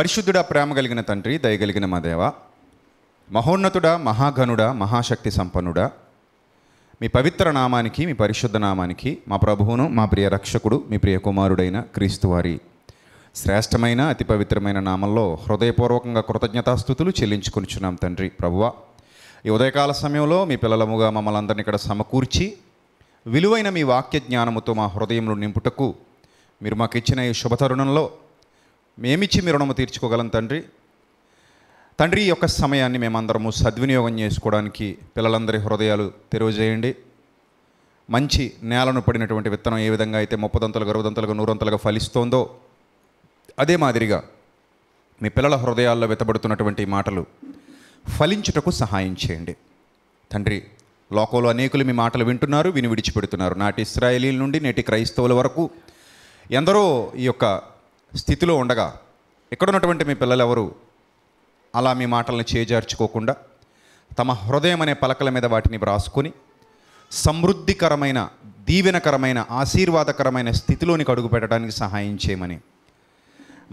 పరిశుద్ధుడా ప్రేమ కలిగిన తండ్రి దయగలిగిన మా దేవ మహోన్నతుడా మహాగణుడా మహాశక్తి సంపన్నుడా మీ పవిత్ర నామానికి మీ పరిశుద్ధ నామానికి మా ప్రభువును మా ప్రియ రక్షకుడు మీ ప్రియ కుమారుడైన క్రీస్తువారి శ్రేష్టమైన అతి పవిత్రమైన నామంలో హృదయపూర్వకంగా కృతజ్ఞతాస్థుతులు చెల్లించుకొనిచున్నాం తండ్రి ప్రభువ ఈ ఉదయకాల సమయంలో మీ పిల్లలముగా మమ్మల్ని అందరినీ ఇక్కడ సమకూర్చి విలువైన మీ వాక్య జ్ఞానముతో మా హృదయంలో నింపుటకు మీరు మాకు ఇచ్చిన ఈ శుభతరుణంలో మేమిచ్చి మీ రుణము తీర్చుకోగలం తండ్రి తండ్రి యొక్క సమయాన్ని మేమందరము సద్వినియోగం చేసుకోవడానికి పిల్లలందరి హృదయాలు తెరువజేయండి మంచి నేలను పడినటువంటి విత్తనం ఏ విధంగా అయితే ముప్పదంతలు అరవదంతలుగా నూరంతలుగా ఫలిస్తోందో అదే మాదిరిగా మీ పిల్లల హృదయాల్లో వెతబడుతున్నటువంటి మాటలు ఫలించుటకు సహాయం చేయండి తండ్రి లోకంలో అనేకులు మీ మాటలు వింటున్నారు విని విడిచిపెడుతున్నారు నాటి ఇస్రాయలీల నుండి నేటి క్రైస్తవుల వరకు ఎందరో ఈ యొక్క స్థితిలో ఉండగా ఎక్కడున్నటువంటి మీ పిల్లలు ఎవరు అలా మీ మాటలను చేజార్చుకోకుండా తమ హృదయం అనే పలకల మీద వాటిని వ్రాసుకొని సమృద్ధికరమైన దీవెనకరమైన ఆశీర్వాదకరమైన స్థితిలోనికి అడుగు పెట్టడానికి సహాయం చేయమని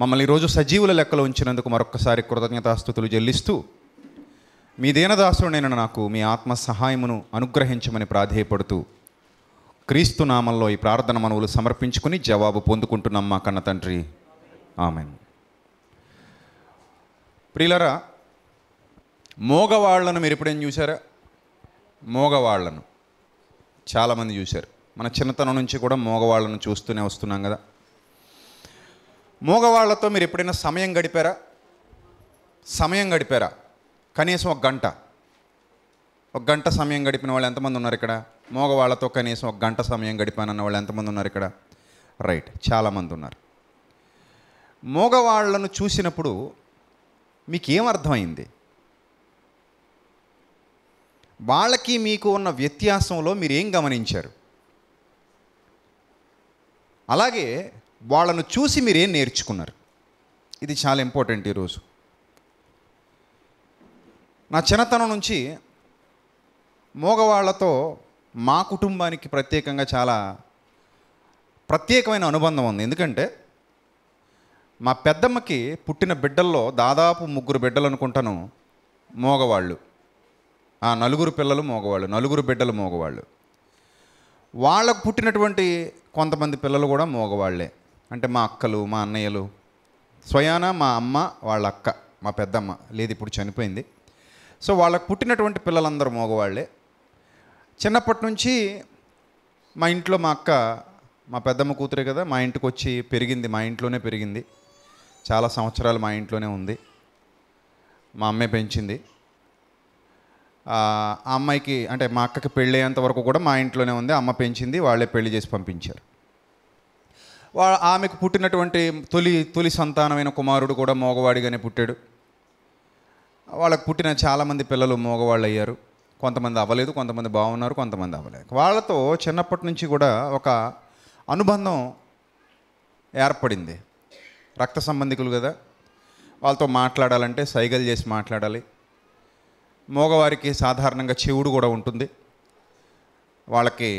మమ్మల్ని ఈరోజు సజీవుల లెక్కలు ఉంచినందుకు మరొకసారి కృతజ్ఞతాస్థుతులు చెల్లిస్తూ మీ దీనదాసుడు నేను నాకు మీ ఆత్మ సహాయమును అనుగ్రహించమని ప్రాధేయపడుతూ క్రీస్తు నామంలో ఈ ప్రార్థన మనవులు సమర్పించుకుని జవాబు పొందుకుంటున్నాం మా కన్న తండ్రి ఆమె ప్రియులరా మోగవాళ్లను మీరు ఎప్పుడైనా చూసారా మోగవాళ్లను చాలామంది చూశారు మన చిన్నతనం నుంచి కూడా మోగవాళ్లను చూస్తూనే వస్తున్నాం కదా మోగవాళ్లతో మీరు ఎప్పుడైనా సమయం గడిపారా సమయం గడిపారా కనీసం ఒక గంట ఒక గంట సమయం గడిపిన వాళ్ళు ఎంతమంది ఉన్నారు ఇక్కడ మోగవాళ్ళతో కనీసం ఒక గంట సమయం గడిపానన్న వాళ్ళు ఎంతమంది ఉన్నారు ఇక్కడ రైట్ చాలామంది ఉన్నారు మగవాళ్లను చూసినప్పుడు మీకేమర్థమైంది వాళ్ళకి మీకు ఉన్న వ్యత్యాసంలో మీరు ఏం గమనించారు అలాగే వాళ్ళను చూసి మీరేం నేర్చుకున్నారు ఇది చాలా ఇంపార్టెంట్ ఈరోజు నా చిన్నతనం నుంచి మగవాళ్లతో మా కుటుంబానికి ప్రత్యేకంగా చాలా ప్రత్యేకమైన అనుబంధం ఉంది ఎందుకంటే మా పెద్దమ్మకి పుట్టిన బిడ్డల్లో దాదాపు ముగ్గురు బిడ్డలు అనుకుంటాను మోగవాళ్ళు ఆ నలుగురు పిల్లలు మోగవాళ్ళు నలుగురు బిడ్డలు మోగవాళ్ళు వాళ్ళకు పుట్టినటువంటి కొంతమంది పిల్లలు కూడా మోగవాళ్లే అంటే మా అక్కలు మా అన్నయ్యలు స్వయాన మా అమ్మ వాళ్ళ అక్క మా పెద్దమ్మ లేదు ఇప్పుడు చనిపోయింది సో వాళ్ళకు పుట్టినటువంటి పిల్లలందరూ మోగవాళ్లే చిన్నప్పటి నుంచి మా ఇంట్లో మా అక్క మా పెద్దమ్మ కూతురే కదా మా ఇంటికి వచ్చి పెరిగింది మా ఇంట్లోనే పెరిగింది చాలా సంవత్సరాలు మా ఇంట్లోనే ఉంది మా అమ్మే పెంచింది ఆ అమ్మాయికి అంటే మా అక్కకి పెళ్ళయ్యేంత వరకు కూడా మా ఇంట్లోనే ఉంది అమ్మ పెంచింది వాళ్ళే పెళ్లి చేసి పంపించారు వా ఆమెకు పుట్టినటువంటి తొలి తొలి సంతానమైన కుమారుడు కూడా మోగవాడిగానే పుట్టాడు వాళ్ళకు పుట్టిన చాలామంది పిల్లలు మోగవాళ్ళు అయ్యారు కొంతమంది అవ్వలేదు కొంతమంది బాగున్నారు కొంతమంది అవ్వలేదు వాళ్ళతో చిన్నప్పటి నుంచి కూడా ఒక అనుబంధం ఏర్పడింది రక్త సంబంధికులు కదా వాళ్ళతో మాట్లాడాలంటే సైగలు చేసి మాట్లాడాలి మగవారికి సాధారణంగా చెవుడు కూడా ఉంటుంది వాళ్ళకి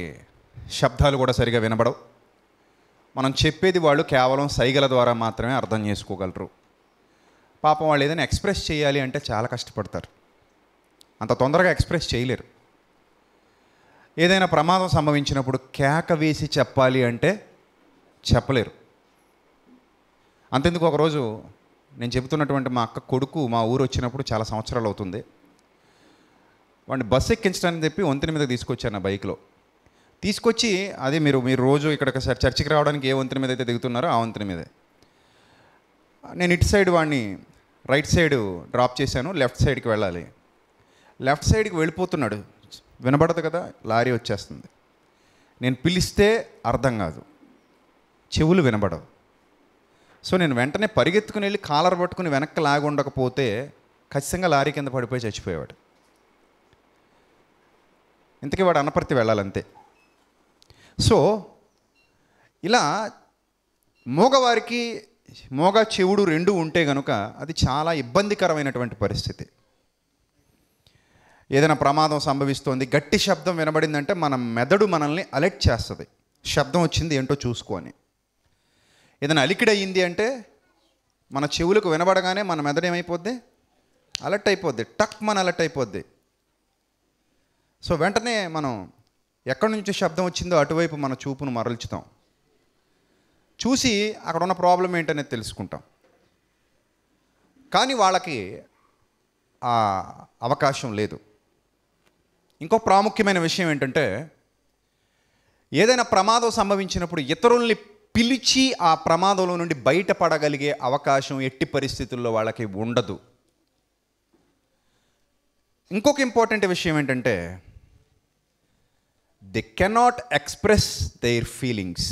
శబ్దాలు కూడా సరిగా వినబడవు మనం చెప్పేది వాళ్ళు కేవలం సైగల ద్వారా మాత్రమే అర్థం చేసుకోగలరు పాపం వాళ్ళు ఏదైనా ఎక్స్ప్రెస్ చేయాలి అంటే చాలా కష్టపడతారు అంత తొందరగా ఎక్స్ప్రెస్ చేయలేరు ఏదైనా ప్రమాదం సంభవించినప్పుడు కేక వేసి చెప్పాలి అంటే చెప్పలేరు అంతెందుకు ఒకరోజు నేను చెబుతున్నటువంటి మా అక్క కొడుకు మా ఊరు వచ్చినప్పుడు చాలా సంవత్సరాలు అవుతుంది వాడిని బస్సు ఎక్కించడానికి చెప్పి వంతెన మీద తీసుకొచ్చాను నా బైక్లో తీసుకొచ్చి అదే మీరు మీరు రోజు ఇక్కడ చర్చికి రావడానికి ఏ వంతెన మీద అయితే దిగుతున్నారో ఆ వంతెన మీదే నేను ఇటు సైడ్ వాడిని రైట్ సైడ్ డ్రాప్ చేశాను లెఫ్ట్ సైడ్కి వెళ్ళాలి లెఫ్ట్ సైడ్కి వెళ్ళిపోతున్నాడు వినబడదు కదా లారీ వచ్చేస్తుంది నేను పిలిస్తే అర్థం కాదు చెవులు వినబడవు సో నేను వెంటనే పరిగెత్తుకుని వెళ్ళి కాలర్ పట్టుకుని వెనక్కి లాగుండకపోతే ఖచ్చితంగా లారీ కింద పడిపోయి చచ్చిపోయేవాడు ఇంతకీ వాడు అనపర్తి వెళ్ళాలంతే సో ఇలా మోగవారికి మోగ చెవుడు రెండు ఉంటే గనుక అది చాలా ఇబ్బందికరమైనటువంటి పరిస్థితి ఏదైనా ప్రమాదం సంభవిస్తోంది గట్టి శబ్దం వినబడిందంటే మన మెదడు మనల్ని అలర్ట్ చేస్తుంది శబ్దం వచ్చింది ఏంటో చూసుకొని ఏదైనా అలికిడ్ అయ్యింది అంటే మన చెవులకు వినబడగానే మన మెదడు ఏమైపోద్ది అలర్ట్ అయిపోద్ది టక్ మన అలర్ట్ అయిపోద్ది సో వెంటనే మనం ఎక్కడి నుంచి శబ్దం వచ్చిందో అటువైపు మన చూపును మరల్చుతాం చూసి అక్కడ ఉన్న ప్రాబ్లం ఏంటనేది తెలుసుకుంటాం కానీ వాళ్ళకి ఆ అవకాశం లేదు ఇంకో ప్రాముఖ్యమైన విషయం ఏంటంటే ఏదైనా ప్రమాదం సంభవించినప్పుడు ఇతరుల్ని పిలిచి ఆ ప్రమాదంలో నుండి బయటపడగలిగే అవకాశం ఎట్టి పరిస్థితుల్లో వాళ్ళకి ఉండదు ఇంకొక ఇంపార్టెంట్ విషయం ఏంటంటే they cannot express their feelings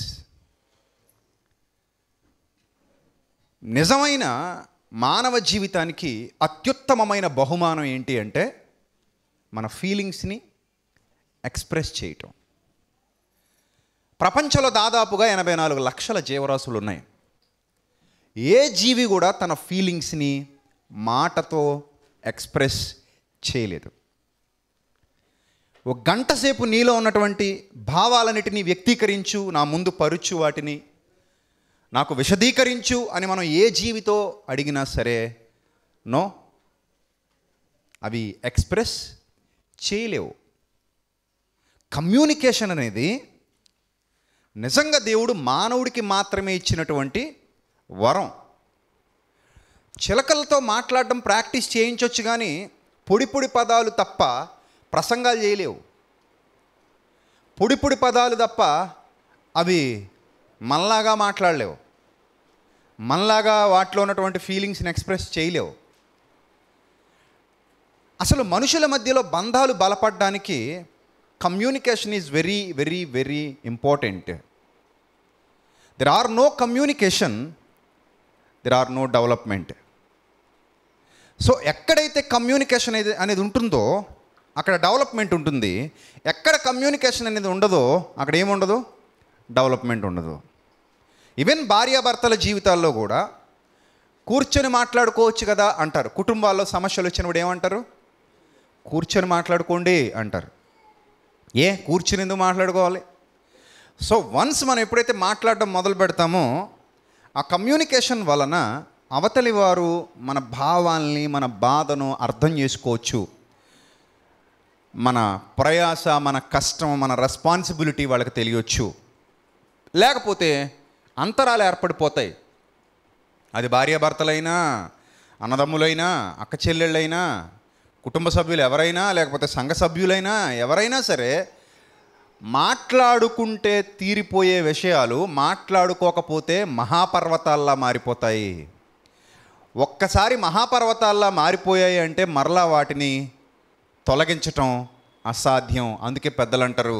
నిజమైన మానవ జీవితానికి అత్యుత్తమమైన బహుమానం ఏంటి అంటే మన ఫీలింగ్స్ని ఎక్స్ప్రెస్ చేయటం ప్రపంచంలో దాదాపుగా ఎనభై నాలుగు లక్షల జీవరాశులు ఉన్నాయి ఏ జీవి కూడా తన ఫీలింగ్స్ని మాటతో ఎక్స్ప్రెస్ చేయలేదు ఒక గంట సేపు నీలో ఉన్నటువంటి భావాలన్నిటినీ వ్యక్తీకరించు నా ముందు పరుచు వాటిని నాకు విశదీకరించు అని మనం ఏ జీవితో అడిగినా సరే నో అవి ఎక్స్ప్రెస్ చేయలేవు కమ్యూనికేషన్ అనేది నిజంగా దేవుడు మానవుడికి మాత్రమే ఇచ్చినటువంటి వరం చిలకలతో మాట్లాడడం ప్రాక్టీస్ చేయించవచ్చు కానీ పొడి పొడి పదాలు తప్ప ప్రసంగాలు చేయలేవు పొడి పొడి పదాలు తప్ప అవి మనలాగా మాట్లాడలేవు మనలాగా వాటిలో ఉన్నటువంటి ఫీలింగ్స్ని ఎక్స్ప్రెస్ చేయలేవు అసలు మనుషుల మధ్యలో బంధాలు బలపడడానికి communication is very very very important there are no communication there are no development so ఎక్కడైతే కమ్యూనికేషన్ అనేది అనేది ఉంటుందో అక్కడ డెవలప్మెంట్ ఉంటుంది ఎక్కడ కమ్యూనికేషన్ అనేది ఉండదో అక్కడ ఏముండదు డెవలప్మెంట్ ఉండదు ఈవెన్ భార్యాభర్తల జీవితాల్లో కూడా కూర్చొని మాట్లాడుకోవచ్చు కదా అంటారు కుటుంబాల్లో సమస్యలు వచ్చినప్పుడు ఏమంటారు కూర్చొని మాట్లాడుకోండి అంటారు ఏ కూర్చుని ఎందుకు మాట్లాడుకోవాలి సో వన్స్ మనం ఎప్పుడైతే మాట్లాడడం మొదలు పెడతామో ఆ కమ్యూనికేషన్ వలన అవతలి వారు మన భావాల్ని మన బాధను అర్థం చేసుకోవచ్చు మన ప్రయాస మన కష్టం మన రెస్పాన్సిబిలిటీ వాళ్ళకి తెలియవచ్చు లేకపోతే అంతరాలు ఏర్పడిపోతాయి అది భార్యాభర్తలైనా అన్నదమ్ములైనా అక్క చెల్లెళ్ళైనా కుటుంబ సభ్యులు ఎవరైనా లేకపోతే సంఘ సభ్యులైనా ఎవరైనా సరే మాట్లాడుకుంటే తీరిపోయే విషయాలు మాట్లాడుకోకపోతే మహాపర్వతాల్లా మారిపోతాయి ఒక్కసారి మహాపర్వతాల్లా మారిపోయాయి అంటే మరలా వాటిని తొలగించటం అసాధ్యం అందుకే పెద్దలు అంటారు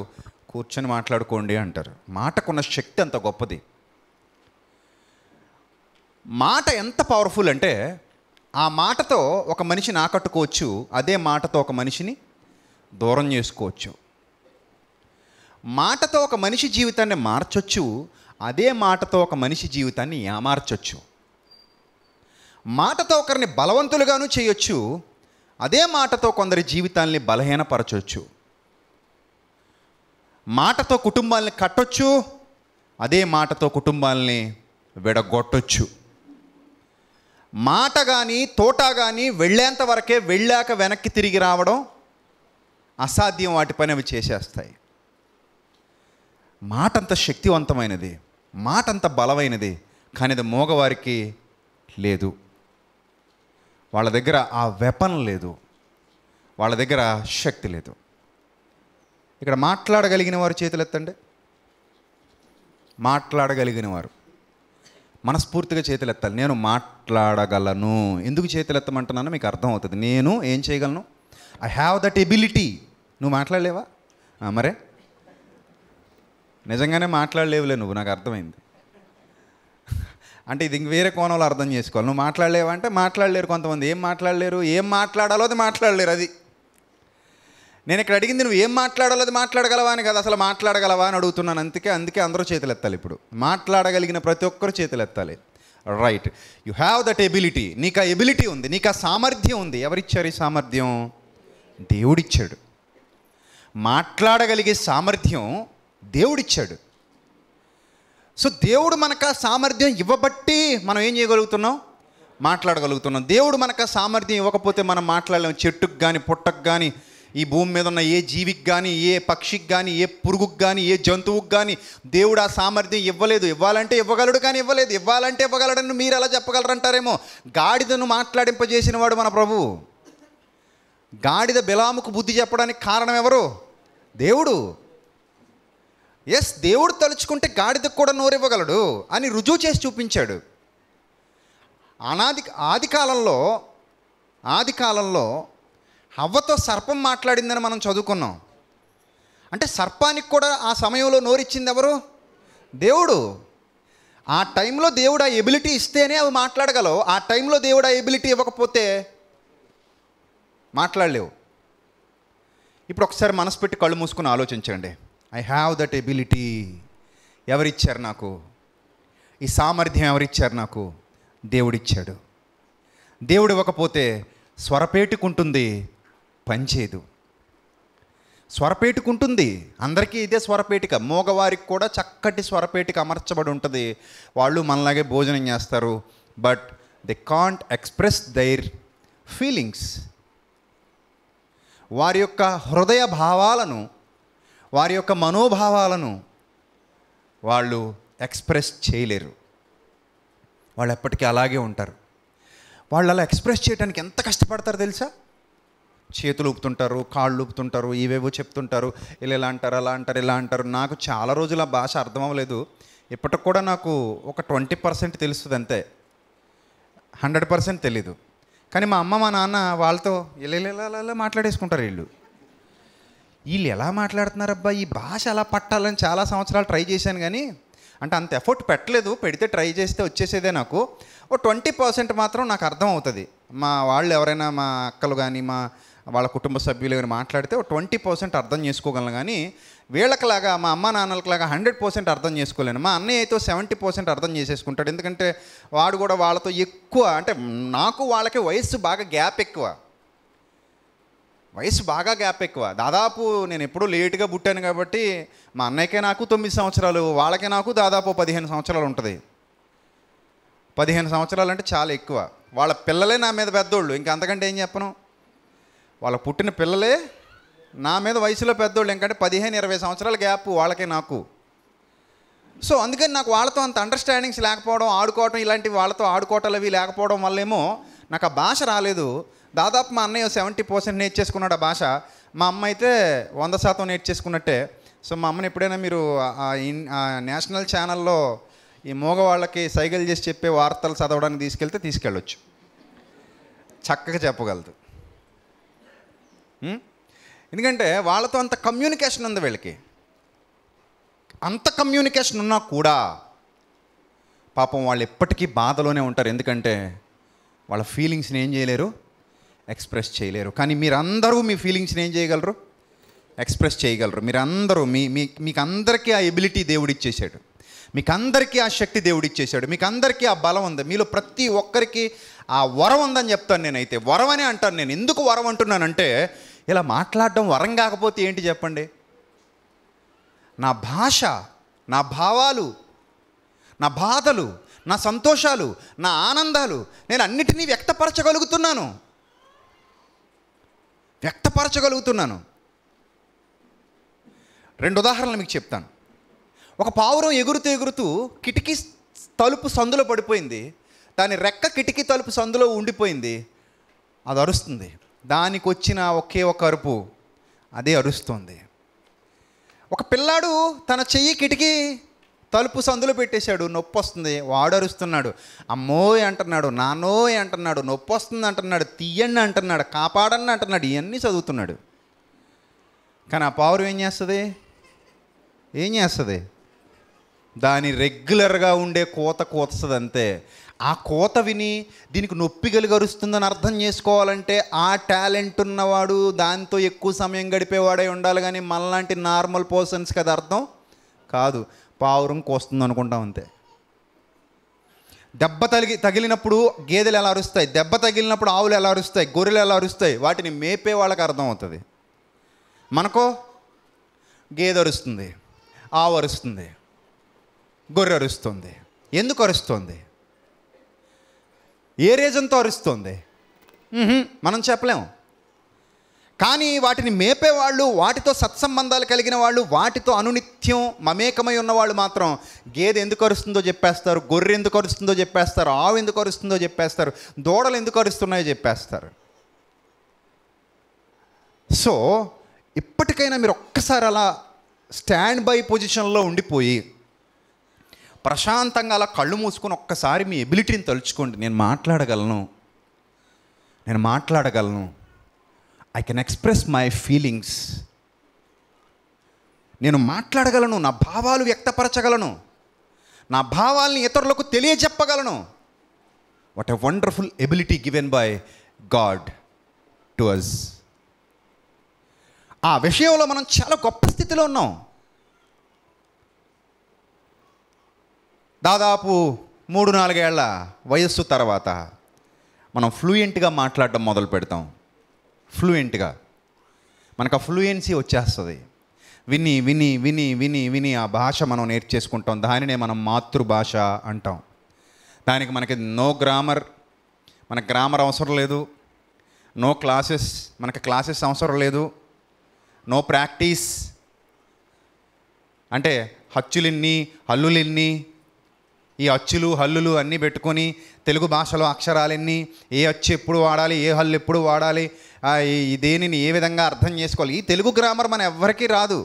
కూర్చొని మాట్లాడుకోండి అంటారు మాటకున్న శక్తి అంత గొప్పది మాట ఎంత పవర్ఫుల్ అంటే ఆ మాటతో ఒక మనిషిని ఆకట్టుకోవచ్చు అదే మాటతో ఒక మనిషిని దూరం చేసుకోవచ్చు మాటతో ఒక మనిషి జీవితాన్ని మార్చొచ్చు అదే మాటతో ఒక మనిషి జీవితాన్ని ఏమార్చొచ్చు మాటతో ఒకరిని బలవంతులుగాను చేయొచ్చు అదే మాటతో కొందరి జీవితాల్ని బలహీనపరచవచ్చు మాటతో కుటుంబాలని కట్టొచ్చు అదే మాటతో కుటుంబాలని విడగొట్టొచ్చు మాట కానీ తోట కానీ వెళ్ళేంత వరకే వెళ్ళాక వెనక్కి తిరిగి రావడం అసాధ్యం వాటి పని అవి చేసేస్తాయి మాట అంత శక్తివంతమైనది మాట అంత బలమైనది కానీ అది మోగవారికి లేదు వాళ్ళ దగ్గర ఆ వెపన్ లేదు వాళ్ళ దగ్గర శక్తి లేదు ఇక్కడ మాట్లాడగలిగిన వారు చేతులు ఎత్తండి మాట్లాడగలిగిన వారు మనస్ఫూర్తిగా చేతులు ఎత్తాలి నేను మాట్లాడగలను ఎందుకు చేతులు ఎత్తమంటున్నానో మీకు అర్థమవుతుంది నేను ఏం చేయగలను ఐ హ్యావ్ దట్ ఎబిలిటీ నువ్వు మాట్లాడలేవా మరే నిజంగానే మాట్లాడలేవులే నువ్వు నాకు అర్థమైంది అంటే ఇది ఇంక వేరే కోణంలో అర్థం చేసుకోవాలి నువ్వు మాట్లాడలేవు అంటే మాట్లాడలేరు కొంతమంది ఏం మాట్లాడలేరు ఏం మాట్లాడాలో అది మాట్లాడలేరు అది నేను ఇక్కడ అడిగింది నువ్వు ఏం మాట్లాడాలో అది మాట్లాడగలవా అని కదా అసలు మాట్లాడగలవా అని అడుగుతున్నాను అందుకే అందుకే అందరూ చేతులు ఎత్తాలి ఇప్పుడు మాట్లాడగలిగిన ప్రతి ఒక్కరు చేతులు ఎత్తాలి right you have that ability నీకు ఆ ఎబిలిటీ ఉంది నీకు ఆ సామర్థ్యం ఉంది ఎవరిచ్చారు ఈ సామర్థ్యం దేవుడిచ్చాడు మాట్లాడగలిగే సామర్థ్యం దేవుడిచ్చాడు సో దేవుడు మనకు సామర్థ్యం ఇవ్వబట్టి మనం ఏం చేయగలుగుతున్నాం మాట్లాడగలుగుతున్నాం దేవుడు మనకు సామర్థ్యం ఇవ్వకపోతే మనం మాట్లాడలేము చెట్టుకు కానీ పుట్టకు కానీ ఈ భూమి మీద ఉన్న ఏ జీవికి కానీ ఏ పక్షికి కానీ ఏ పురుగుకు కానీ ఏ జంతువుకి కానీ దేవుడు ఆ సామర్థ్యం ఇవ్వలేదు ఇవ్వాలంటే ఇవ్వగలడు కానీ ఇవ్వలేదు ఇవ్వాలంటే ఇవ్వగలడని మీరు ఎలా చెప్పగలరంటారేమో గాడిదను మాట్లాడింపజేసిన వాడు మన ప్రభు గాడిద బిలాముకు బుద్ధి చెప్పడానికి కారణం ఎవరు దేవుడు ఎస్ దేవుడు తలుచుకుంటే గాడిదకు కూడా నోరివ్వగలడు అని రుజువు చేసి చూపించాడు అనాది ఆది కాలంలో ఆది కాలంలో హవ్వతో సర్పం మాట్లాడిందని మనం చదువుకున్నాం అంటే సర్పానికి కూడా ఆ సమయంలో నోరిచ్చింది ఎవరు దేవుడు ఆ టైంలో దేవుడు ఆ ఎబిలిటీ ఇస్తేనే అవి మాట్లాడగలవు ఆ టైంలో దేవుడు ఆ ఎబిలిటీ ఇవ్వకపోతే మాట్లాడలేవు ఇప్పుడు ఒకసారి మనసు పెట్టి కళ్ళు మూసుకుని ఆలోచించండి ఐ హ్యావ్ దట్ ఎబిలిటీ ఎవరిచ్చారు నాకు ఈ సామర్థ్యం ఎవరిచ్చారు నాకు దేవుడిచ్చాడు దేవుడు ఇవ్వకపోతే స్వరపేటుకుంటుంది పనిచేయదు స్వరపేటుకుంటుంది అందరికీ ఇదే స్వరపేటిక మోగవారికి కూడా చక్కటి స్వరపేటిక అమర్చబడి ఉంటుంది వాళ్ళు మనలాగే భోజనం చేస్తారు but they can't express their feelings వారి యొక్క హృదయ భావాలను వారి యొక్క మనోభావాలను వాళ్ళు ఎక్స్ప్రెస్ చేయలేరు వాళ్ళు ఎప్పటికీ అలాగే ఉంటారు వాళ్ళు అలా ఎక్స్ప్రెస్ చేయడానికి ఎంత కష్టపడతారు తెలుసా చేతులు ఊపుతుంటారు కాళ్ళు ఊపుతుంటారు ఇవేవో చెప్తుంటారు ఇలా ఇలా అంటారు అలా అంటారు ఇలా అంటారు నాకు చాలా రోజుల భాష అర్థం అవ్వలేదు ఇప్పటికి కూడా నాకు ఒక ట్వంటీ పర్సెంట్ తెలుస్తుంది అంతే హండ్రెడ్ పర్సెంట్ తెలీదు కానీ మా అమ్మ మా నాన్న వాళ్ళతో ఇలా ఇలా మాట్లాడేసుకుంటారు వీళ్ళు వీళ్ళు ఎలా మాట్లాడుతున్నారబ్బా ఈ భాష అలా పట్టాలని చాలా సంవత్సరాలు ట్రై చేశాను కానీ అంటే అంత ఎఫర్ట్ పెట్టలేదు పెడితే ట్రై చేస్తే వచ్చేసేదే నాకు ఓ ట్వంటీ పర్సెంట్ మాత్రం నాకు అర్థం అవుతుంది మా వాళ్ళు ఎవరైనా మా అక్కలు కానీ మా వాళ్ళ కుటుంబ సభ్యులు ఏమైనా మాట్లాడితే ఓ ట్వంటీ పర్సెంట్ అర్థం చేసుకోగలను కానీ వీళ్ళకిలాగా మా అమ్మ నాన్నలకులాగా హండ్రెడ్ పర్సెంట్ అర్థం చేసుకోలేను మా అన్నయ్య అయితే సెవెంటీ పర్సెంట్ అర్థం చేసేసుకుంటాడు ఎందుకంటే వాడు కూడా వాళ్ళతో ఎక్కువ అంటే నాకు వాళ్ళకి వయస్సు బాగా గ్యాప్ ఎక్కువ వయసు బాగా గ్యాప్ ఎక్కువ దాదాపు నేను ఎప్పుడూ లేటుగా పుట్టాను కాబట్టి మా అన్నయ్యకే నాకు తొమ్మిది సంవత్సరాలు వాళ్ళకే నాకు దాదాపు పదిహేను సంవత్సరాలు ఉంటుంది పదిహేను సంవత్సరాలు అంటే చాలా ఎక్కువ వాళ్ళ పిల్లలే నా మీద పెద్దోళ్ళు ఇంకా అంతకంటే ఏం చెప్పను వాళ్ళ పుట్టిన పిల్లలే నా మీద వయసులో పెద్దోళ్ళు ఎందుకంటే పదిహేను ఇరవై సంవత్సరాల గ్యాప్ వాళ్ళకే నాకు సో అందుకని నాకు వాళ్ళతో అంత అండర్స్టాండింగ్స్ లేకపోవడం ఆడుకోవడం ఇలాంటి వాళ్ళతో ఆడుకోవటం అవి లేకపోవడం వల్లేమో నాకు ఆ భాష రాలేదు దాదాపు మా అన్నయ్య సెవెంటీ పర్సెంట్ నేర్చేసుకున్నాడు ఆ భాష మా అమ్మ అయితే వంద శాతం నేర్చేసుకున్నట్టే సో మా అమ్మని ఎప్పుడైనా మీరు నేషనల్ ఛానల్లో ఈ మగవాళ్ళకి సైకిల్ చేసి చెప్పే వార్తలు చదవడానికి తీసుకెళ్తే తీసుకెళ్ళొచ్చు చక్కగా చెప్పగలదు ఎందుకంటే వాళ్ళతో అంత కమ్యూనికేషన్ ఉంది వీళ్ళకి అంత కమ్యూనికేషన్ ఉన్నా కూడా పాపం వాళ్ళు ఎప్పటికీ బాధలోనే ఉంటారు ఎందుకంటే వాళ్ళ ఫీలింగ్స్ని ఏం చేయలేరు ఎక్స్ప్రెస్ చేయలేరు కానీ మీరందరూ మీ ఫీలింగ్స్ని ఏం చేయగలరు ఎక్స్ప్రెస్ చేయగలరు మీరందరూ మీ మీకు అందరికీ ఆ ఎబిలిటీ దేవుడు ఇచ్చేశాడు మీకు అందరికీ ఆ శక్తి దేవుడు ఇచ్చేశాడు మీకు అందరికీ ఆ బలం ఉంది మీలో ప్రతి ఒక్కరికి ఆ వరం ఉందని చెప్తాను నేనైతే వరం అనే అంటాను నేను ఎందుకు వరం అంటున్నానంటే ఇలా మాట్లాడడం వరం కాకపోతే ఏంటి చెప్పండి నా భాష నా భావాలు నా బాధలు నా సంతోషాలు నా ఆనందాలు నేను అన్నిటినీ వ్యక్తపరచగలుగుతున్నాను వ్యక్తపరచగలుగుతున్నాను రెండు ఉదాహరణలు మీకు చెప్తాను ఒక పావురం ఎగురుతూ ఎగురుతూ కిటికీ తలుపు సందులో పడిపోయింది దాని రెక్క కిటికీ తలుపు సందులో ఉండిపోయింది అది అరుస్తుంది దానికి వచ్చిన ఒకే ఒక అరుపు అదే అరుస్తుంది ఒక పిల్లాడు తన చెయ్యి కిటికీ తలుపు సందులు పెట్టేశాడు నొప్పి వస్తుంది వాడరుస్తున్నాడు అమ్మోయ్ అంటున్నాడు నానోయ్ అంటున్నాడు నొప్పి వస్తుంది అంటున్నాడు తీయండి అంటున్నాడు కాపాడండి అంటున్నాడు ఇవన్నీ చదువుతున్నాడు కానీ ఆ పావురం ఏం చేస్తుంది ఏం చేస్తుంది దాని రెగ్యులర్గా ఉండే కోత కోతుంది అంతే ఆ కోత విని దీనికి నొప్పి కలిగరుస్తుందని అర్థం చేసుకోవాలంటే ఆ టాలెంట్ ఉన్నవాడు దాంతో ఎక్కువ సమయం గడిపేవాడే ఉండాలి కానీ మనలాంటి నార్మల్ పర్సన్స్ కదా అర్థం కాదు పావురం కోస్తుంది అనుకుంటాం అంతే దెబ్బ తగిలి తగిలినప్పుడు గేదెలు ఎలా అరుస్తాయి దెబ్బ తగిలినప్పుడు ఆవులు ఎలా అరుస్తాయి గొర్రెలు ఎలా అరుస్తాయి వాటిని మేపే వాళ్ళకి అర్థమవుతుంది మనకో గేదె అరుస్తుంది ఆవు అరుస్తుంది గొర్రె అరుస్తుంది ఎందుకు అరుస్తుంది ఏ రీజన్తో అరుస్తుంది మనం చెప్పలేము కానీ వాటిని మేపేవాళ్ళు వాటితో సత్సంబంధాలు కలిగిన వాళ్ళు వాటితో అనునిత్యం మమేకమై ఉన్నవాళ్ళు మాత్రం గేదె ఎందుకు అరుస్తుందో చెప్పేస్తారు గొర్రె ఎందుకు అరుస్తుందో చెప్పేస్తారు ఆవు ఎందుకు అరుస్తుందో చెప్పేస్తారు దూడలు ఎందుకు అరుస్తున్నాయో చెప్పేస్తారు సో ఇప్పటికైనా మీరు ఒక్కసారి అలా స్టాండ్ బై పొజిషన్లో ఉండిపోయి ప్రశాంతంగా అలా కళ్ళు మూసుకొని ఒక్కసారి మీ ఎబిలిటీని తలుచుకోండి నేను మాట్లాడగలను నేను మాట్లాడగలను I can express my feelings నేను మాట్లాడగలను నా భావాలు వ్యక్తపరచగలను నా భావాల్ని ఇతరులకు తెలియజెప్పగలను what a wonderful ability given by God to us ఆ విషయంలో మనం చాలా గొప్ప స్థితిలో ఉన్నాం దాదాపు మూడు నాలుగేళ్ల వయస్సు తర్వాత మనం ఫ్లూయెంట్గా మాట్లాడడం మొదలు పెడతాం ఫ్లూయెంట్గా మనకు ఆ ఫ్లూయెన్సీ వచ్చేస్తుంది విని విని విని విని విని ఆ భాష మనం నేర్చేసుకుంటాం దానినే మనం మాతృభాష అంటాం దానికి మనకి నో గ్రామర్ మనకు గ్రామర్ అవసరం లేదు నో క్లాసెస్ మనకి క్లాసెస్ అవసరం లేదు నో ప్రాక్టీస్ అంటే హచ్చులిన్ని హల్లులిన్ని ఈ అచ్చులు హల్లులు అన్నీ పెట్టుకొని తెలుగు భాషలో అక్షరాలన్నీ ఏ అచ్చు ఎప్పుడు వాడాలి ఏ హల్లు ఎప్పుడు వాడాలి దేనిని ఏ విధంగా అర్థం చేసుకోవాలి ఈ తెలుగు గ్రామర్ మన ఎవ్వరికీ రాదు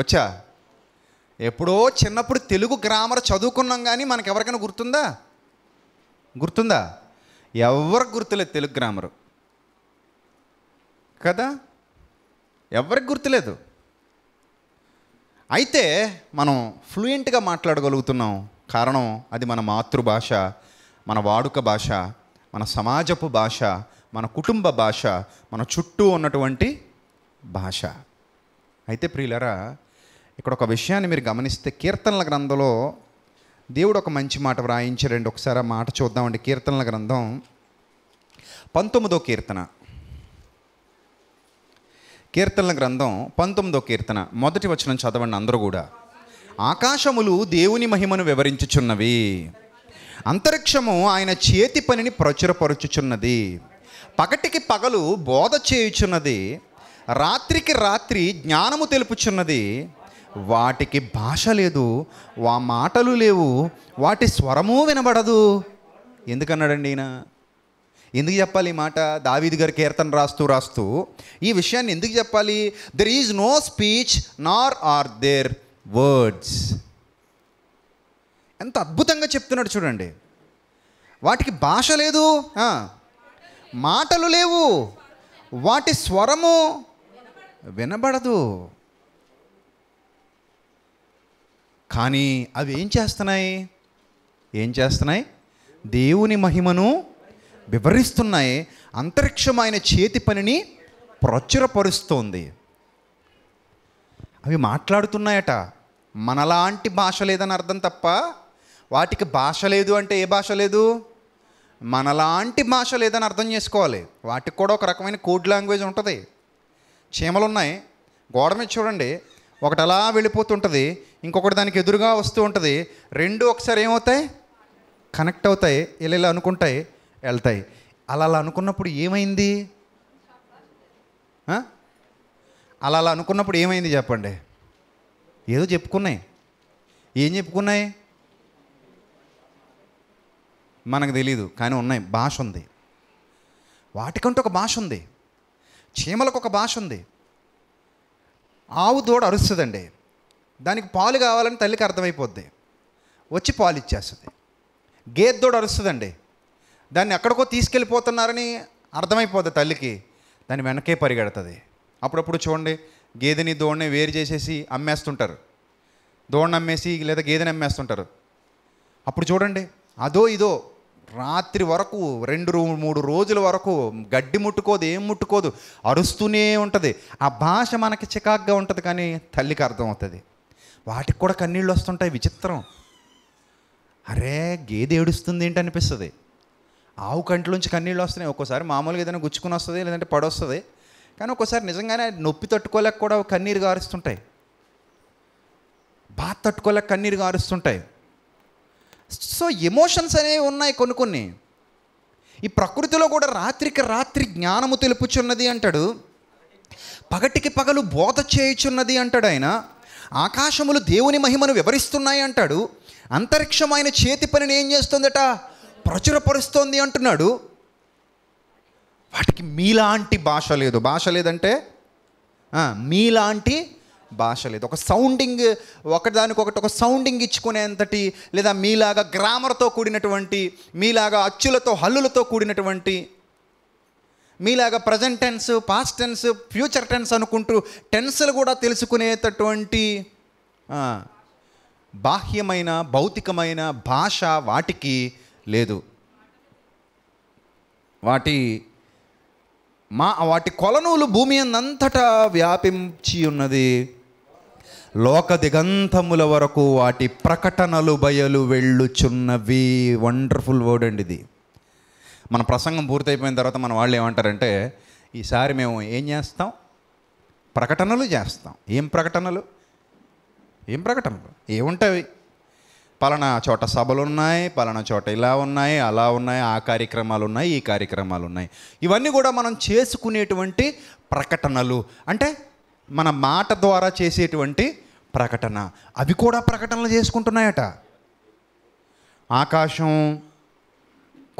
వచ్చా ఎప్పుడో చిన్నప్పుడు తెలుగు గ్రామర్ చదువుకున్నాం కానీ మనకు ఎవరికైనా గుర్తుందా గుర్తుందా ఎవరికి గుర్తులేదు తెలుగు గ్రామరు కదా ఎవరికి గుర్తులేదు అయితే మనం ఫ్లూయెంట్గా మాట్లాడగలుగుతున్నాం కారణం అది మన మాతృభాష మన వాడుక భాష మన సమాజపు భాష మన కుటుంబ భాష మన చుట్టూ ఉన్నటువంటి భాష అయితే ప్రియులరా ఇక్కడ ఒక విషయాన్ని మీరు గమనిస్తే కీర్తనల గ్రంథంలో దేవుడు ఒక మంచి మాట వ్రాయించారండి ఒకసారి ఆ మాట చూద్దామండి కీర్తనల గ్రంథం పంతొమ్మిదో కీర్తన కీర్తనల గ్రంథం పంతొమ్మిదో కీర్తన మొదటి వచనం చదవండి అందరూ కూడా ఆకాశములు దేవుని మహిమను వివరించుచున్నవి అంతరిక్షము ఆయన చేతి పనిని ప్రచురపరుచుచున్నది పగటికి పగలు బోధ చేయుచున్నది రాత్రికి రాత్రి జ్ఞానము తెలుపుచున్నది వాటికి భాష లేదు వా మాటలు లేవు వాటి స్వరము వినబడదు ఎందుకన్నాడండి ఈయన ఎందుకు చెప్పాలి ఈ మాట దావీది గారి కీర్తన రాస్తూ రాస్తూ ఈ విషయాన్ని ఎందుకు చెప్పాలి there is no speech nor are there words ఎంత అద్భుతంగా చెప్తున్నాడు చూడండి వాటికి భాష లేదు మాటలు లేవు వాటి స్వరము వినబడదు కానీ అవి ఏం చేస్తున్నాయి ఏం చేస్తున్నాయి దేవుని మహిమను వివరిస్తున్నాయి అంతరిక్షం చేతి పనిని ప్రచురపరుస్తోంది అవి మాట్లాడుతున్నాయట మనలాంటి భాష లేదని అర్థం తప్ప వాటికి భాష లేదు అంటే ఏ భాష లేదు మనలాంటి భాష లేదని అర్థం చేసుకోవాలి వాటికి కూడా ఒక రకమైన కోడ్ లాంగ్వేజ్ ఉంటుంది చీమలు ఉన్నాయి గోడ మీద చూడండి ఒకటి అలా వెళ్ళిపోతుంటుంది ఇంకొకటి దానికి ఎదురుగా వస్తూ ఉంటుంది రెండు ఒకసారి ఏమవుతాయి కనెక్ట్ అవుతాయి ఇలా ఇలా అనుకుంటాయి వెళ్తాయి అలా అలా అనుకున్నప్పుడు ఏమైంది అలా అలా అనుకున్నప్పుడు ఏమైంది చెప్పండి ఏదో చెప్పుకున్నాయి ఏం చెప్పుకున్నాయి మనకు తెలీదు కానీ ఉన్నాయి భాష ఉంది వాటికంటూ ఒక భాష ఉంది చీమలకు ఒక భాష ఉంది ఆవు దూడ అరుస్తుందండి దానికి పాలు కావాలని తల్లికి అర్థమైపోద్ది వచ్చి పాలు ఇచ్చేస్తుంది గేదె దూడ అరుస్తుందండి దాన్ని ఎక్కడికో తీసుకెళ్ళిపోతున్నారని అర్థమైపోద్ది తల్లికి దాని వెనకే పరిగెడుతుంది అప్పుడప్పుడు చూడండి గేదెని దోణ్ణి వేరు చేసేసి అమ్మేస్తుంటారు దోణ్ణి అమ్మేసి లేదా గేదెని అమ్మేస్తుంటారు అప్పుడు చూడండి అదో ఇదో రాత్రి వరకు రెండు మూడు రోజుల వరకు గడ్డి ముట్టుకోదు ఏం ముట్టుకోదు అరుస్తూనే ఉంటుంది ఆ భాష మనకి చికాగ్గా ఉంటుంది కానీ తల్లికి అర్థమవుతుంది వాటికి కూడా కన్నీళ్ళు వస్తుంటాయి విచిత్రం అరే గేదె ఏడుస్తుంది ఏంటి అనిపిస్తుంది ఆవు నుంచి కన్నీళ్ళు వస్తున్నాయి ఒక్కోసారి మామూలుగా ఏదైనా గుచ్చుకుని వస్తుంది లేదంటే పడొస్తుంది కానీ ఒకసారి నిజంగానే నొప్పి తట్టుకోలేక కూడా కన్నీరు గారుస్తుంటాయి బాధ తట్టుకోలేక కన్నీరు గారుస్తుంటాయి సో ఎమోషన్స్ అనేవి ఉన్నాయి కొన్ని కొన్ని ఈ ప్రకృతిలో కూడా రాత్రికి రాత్రి జ్ఞానము తెలుపుచున్నది అంటాడు పగటికి పగలు బోధ చేయుచున్నది అంటాడు ఆయన ఆకాశములు దేవుని మహిమను వివరిస్తున్నాయి అంటాడు అంతరిక్షం ఆయన చేతి పనిని ఏం చేస్తుందట ప్రచురపరుస్తోంది అంటున్నాడు వాటికి మీలాంటి భాష లేదు భాష లేదంటే మీలాంటి భాష లేదు ఒక సౌండింగ్ ఒకదానికొకటి ఒక సౌండింగ్ ఇచ్చుకునేంతటి లేదా మీలాగా గ్రామర్తో కూడినటువంటి మీలాగా అచ్చులతో హల్లులతో కూడినటువంటి మీలాగా present tense past tense future tense అనుకుంటూ టెన్స్లు కూడా తెలుసుకునేటటువంటి బాహ్యమైన భౌతికమైన భాష వాటికి లేదు వాటి మా వాటి కొలనులు భూమి అంతటా వ్యాపించి ఉన్నది లోక దిగంతముల వరకు వాటి ప్రకటనలు బయలు వెళ్ళుచున్నవి వండర్ఫుల్ వర్డ్ అండి ఇది మన ప్రసంగం పూర్తయిపోయిన తర్వాత మన వాళ్ళు ఏమంటారంటే ఈసారి మేము ఏం చేస్తాం ప్రకటనలు చేస్తాం ఏం ప్రకటనలు ఏం ప్రకటనలు ఏముంటాయి పలానా చోట సభలు ఉన్నాయి పలానా చోట ఇలా ఉన్నాయి అలా ఉన్నాయి ఆ కార్యక్రమాలు ఉన్నాయి ఈ కార్యక్రమాలు ఉన్నాయి ఇవన్నీ కూడా మనం చేసుకునేటువంటి ప్రకటనలు అంటే మన మాట ద్వారా చేసేటువంటి ప్రకటన అవి కూడా ప్రకటనలు చేసుకుంటున్నాయట ఆకాశం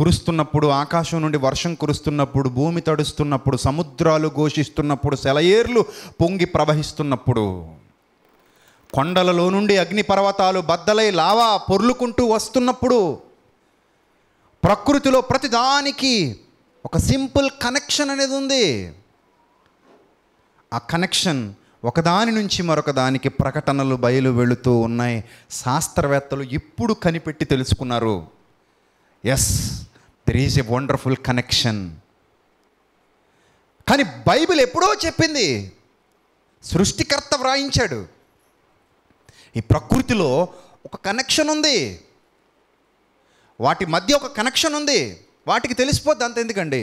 కురుస్తున్నప్పుడు ఆకాశం నుండి వర్షం కురుస్తున్నప్పుడు భూమి తడుస్తున్నప్పుడు సముద్రాలు ఘోషిస్తున్నప్పుడు సెలయేర్లు పొంగి ప్రవహిస్తున్నప్పుడు కొండలలో నుండి అగ్నిపర్వతాలు బద్దలై లావా పొర్లుకుంటూ వస్తున్నప్పుడు ప్రకృతిలో ప్రతిదానికి ఒక సింపుల్ కనెక్షన్ అనేది ఉంది ఆ కనెక్షన్ ఒకదాని నుంచి మరొక దానికి ప్రకటనలు బయలు వెళుతూ ఉన్నాయి శాస్త్రవేత్తలు ఇప్పుడు కనిపెట్టి తెలుసుకున్నారు yes there is a wonderful connection కానీ బైబిల్ ఎప్పుడో చెప్పింది సృష్టికర్త వ్రాయించాడు ఈ ప్రకృతిలో ఒక కనెక్షన్ ఉంది వాటి మధ్య ఒక కనెక్షన్ ఉంది వాటికి తెలిసిపోద్ది అంత ఎందుకండి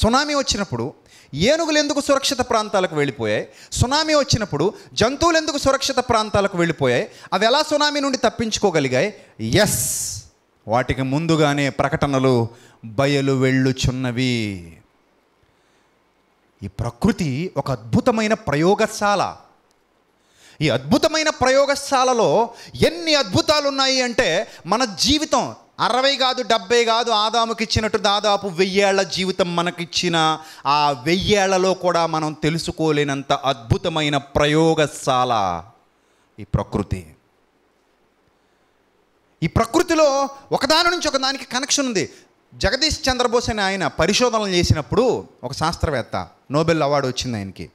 సునామీ వచ్చినప్పుడు ఏనుగులు ఎందుకు సురక్షిత ప్రాంతాలకు వెళ్ళిపోయాయి సునామీ వచ్చినప్పుడు జంతువులు ఎందుకు సురక్షిత ప్రాంతాలకు వెళ్ళిపోయాయి అవి ఎలా సునామీ నుండి తప్పించుకోగలిగాయి ఎస్ వాటికి ముందుగానే ప్రకటనలు బయలు వెళ్ళుచున్నవి ఈ ప్రకృతి ఒక అద్భుతమైన ప్రయోగశాల ఈ అద్భుతమైన ప్రయోగశాలలో ఎన్ని అద్భుతాలు ఉన్నాయి అంటే మన జీవితం అరవై కాదు డెబ్బై కాదు ఆదాముకి ఇచ్చినట్టు దాదాపు వెయ్యేళ్ల జీవితం మనకిచ్చిన ఆ వెయ్యేళ్లలో కూడా మనం తెలుసుకోలేనంత అద్భుతమైన ప్రయోగశాల ఈ ప్రకృతి ఈ ప్రకృతిలో ఒకదాని నుంచి ఒకదానికి కనెక్షన్ ఉంది జగదీష్ చంద్రబోస్ అని ఆయన పరిశోధనలు చేసినప్పుడు ఒక శాస్త్రవేత్త నోబెల్ అవార్డు వచ్చింది ఆయనకి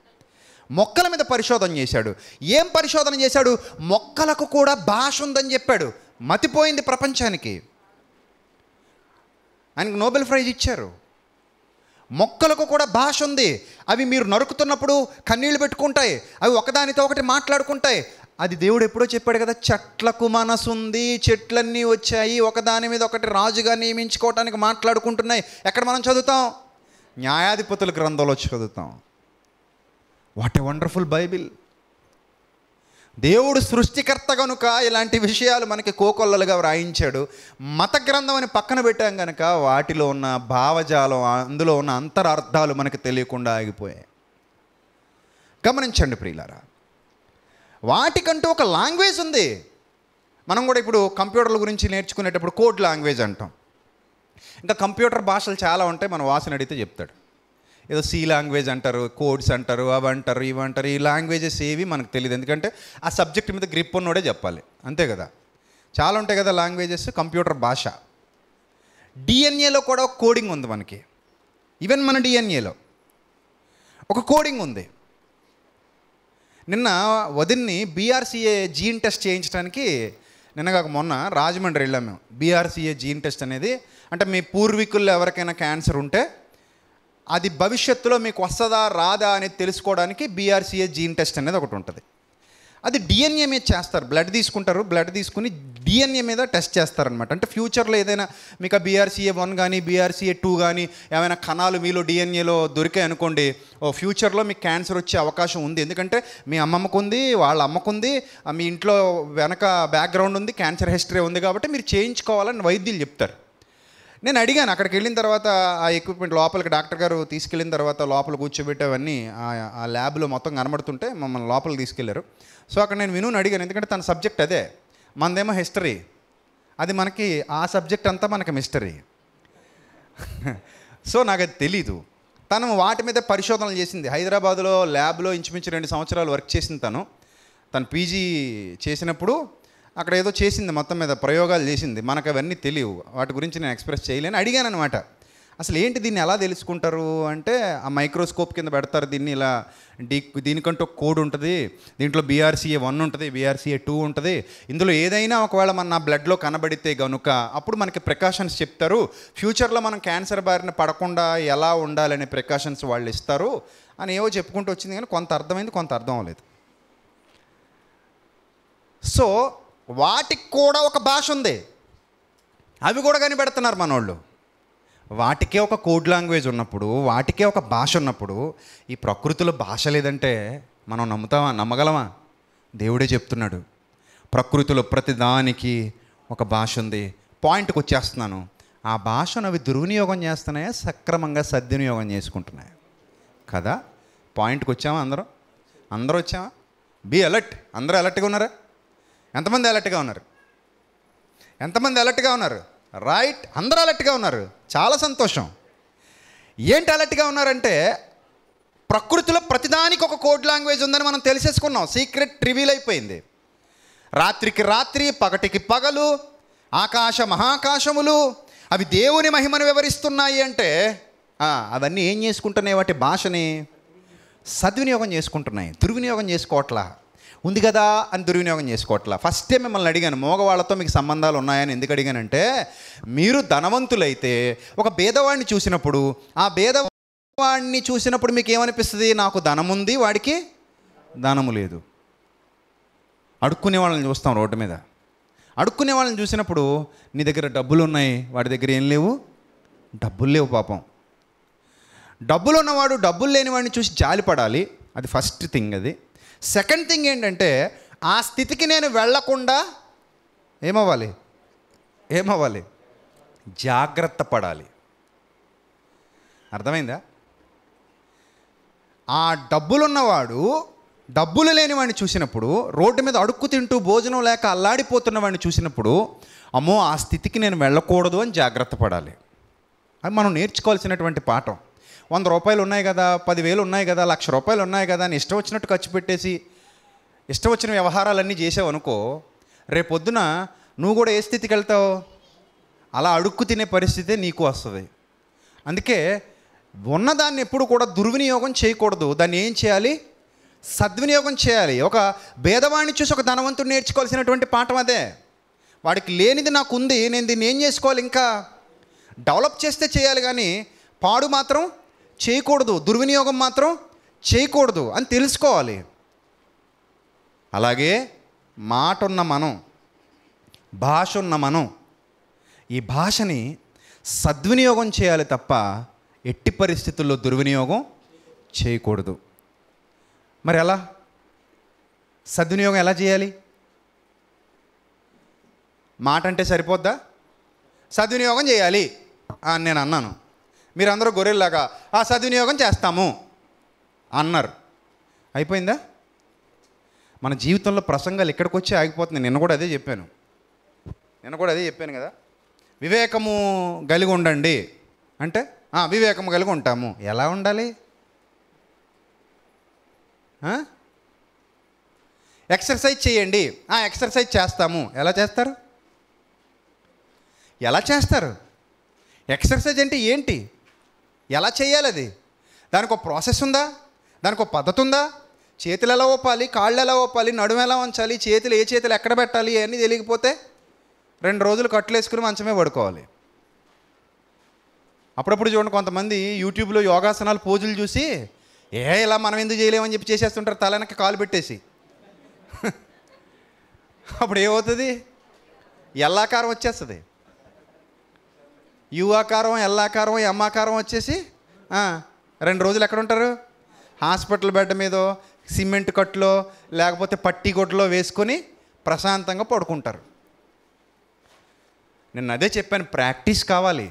మొక్కల మీద పరిశోధన చేశాడు ఏం పరిశోధన చేశాడు మొక్కలకు కూడా భాష ఉందని చెప్పాడు మతిపోయింది ప్రపంచానికి ఆయనకు నోబెల్ ప్రైజ్ ఇచ్చారు మొక్కలకు కూడా భాష ఉంది అవి మీరు నరుకుతున్నప్పుడు కన్నీళ్లు పెట్టుకుంటాయి అవి ఒకదానితో ఒకటి మాట్లాడుకుంటాయి అది దేవుడు ఎప్పుడో చెప్పాడు కదా చెట్లకు మనసుంది చెట్లన్నీ వచ్చాయి ఒకదాని మీద ఒకటి రాజుగా నియమించుకోవటానికి మాట్లాడుకుంటున్నాయి ఎక్కడ మనం చదువుతాం న్యాయాధిపతుల గ్రంథంలో చదువుతాం వాట్ ఏ వండర్ఫుల్ బైబిల్ దేవుడు సృష్టికర్త కనుక ఇలాంటి విషయాలు మనకి కోకొల్లలుగా వ్రాయించాడు మత గ్రంథం అని పక్కన పెట్టాం కనుక వాటిలో ఉన్న భావజాలం అందులో ఉన్న అంతరార్థాలు మనకు తెలియకుండా ఆగిపోయాయి గమనించండి ప్రియులారా వాటికంటూ ఒక లాంగ్వేజ్ ఉంది మనం కూడా ఇప్పుడు కంప్యూటర్ల గురించి నేర్చుకునేటప్పుడు కోడ్ లాంగ్వేజ్ అంటాం ఇంకా కంప్యూటర్ భాషలు చాలా ఉంటాయి మనం వాసన అడిగితే చెప్తాడు ఏదో సి లాంగ్వేజ్ అంటారు కోడ్స్ అంటారు అవి అంటారు ఇవి అంటారు ఈ లాంగ్వేజెస్ ఏవి మనకు తెలియదు ఎందుకంటే ఆ సబ్జెక్ట్ మీద గ్రిప్ ఉన్నోడే చెప్పాలి అంతే కదా చాలా ఉంటాయి కదా లాంగ్వేజెస్ కంప్యూటర్ భాష డిఎన్ఏలో కూడా ఒక కోడింగ్ ఉంది మనకి ఈవెన్ మన డిఎన్ఏలో ఒక కోడింగ్ ఉంది నిన్న వదిన్ని బీఆర్సీఏ జీన్ టెస్ట్ చేయించడానికి నిన్న కాక మొన్న రాజమండ్రి వెళ్ళాం మేము బీఆర్సీఏ జీన్ టెస్ట్ అనేది అంటే మీ పూర్వీకుల్లో ఎవరికైనా క్యాన్సర్ ఉంటే అది భవిష్యత్తులో మీకు వస్తుందా రాదా అనేది తెలుసుకోవడానికి బీఆర్సీఏ జీన్ టెస్ట్ అనేది ఒకటి ఉంటుంది అది డిఎన్ఏ మీద చేస్తారు బ్లడ్ తీసుకుంటారు బ్లడ్ తీసుకుని డిఎన్ఏ మీద టెస్ట్ చేస్తారనమాట అంటే ఫ్యూచర్లో ఏదైనా మీకు ఆ బీఆర్సీఏ వన్ కానీ బీఆర్సీఏ టూ కానీ ఏమైనా కణాలు మీలో డిఎన్ఏలో దొరికాయి అనుకోండి ఓ ఫ్యూచర్లో మీకు క్యాన్సర్ వచ్చే అవకాశం ఉంది ఎందుకంటే మీ అమ్మమ్మకు ఉంది వాళ్ళ అమ్మకు ఉంది మీ ఇంట్లో వెనక బ్యాక్గ్రౌండ్ ఉంది క్యాన్సర్ హిస్టరీ ఉంది కాబట్టి మీరు చేయించుకోవాలని వైద్యులు చెప్తారు నేను అడిగాను అక్కడికి వెళ్ళిన తర్వాత ఆ ఎక్విప్మెంట్ లోపలికి డాక్టర్ గారు తీసుకెళ్ళిన తర్వాత లోపల కూర్చోబెట్టేవన్నీ ఆ ల్యాబ్లో మొత్తం కనబడుతుంటే మమ్మల్ని లోపలికి తీసుకెళ్లారు సో అక్కడ నేను వినూని అడిగాను ఎందుకంటే తన సబ్జెక్ట్ అదే మనదేమో హిస్టరీ అది మనకి ఆ సబ్జెక్ట్ అంతా మనకి మిస్టరీ సో నాకు అది తెలీదు తను వాటి మీద పరిశోధనలు చేసింది హైదరాబాద్లో ల్యాబ్లో ఇంచుమించు రెండు సంవత్సరాలు వర్క్ చేసింది తను తను పీజీ చేసినప్పుడు అక్కడ ఏదో చేసింది మొత్తం మీద ప్రయోగాలు చేసింది మనకు అవన్నీ తెలియవు వాటి గురించి నేను ఎక్స్ప్రెస్ చేయలేని అడిగాను అనమాట అసలు ఏంటి దీన్ని ఎలా తెలుసుకుంటారు అంటే ఆ మైక్రోస్కోప్ కింద పెడతారు దీన్ని ఇలా డీ దీనికంటూ కోడ్ ఉంటుంది దీంట్లో బీఆర్సీఏ వన్ ఉంటుంది బీఆర్సీఏ టూ ఉంటుంది ఇందులో ఏదైనా ఒకవేళ మన నా బ్లడ్లో కనబడితే గనుక అప్పుడు మనకి ప్రికాషన్స్ చెప్తారు ఫ్యూచర్లో మనం క్యాన్సర్ బారిన పడకుండా ఎలా ఉండాలనే ప్రికాషన్స్ వాళ్ళు ఇస్తారు అని ఏవో చెప్పుకుంటూ వచ్చింది కానీ కొంత అర్థమైంది కొంత అర్థం అవ్వలేదు సో వాటికి కూడా ఒక భాష ఉంది అవి కూడా కనిపెడుతున్నారు మనోళ్ళు వాటికే ఒక కోడ్ లాంగ్వేజ్ ఉన్నప్పుడు వాటికే ఒక భాష ఉన్నప్పుడు ఈ ప్రకృతిలో భాష లేదంటే మనం నమ్ముతామా నమ్మగలమా దేవుడే చెప్తున్నాడు ప్రకృతిలో ప్రతిదానికి ఒక భాష ఉంది పాయింట్కి వచ్చేస్తున్నాను ఆ భాషను అవి దుర్వినియోగం చేస్తున్నాయా సక్రమంగా సద్వినియోగం చేసుకుంటున్నాయి కదా పాయింట్కి వచ్చామా అందరం అందరూ వచ్చామా బీ అలర్ట్ అందరూ అలర్ట్గా ఉన్నారా ఎంతమంది అలర్ట్గా ఉన్నారు ఎంతమంది అలర్ట్గా ఉన్నారు రైట్ అందరూ అలర్ట్గా ఉన్నారు చాలా సంతోషం ఏంటి అలర్ట్గా ఉన్నారంటే ప్రకృతిలో ప్రతిదానికి ఒక కోడ్ లాంగ్వేజ్ ఉందని మనం తెలిసేసుకున్నాం సీక్రెట్ ట్రివీల్ అయిపోయింది రాత్రికి రాత్రి పగటికి పగలు ఆకాశ మహాకాశములు అవి దేవుని మహిమను వివరిస్తున్నాయి అంటే అవన్నీ ఏం చేసుకుంటున్నాయి వాటి భాషని సద్వినియోగం చేసుకుంటున్నాయి దుర్వినియోగం చేసుకోవట్లా ఉంది కదా అని దుర్వినియోగం చేసుకోవట్లా ఫస్టే మిమ్మల్ని అడిగాను మోగవాళ్ళతో మీకు సంబంధాలు ఉన్నాయని ఎందుకు అడిగానంటే మీరు ధనవంతులైతే ఒక భేదవాడిని చూసినప్పుడు ఆ భేదవాడిని చూసినప్పుడు మీకు ఏమనిపిస్తుంది నాకు ధనం ఉంది వాడికి ధనము లేదు అడుక్కునే వాళ్ళని చూస్తాం రోడ్డు మీద అడుక్కునే వాళ్ళని చూసినప్పుడు నీ దగ్గర డబ్బులు ఉన్నాయి వాడి దగ్గర ఏం లేవు డబ్బులు లేవు పాపం డబ్బులు ఉన్నవాడు డబ్బులు లేనివాడిని చూసి జాలిపడాలి అది ఫస్ట్ థింగ్ అది సెకండ్ థింగ్ ఏంటంటే ఆ స్థితికి నేను వెళ్లకుండా ఏమవ్వాలి ఏమవ్వాలి జాగ్రత్త పడాలి అర్థమైందా ఆ డబ్బులున్నవాడు డబ్బులు లేని వాడిని చూసినప్పుడు రోడ్డు మీద అడుక్కు తింటూ భోజనం లేక అల్లాడిపోతున్న వాడిని చూసినప్పుడు అమ్మో ఆ స్థితికి నేను వెళ్ళకూడదు అని జాగ్రత్త పడాలి అది మనం నేర్చుకోవాల్సినటువంటి పాఠం వంద రూపాయలు ఉన్నాయి కదా పదివేలు ఉన్నాయి కదా లక్ష రూపాయలు ఉన్నాయి కదా అని ఇష్టం వచ్చినట్టు ఖర్చు పెట్టేసి ఇష్టం వచ్చిన వ్యవహారాలన్నీ చేసావు అనుకో రేపొద్దున నువ్వు కూడా ఏ స్థితికి వెళ్తావు అలా అడుక్కు తినే పరిస్థితే నీకు వస్తుంది అందుకే ఉన్నదాన్ని ఎప్పుడు కూడా దుర్వినియోగం చేయకూడదు దాన్ని ఏం చేయాలి సద్వినియోగం చేయాలి ఒక భేదవాణి చూసి ఒక ధనవంతుడు నేర్చుకోవాల్సినటువంటి పాఠం అదే వాడికి లేనిది నాకు ఉంది నేను దీన్ని ఏం చేసుకోవాలి ఇంకా డెవలప్ చేస్తే చేయాలి కానీ పాడు మాత్రం చేయకూడదు దుర్వినియోగం మాత్రం చేయకూడదు అని తెలుసుకోవాలి అలాగే మాట ఉన్న మనం భాష ఉన్న మనం ఈ భాషని సద్వినియోగం చేయాలి తప్ప ఎట్టి పరిస్థితుల్లో దుర్వినియోగం చేయకూడదు మరి ఎలా సద్వినియోగం ఎలా చేయాలి మాట అంటే సరిపోద్దా సద్వినియోగం చేయాలి అని నేను అన్నాను మీరందరూ గొర్రెల్లాగా ఆ సద్వినియోగం చేస్తాము అన్నారు అయిపోయిందా మన జీవితంలో ప్రసంగాలు ఇక్కడికి వచ్చి ఆగిపోతుంది నిన్న కూడా అదే చెప్పాను నిన్న కూడా అదే చెప్పాను కదా వివేకము కలిగి ఉండండి అంటే వివేకము కలిగి ఉంటాము ఎలా ఉండాలి ఎక్సర్సైజ్ చేయండి ఎక్సర్సైజ్ చేస్తాము ఎలా చేస్తారు ఎలా చేస్తారు ఎక్సర్సైజ్ అంటే ఏంటి ఎలా చేయాలి అది దానికి ఒక ప్రాసెస్ ఉందా దానికి ఒక పద్ధతి ఉందా చేతులు ఎలా ఊపాలి కాళ్ళు ఎలా ఊపాలి నడుము ఎలా ఉంచాలి చేతులు ఏ చేతులు ఎక్కడ పెట్టాలి అని తెలియకపోతే రెండు రోజులు కట్లు వేసుకుని మంచమే పడుకోవాలి అప్పుడప్పుడు చూడండి కొంతమంది యూట్యూబ్లో యోగాసనాలు పూజలు చూసి ఏ ఇలా మనం ఎందుకు చేయలేమని చెప్పి చేసేస్తుంటారు తలనకి కాలు పెట్టేసి అప్పుడు ఏమవుతుంది ఎల్లాకారం వచ్చేస్తుంది యు ఆకారం ఎమ్మాకారం ఆకారం వచ్చేసి రెండు రోజులు ఎక్కడ ఉంటారు హాస్పిటల్ బెడ్ మీద సిమెంట్ కట్లో లేకపోతే పట్టి గొడ్డలో వేసుకొని ప్రశాంతంగా పడుకుంటారు నేను అదే చెప్పాను ప్రాక్టీస్ కావాలి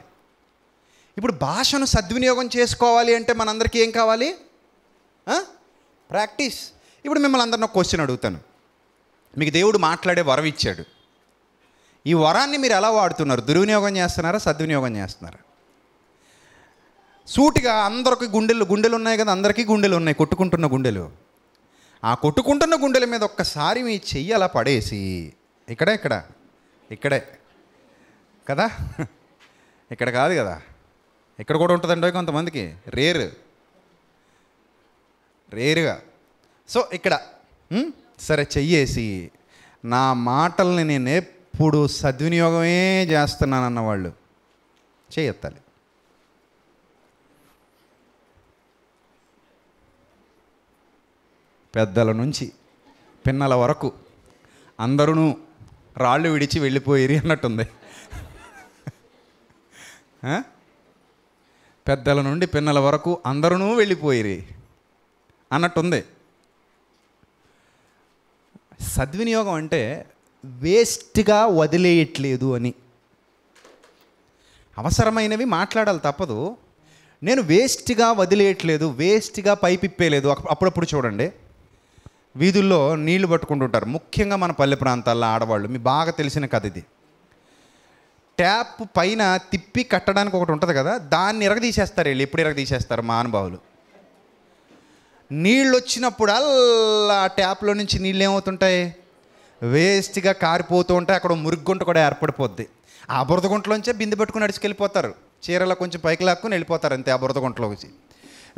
ఇప్పుడు భాషను సద్వినియోగం చేసుకోవాలి అంటే మనందరికీ ఏం కావాలి ప్రాక్టీస్ ఇప్పుడు మిమ్మల్ని అందరిని క్వశ్చన్ అడుగుతాను మీకు దేవుడు మాట్లాడే వరం ఇచ్చాడు ఈ వరాన్ని మీరు ఎలా వాడుతున్నారు దుర్వినియోగం చేస్తున్నారా సద్వినియోగం చేస్తున్నారా సూటిగా అందరికి గుండెలు గుండెలు ఉన్నాయి కదా అందరికీ గుండెలు ఉన్నాయి కొట్టుకుంటున్న గుండెలు ఆ కొట్టుకుంటున్న గుండెల మీద ఒక్కసారి మీ చెయ్యి అలా పడేసి ఇక్కడే ఇక్కడ ఇక్కడే కదా ఇక్కడ కాదు కదా ఇక్కడ కూడా ఉంటుందండి కొంతమందికి రేరు రేరుగా సో ఇక్కడ సరే చెయ్యేసి నా మాటల్ని నేను ఇప్పుడు సద్వినియోగమే చేస్తున్నానన్న వాళ్ళు చేయత్తాలి పెద్దల నుంచి పిన్నల వరకు అందరూ రాళ్ళు విడిచి వెళ్ళిపోయిరి అన్నట్టుంది పెద్దల నుండి పిన్నల వరకు అందరూ వెళ్ళిపోయిరి అన్నట్టుంది సద్వినియోగం అంటే వేస్ట్గా వదిలేయట్లేదు అని అవసరమైనవి మాట్లాడాలి తప్పదు నేను వేస్ట్గా వదిలేయట్లేదు వేస్ట్గా పైపిప్పేయలేదు అప్పుడప్పుడు చూడండి వీధుల్లో నీళ్లు పట్టుకుంటుంటారు ముఖ్యంగా మన పల్లె ప్రాంతాల్లో ఆడవాళ్ళు మీ బాగా తెలిసిన కథ ఇది ట్యాప్ పైన తిప్పి కట్టడానికి ఒకటి ఉంటుంది కదా దాన్ని ఎరగదీసేస్తారు వీళ్ళు ఎప్పుడు ఎరగదీసేస్తారు మహానుభావులు నీళ్ళు వచ్చినప్పుడు అల్లా ట్యాప్లో నుంచి నీళ్ళు ఏమవుతుంటాయి వేస్ట్గా కారిపోతూ ఉంటే అక్కడ మురుగుంట కూడా ఏర్పడిపోద్ది ఆ బురదగుంటలోంచే బిందె పెట్టుకుని నడిచికెళ్ళిపోతారు చీరలో కొంచెం పైకి లాక్కుని వెళ్ళిపోతారు అంతే ఆ బురదగుంటలోకి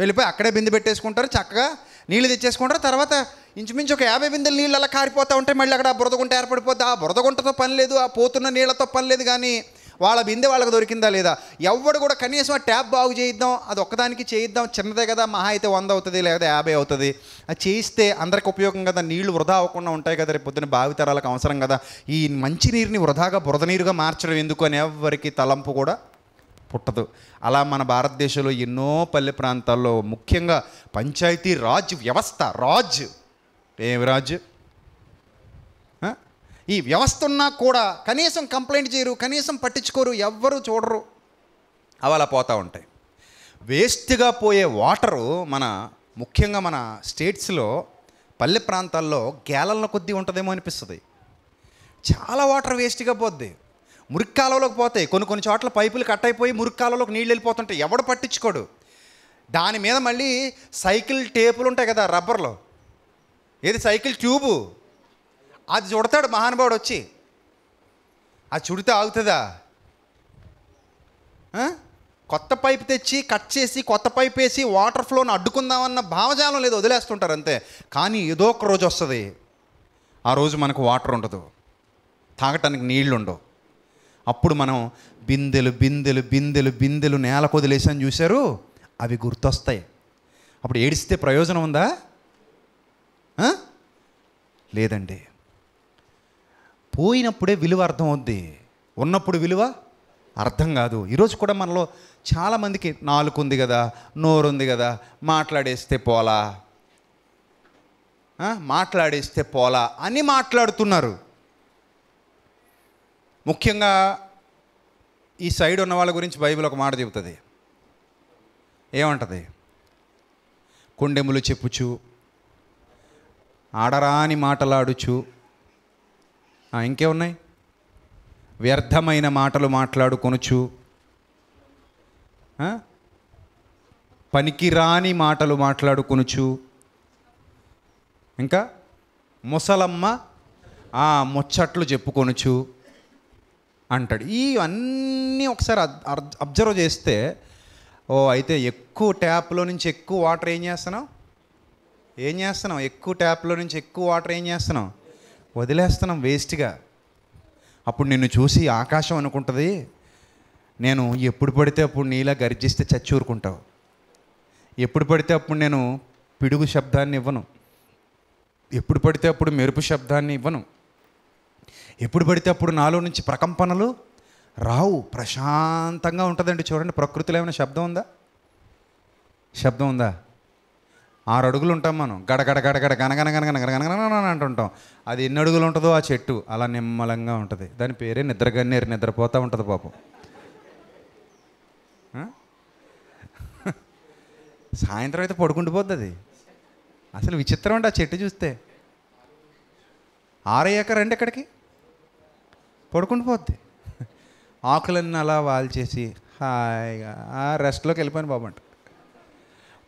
వెళ్ళిపోయి అక్కడే బిందె పెట్టేసుకుంటారు చక్కగా నీళ్ళు తెచ్చేసుకుంటారు తర్వాత ఇంచుమించు ఒక యాభై బిందెలు నీళ్ళు అలా కారిపోతూ ఉంటే మళ్ళీ అక్కడ బురదగుంట ఏర్పడిపోద్ది ఆ బురదగుంటతో పని లేదు ఆ పోతున్న నీళ్ళతో పని లేదు కానీ వాళ్ళ బిందె వాళ్ళకి దొరికిందా లేదా ఎవడు కూడా కనీసం ఆ ట్యాప్ బాగు చేయిద్దాం అది ఒక్కదానికి చేయిద్దాం చిన్నదే కదా మహా అయితే వంద అవుతుంది లేదా యాభై అవుతుంది అది చేయిస్తే అందరికి ఉపయోగం కదా నీళ్లు వృధా అవ్వకుండా ఉంటాయి కదా రేపు పొద్దున భావితరాలకు అవసరం కదా ఈ మంచి నీరుని వృధాగా బురద నీరుగా మార్చడం ఎందుకు అని ఎవరికి తలంపు కూడా పుట్టదు అలా మన భారతదేశంలో ఎన్నో పల్లె ప్రాంతాల్లో ముఖ్యంగా పంచాయతీ రాజ్ వ్యవస్థ రాజ్ ఏమి రాజ్ ఈ వ్యవస్థ ఉన్నా కూడా కనీసం కంప్లైంట్ చేయరు కనీసం పట్టించుకోరు ఎవ్వరూ చూడరు అవి అలా పోతూ ఉంటాయి వేస్ట్గా పోయే వాటరు మన ముఖ్యంగా మన స్టేట్స్లో పల్లె ప్రాంతాల్లో గేలల కొద్దీ ఉంటుందేమో అనిపిస్తుంది చాలా వాటర్ వేస్ట్గా పోద్ది మురికి కాలంలోకి పోతాయి కొన్ని కొన్ని చోట్ల పైపులు కట్ అయిపోయి మురిక్కాలలోకి నీళ్ళు వెళ్ళిపోతుంటాయి ఎవడు పట్టించుకోడు దాని మీద మళ్ళీ సైకిల్ టేపులు ఉంటాయి కదా రబ్బర్లో ఏది సైకిల్ ట్యూబు అది చుడతాడు మహానుభావుడు వచ్చి అది చుడితే ఆగుతుందా కొత్త పైపు తెచ్చి కట్ చేసి కొత్త పైప్ వేసి వాటర్ ఫ్లోను అడ్డుకుందామన్న భావజాలం లేదు వదిలేస్తుంటారు అంతే కానీ ఏదో ఒక రోజు వస్తుంది ఆ రోజు మనకు వాటర్ ఉండదు తాగటానికి నీళ్ళు ఉండవు అప్పుడు మనం బిందెలు బిందెలు బిందెలు బిందెలు నేలకు వదిలేసాను చూశారు అవి గుర్తొస్తాయి అప్పుడు ఏడిస్తే ప్రయోజనం ఉందా లేదండి పోయినప్పుడే విలువ అర్థం అవుద్ది ఉన్నప్పుడు విలువ అర్థం కాదు ఈరోజు కూడా మనలో చాలామందికి నాలుగు ఉంది కదా నోరు ఉంది కదా మాట్లాడేస్తే పోలా మాట్లాడేస్తే పోలా అని మాట్లాడుతున్నారు ముఖ్యంగా ఈ సైడ్ ఉన్న వాళ్ళ గురించి బైబిల్ ఒక మాట చెబుతుంది ఏమంటుంది కొండెములు చెప్పుచు ఆడరాని మాటలాడుచు ఇంకేమున్నాయి వ్యర్థమైన మాటలు మాట్లాడుకొనుచు పనికిరాని మాటలు మాట్లాడుకొనుచు ఇంకా ముసలమ్మ ఆ ముచ్చట్లు చెప్పుకొనుచు అంటాడు ఇవన్నీ అన్నీ ఒకసారి అబ్జర్వ్ చేస్తే ఓ అయితే ఎక్కువ ట్యాప్లో నుంచి ఎక్కువ వాటర్ ఏం చేస్తున్నావు ఏం చేస్తున్నావు ఎక్కువ ట్యాప్లో నుంచి ఎక్కువ వాటర్ ఏం చేస్తున్నావు వదిలేస్తున్నాం వేస్ట్గా అప్పుడు నిన్ను చూసి ఆకాశం అనుకుంటుంది నేను ఎప్పుడు పడితే అప్పుడు నీలా గర్జిస్తే చచ్చి ఊరుకుంటావు ఎప్పుడు పడితే అప్పుడు నేను పిడుగు శబ్దాన్ని ఇవ్వను ఎప్పుడు పడితే అప్పుడు మెరుపు శబ్దాన్ని ఇవ్వను ఎప్పుడు పడితే అప్పుడు నాలో నుంచి ప్రకంపనలు రావు ప్రశాంతంగా ఉంటుందండి చూడండి ప్రకృతిలో ఏమైనా శబ్దం ఉందా శబ్దం ఉందా ఆరు అడుగులు ఉంటాం మనం గడగడ గడగడ గనగనగన అంటుంటాం అది ఎన్ని అడుగులు ఉంటుందో ఆ చెట్టు అలా నిమ్మలంగా ఉంటుంది దాని పేరే నిద్రగన్నేరు నిద్రపోతూ ఉంటుంది పాపం సాయంత్రం అయితే పడుకుంటూ పోద్ది అది అసలు విచిత్రం అండి ఆ చెట్టు చూస్తే ఆరయ్యాక రండి ఎక్కడికి పడుకుంటూ పోద్ది ఆకులన్నీ అలా వాల్చేసి హాయిగా రెస్ట్లోకి వెళ్ళిపోయాను బాబు అంట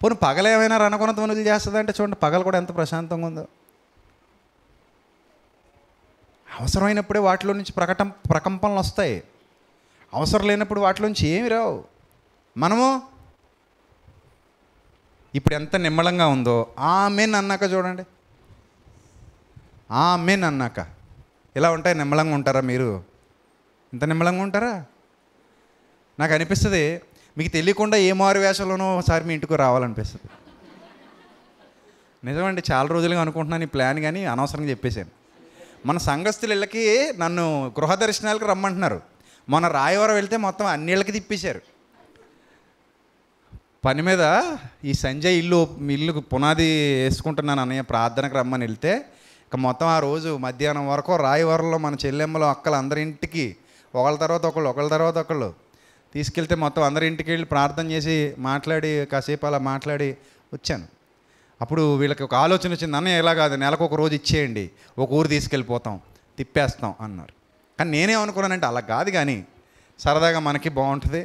పోను పగలేమైనా రణకొన ధ్వనులు చేస్తుందంటే చూడండి పగలు కూడా ఎంత ప్రశాంతంగా ఉందో అవసరమైనప్పుడే వాటిలో నుంచి ప్రకటం ప్రకంపనలు వస్తాయి అవసరం లేనప్పుడు వాటిలోంచి ఏమి రావు మనము ఇప్పుడు ఎంత నిమ్మలంగా ఉందో ఆ మెన్ అన్నాక చూడండి ఆ మెన్ అన్నాక ఇలా ఉంటాయి నిమ్మలంగా ఉంటారా మీరు ఇంత నిమ్మలంగా ఉంటారా నాకు అనిపిస్తుంది మీకు తెలియకుండా ఏ మారు వేషంలోనో ఒకసారి మీ ఇంటికి రావాలనిపిస్తుంది నిజమండి చాలా రోజులుగా అనుకుంటున్నాను ఈ ప్లాన్ కానీ అనవసరంగా చెప్పేశాను మన సంఘస్థుల ఇళ్ళకి నన్ను గృహ దర్శనాలకు రమ్మంటున్నారు మన రాయవరం వెళ్తే మొత్తం అన్ని ఇళ్ళకి తిప్పేశారు పని మీద ఈ సంజయ్ ఇల్లు ఇల్లు పునాది వేసుకుంటున్నాను అన్నయ్య ప్రార్థనకు రమ్మని వెళ్తే ఇక మొత్తం ఆ రోజు మధ్యాహ్నం వరకు రాయవరంలో మన చెల్లెమ్మలు అక్కలు అందరింటికి ఒకళ్ళ తర్వాత ఒకళ్ళు ఒకళ్ళ తర్వాత ఒకళ్ళు తీసుకెళ్తే మొత్తం అందరి ఇంటికి వెళ్ళి ప్రార్థన చేసి మాట్లాడి కాసేపు అలా మాట్లాడి వచ్చాను అప్పుడు వీళ్ళకి ఒక ఆలోచన వచ్చింది అన్న ఎలా కాదు నెలకు ఒక రోజు ఇచ్చేయండి ఒక ఊరు తీసుకెళ్ళిపోతాం తిప్పేస్తాం అన్నారు కానీ నేనేమనుకున్నానంటే అలా కాదు కానీ సరదాగా మనకి బాగుంటుంది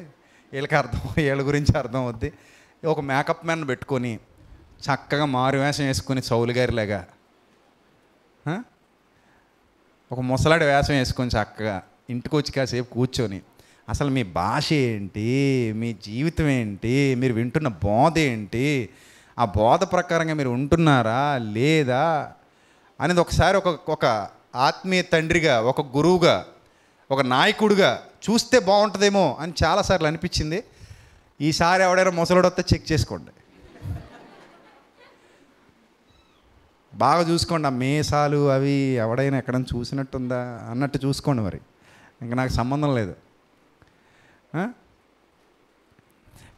వీళ్ళకి అర్థం వీళ్ళ గురించి అర్థం అవుద్ది ఒక మేకప్ మ్యాన్ పెట్టుకొని చక్కగా మారు వేసుకొని సౌలు గారిలాగా ఒక ముసలాడి వేషం వేసుకొని చక్కగా ఇంటికి వచ్చి కాసేపు కూర్చొని అసలు మీ భాష ఏంటి మీ జీవితం ఏంటి మీరు వింటున్న బోధ ఏంటి ఆ బోధ ప్రకారంగా మీరు ఉంటున్నారా లేదా అనేది ఒకసారి ఒక ఒక ఆత్మీయ తండ్రిగా ఒక గురువుగా ఒక నాయకుడిగా చూస్తే బాగుంటుందేమో అని చాలాసార్లు అనిపించింది ఈసారి ఎవడైనా ముసలోడొస్తే చెక్ చేసుకోండి బాగా చూసుకోండి ఆ మేసాలు అవి ఎవడైనా ఎక్కడైనా చూసినట్టుందా అన్నట్టు చూసుకోండి మరి ఇంకా నాకు సంబంధం లేదు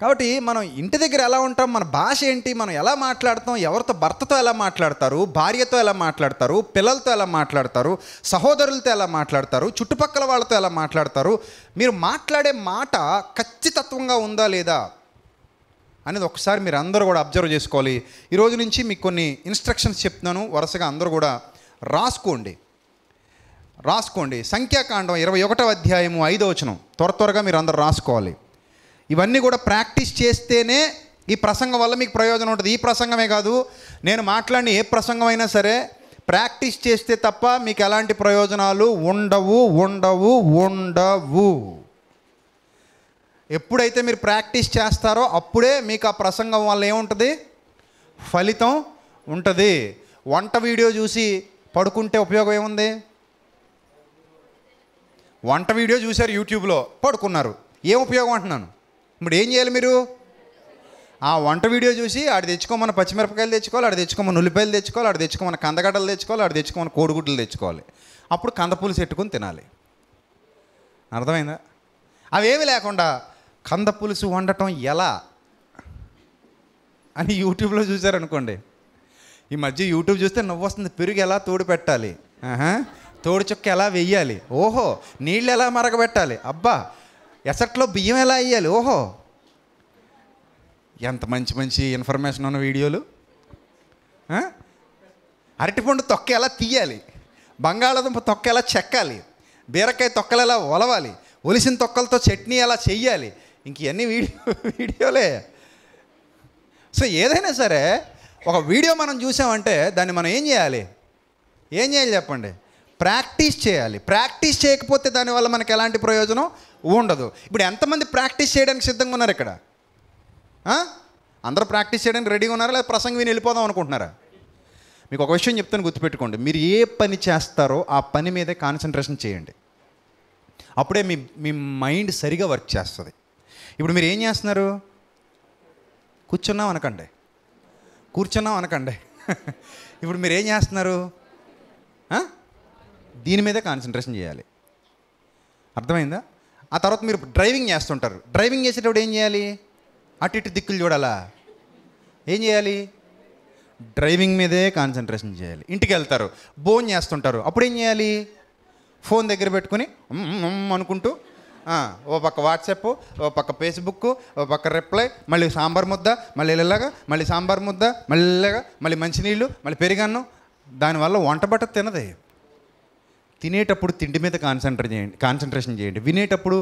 కాబట్టి మనం ఇంటి దగ్గర ఎలా ఉంటాం మన భాష ఏంటి మనం ఎలా మాట్లాడతాం ఎవరితో భర్తతో ఎలా మాట్లాడతారు భార్యతో ఎలా మాట్లాడతారు పిల్లలతో ఎలా మాట్లాడతారు సహోదరులతో ఎలా మాట్లాడతారు చుట్టుపక్కల వాళ్ళతో ఎలా మాట్లాడతారు మీరు మాట్లాడే మాట ఖచ్చితత్వంగా ఉందా లేదా అనేది ఒకసారి మీరు అందరూ కూడా అబ్జర్వ్ చేసుకోవాలి ఈరోజు నుంచి మీకు కొన్ని ఇన్స్ట్రక్షన్స్ చెప్తున్నాను వరుసగా అందరూ కూడా రాసుకోండి రాసుకోండి సంఖ్యాకాండం ఇరవై ఒకటో అధ్యాయము ఐదో వచనం త్వర త్వరగా మీరు అందరు రాసుకోవాలి ఇవన్నీ కూడా ప్రాక్టీస్ చేస్తేనే ఈ ప్రసంగం వల్ల మీకు ప్రయోజనం ఉంటుంది ఈ ప్రసంగమే కాదు నేను మాట్లాడిన ఏ ప్రసంగం అయినా సరే ప్రాక్టీస్ చేస్తే తప్ప మీకు ఎలాంటి ప్రయోజనాలు ఉండవు ఉండవు ఉండవు ఎప్పుడైతే మీరు ప్రాక్టీస్ చేస్తారో అప్పుడే మీకు ఆ ప్రసంగం వల్ల ఏముంటుంది ఫలితం ఉంటుంది వంట వీడియో చూసి పడుకుంటే ఉపయోగం ఏముంది వంట వీడియో చూశారు యూట్యూబ్లో పడుకున్నారు ఏం ఉపయోగం అంటున్నాను ఇప్పుడు ఏం చేయాలి మీరు ఆ వంట వీడియో చూసి ఆడ తెచ్చుకోమని పచ్చిమిరపకాయలు తెచ్చుకోవాలి ఆడ తెచ్చుకోమని ఉల్లిపాయలు తెచ్చుకోవాలి ఆడ తెచ్చుకోమని కందగడ్డలు తెచ్చుకోవాలి ఆడ తెచ్చుకోమని కోడిగుడ్లు తెచ్చుకోవాలి అప్పుడు కందపూలు చెట్టుకుని తినాలి అర్థమైందా అవేమి లేకుండా కంద పులుసు వండటం ఎలా అని యూట్యూబ్లో చూశారనుకోండి ఈ మధ్య యూట్యూబ్ చూస్తే నువ్వు వస్తుంది పెరుగు ఎలా తోడు పెట్టాలి తోడు చుక్క ఎలా వెయ్యాలి ఓహో నీళ్ళు ఎలా మరగబెట్టాలి అబ్బా ఎసట్లో బియ్యం ఎలా వేయాలి ఓహో ఎంత మంచి మంచి ఇన్ఫర్మేషన్ ఉన్న వీడియోలు అరటిపండు తొక్క ఎలా తీయాలి బంగాళాదుంప తొక్క ఎలా చెక్కాలి బీరకాయ తొక్కలు ఎలా ఒలవాలి ఒలిసిన తొక్కలతో చట్నీ ఎలా చెయ్యాలి ఇంక ఇవన్నీ వీడియో వీడియోలే సో ఏదైనా సరే ఒక వీడియో మనం చూసామంటే దాన్ని మనం ఏం చేయాలి ఏం చేయాలి చెప్పండి ప్రాక్టీస్ చేయాలి ప్రాక్టీస్ చేయకపోతే దానివల్ల మనకు ఎలాంటి ప్రయోజనం ఉండదు ఇప్పుడు ఎంతమంది ప్రాక్టీస్ చేయడానికి సిద్ధంగా ఉన్నారు ఇక్కడ అందరూ ప్రాక్టీస్ చేయడానికి రెడీగా ఉన్నారా లేదా ప్రసంగం విని వెళ్ళిపోదాం అనుకుంటున్నారా మీకు ఒక విషయం చెప్తాను గుర్తుపెట్టుకోండి మీరు ఏ పని చేస్తారో ఆ పని మీదే కాన్సన్ట్రేషన్ చేయండి అప్పుడే మీ మీ మైండ్ సరిగా వర్క్ చేస్తుంది ఇప్పుడు మీరు ఏం చేస్తున్నారు కూర్చున్నాం అనకండి కూర్చున్నాం అనకండి ఇప్పుడు మీరు ఏం చేస్తున్నారు దీని మీదే కాన్సన్ట్రేషన్ చేయాలి అర్థమైందా ఆ తర్వాత మీరు డ్రైవింగ్ చేస్తుంటారు డ్రైవింగ్ చేసేటప్పుడు ఏం చేయాలి అటు ఇటు దిక్కులు చూడాలా ఏం చేయాలి డ్రైవింగ్ మీదే కాన్సన్ట్రేషన్ చేయాలి ఇంటికి వెళ్తారు బోన్ చేస్తుంటారు అప్పుడు ఏం చేయాలి ఫోన్ దగ్గర పెట్టుకుని అనుకుంటూ ఓ పక్క వాట్సాప్ ఓ పక్క ఫేస్బుక్ ఓ పక్క రిప్లై మళ్ళీ సాంబార్ ముద్ద మళ్ళీ ఇలాగా మళ్ళీ సాంబార్ ముద్ద మళ్ళీ మళ్ళీ మంచినీళ్ళు మళ్ళీ పెరిగాను దానివల్ల వంట బట్ట తినదే తినేటప్పుడు తిండి మీద కాన్సన్ట్రేట్ చేయండి కాన్సన్ట్రేషన్ చేయండి వినేటప్పుడు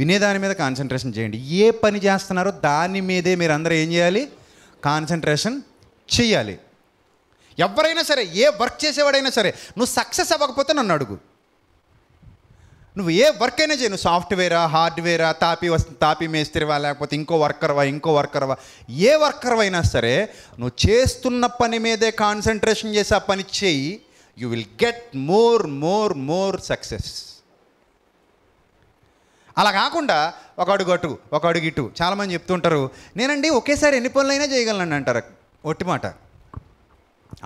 వినేదాని మీద కాన్సన్ట్రేషన్ చేయండి ఏ పని చేస్తున్నారో దాని మీదే మీరు అందరూ ఏం చేయాలి కాన్సన్ట్రేషన్ చేయాలి ఎవరైనా సరే ఏ వర్క్ చేసేవాడైనా సరే నువ్వు సక్సెస్ అవ్వకపోతే నన్ను అడుగు నువ్వు ఏ వర్క్ అయినా చేయను సాఫ్ట్వేరా హార్డ్వేరా తాపి తాపి మేస్త్రివా లేకపోతే ఇంకో వర్కర్వా ఇంకో వర్కర్వా ఏ వర్కర్వైనా సరే నువ్వు చేస్తున్న పని మీదే కాన్సన్ట్రేషన్ చేసి ఆ పని చేయి you will get more more more success అలా కాకుండా ఒక అడుగు అటు ఒక అడుగు ఇటు చాలామంది చెప్తుంటారు నేనండి ఒకేసారి ఎన్ని పనులైనా చేయగలను అంటారు ఒట్టి మాట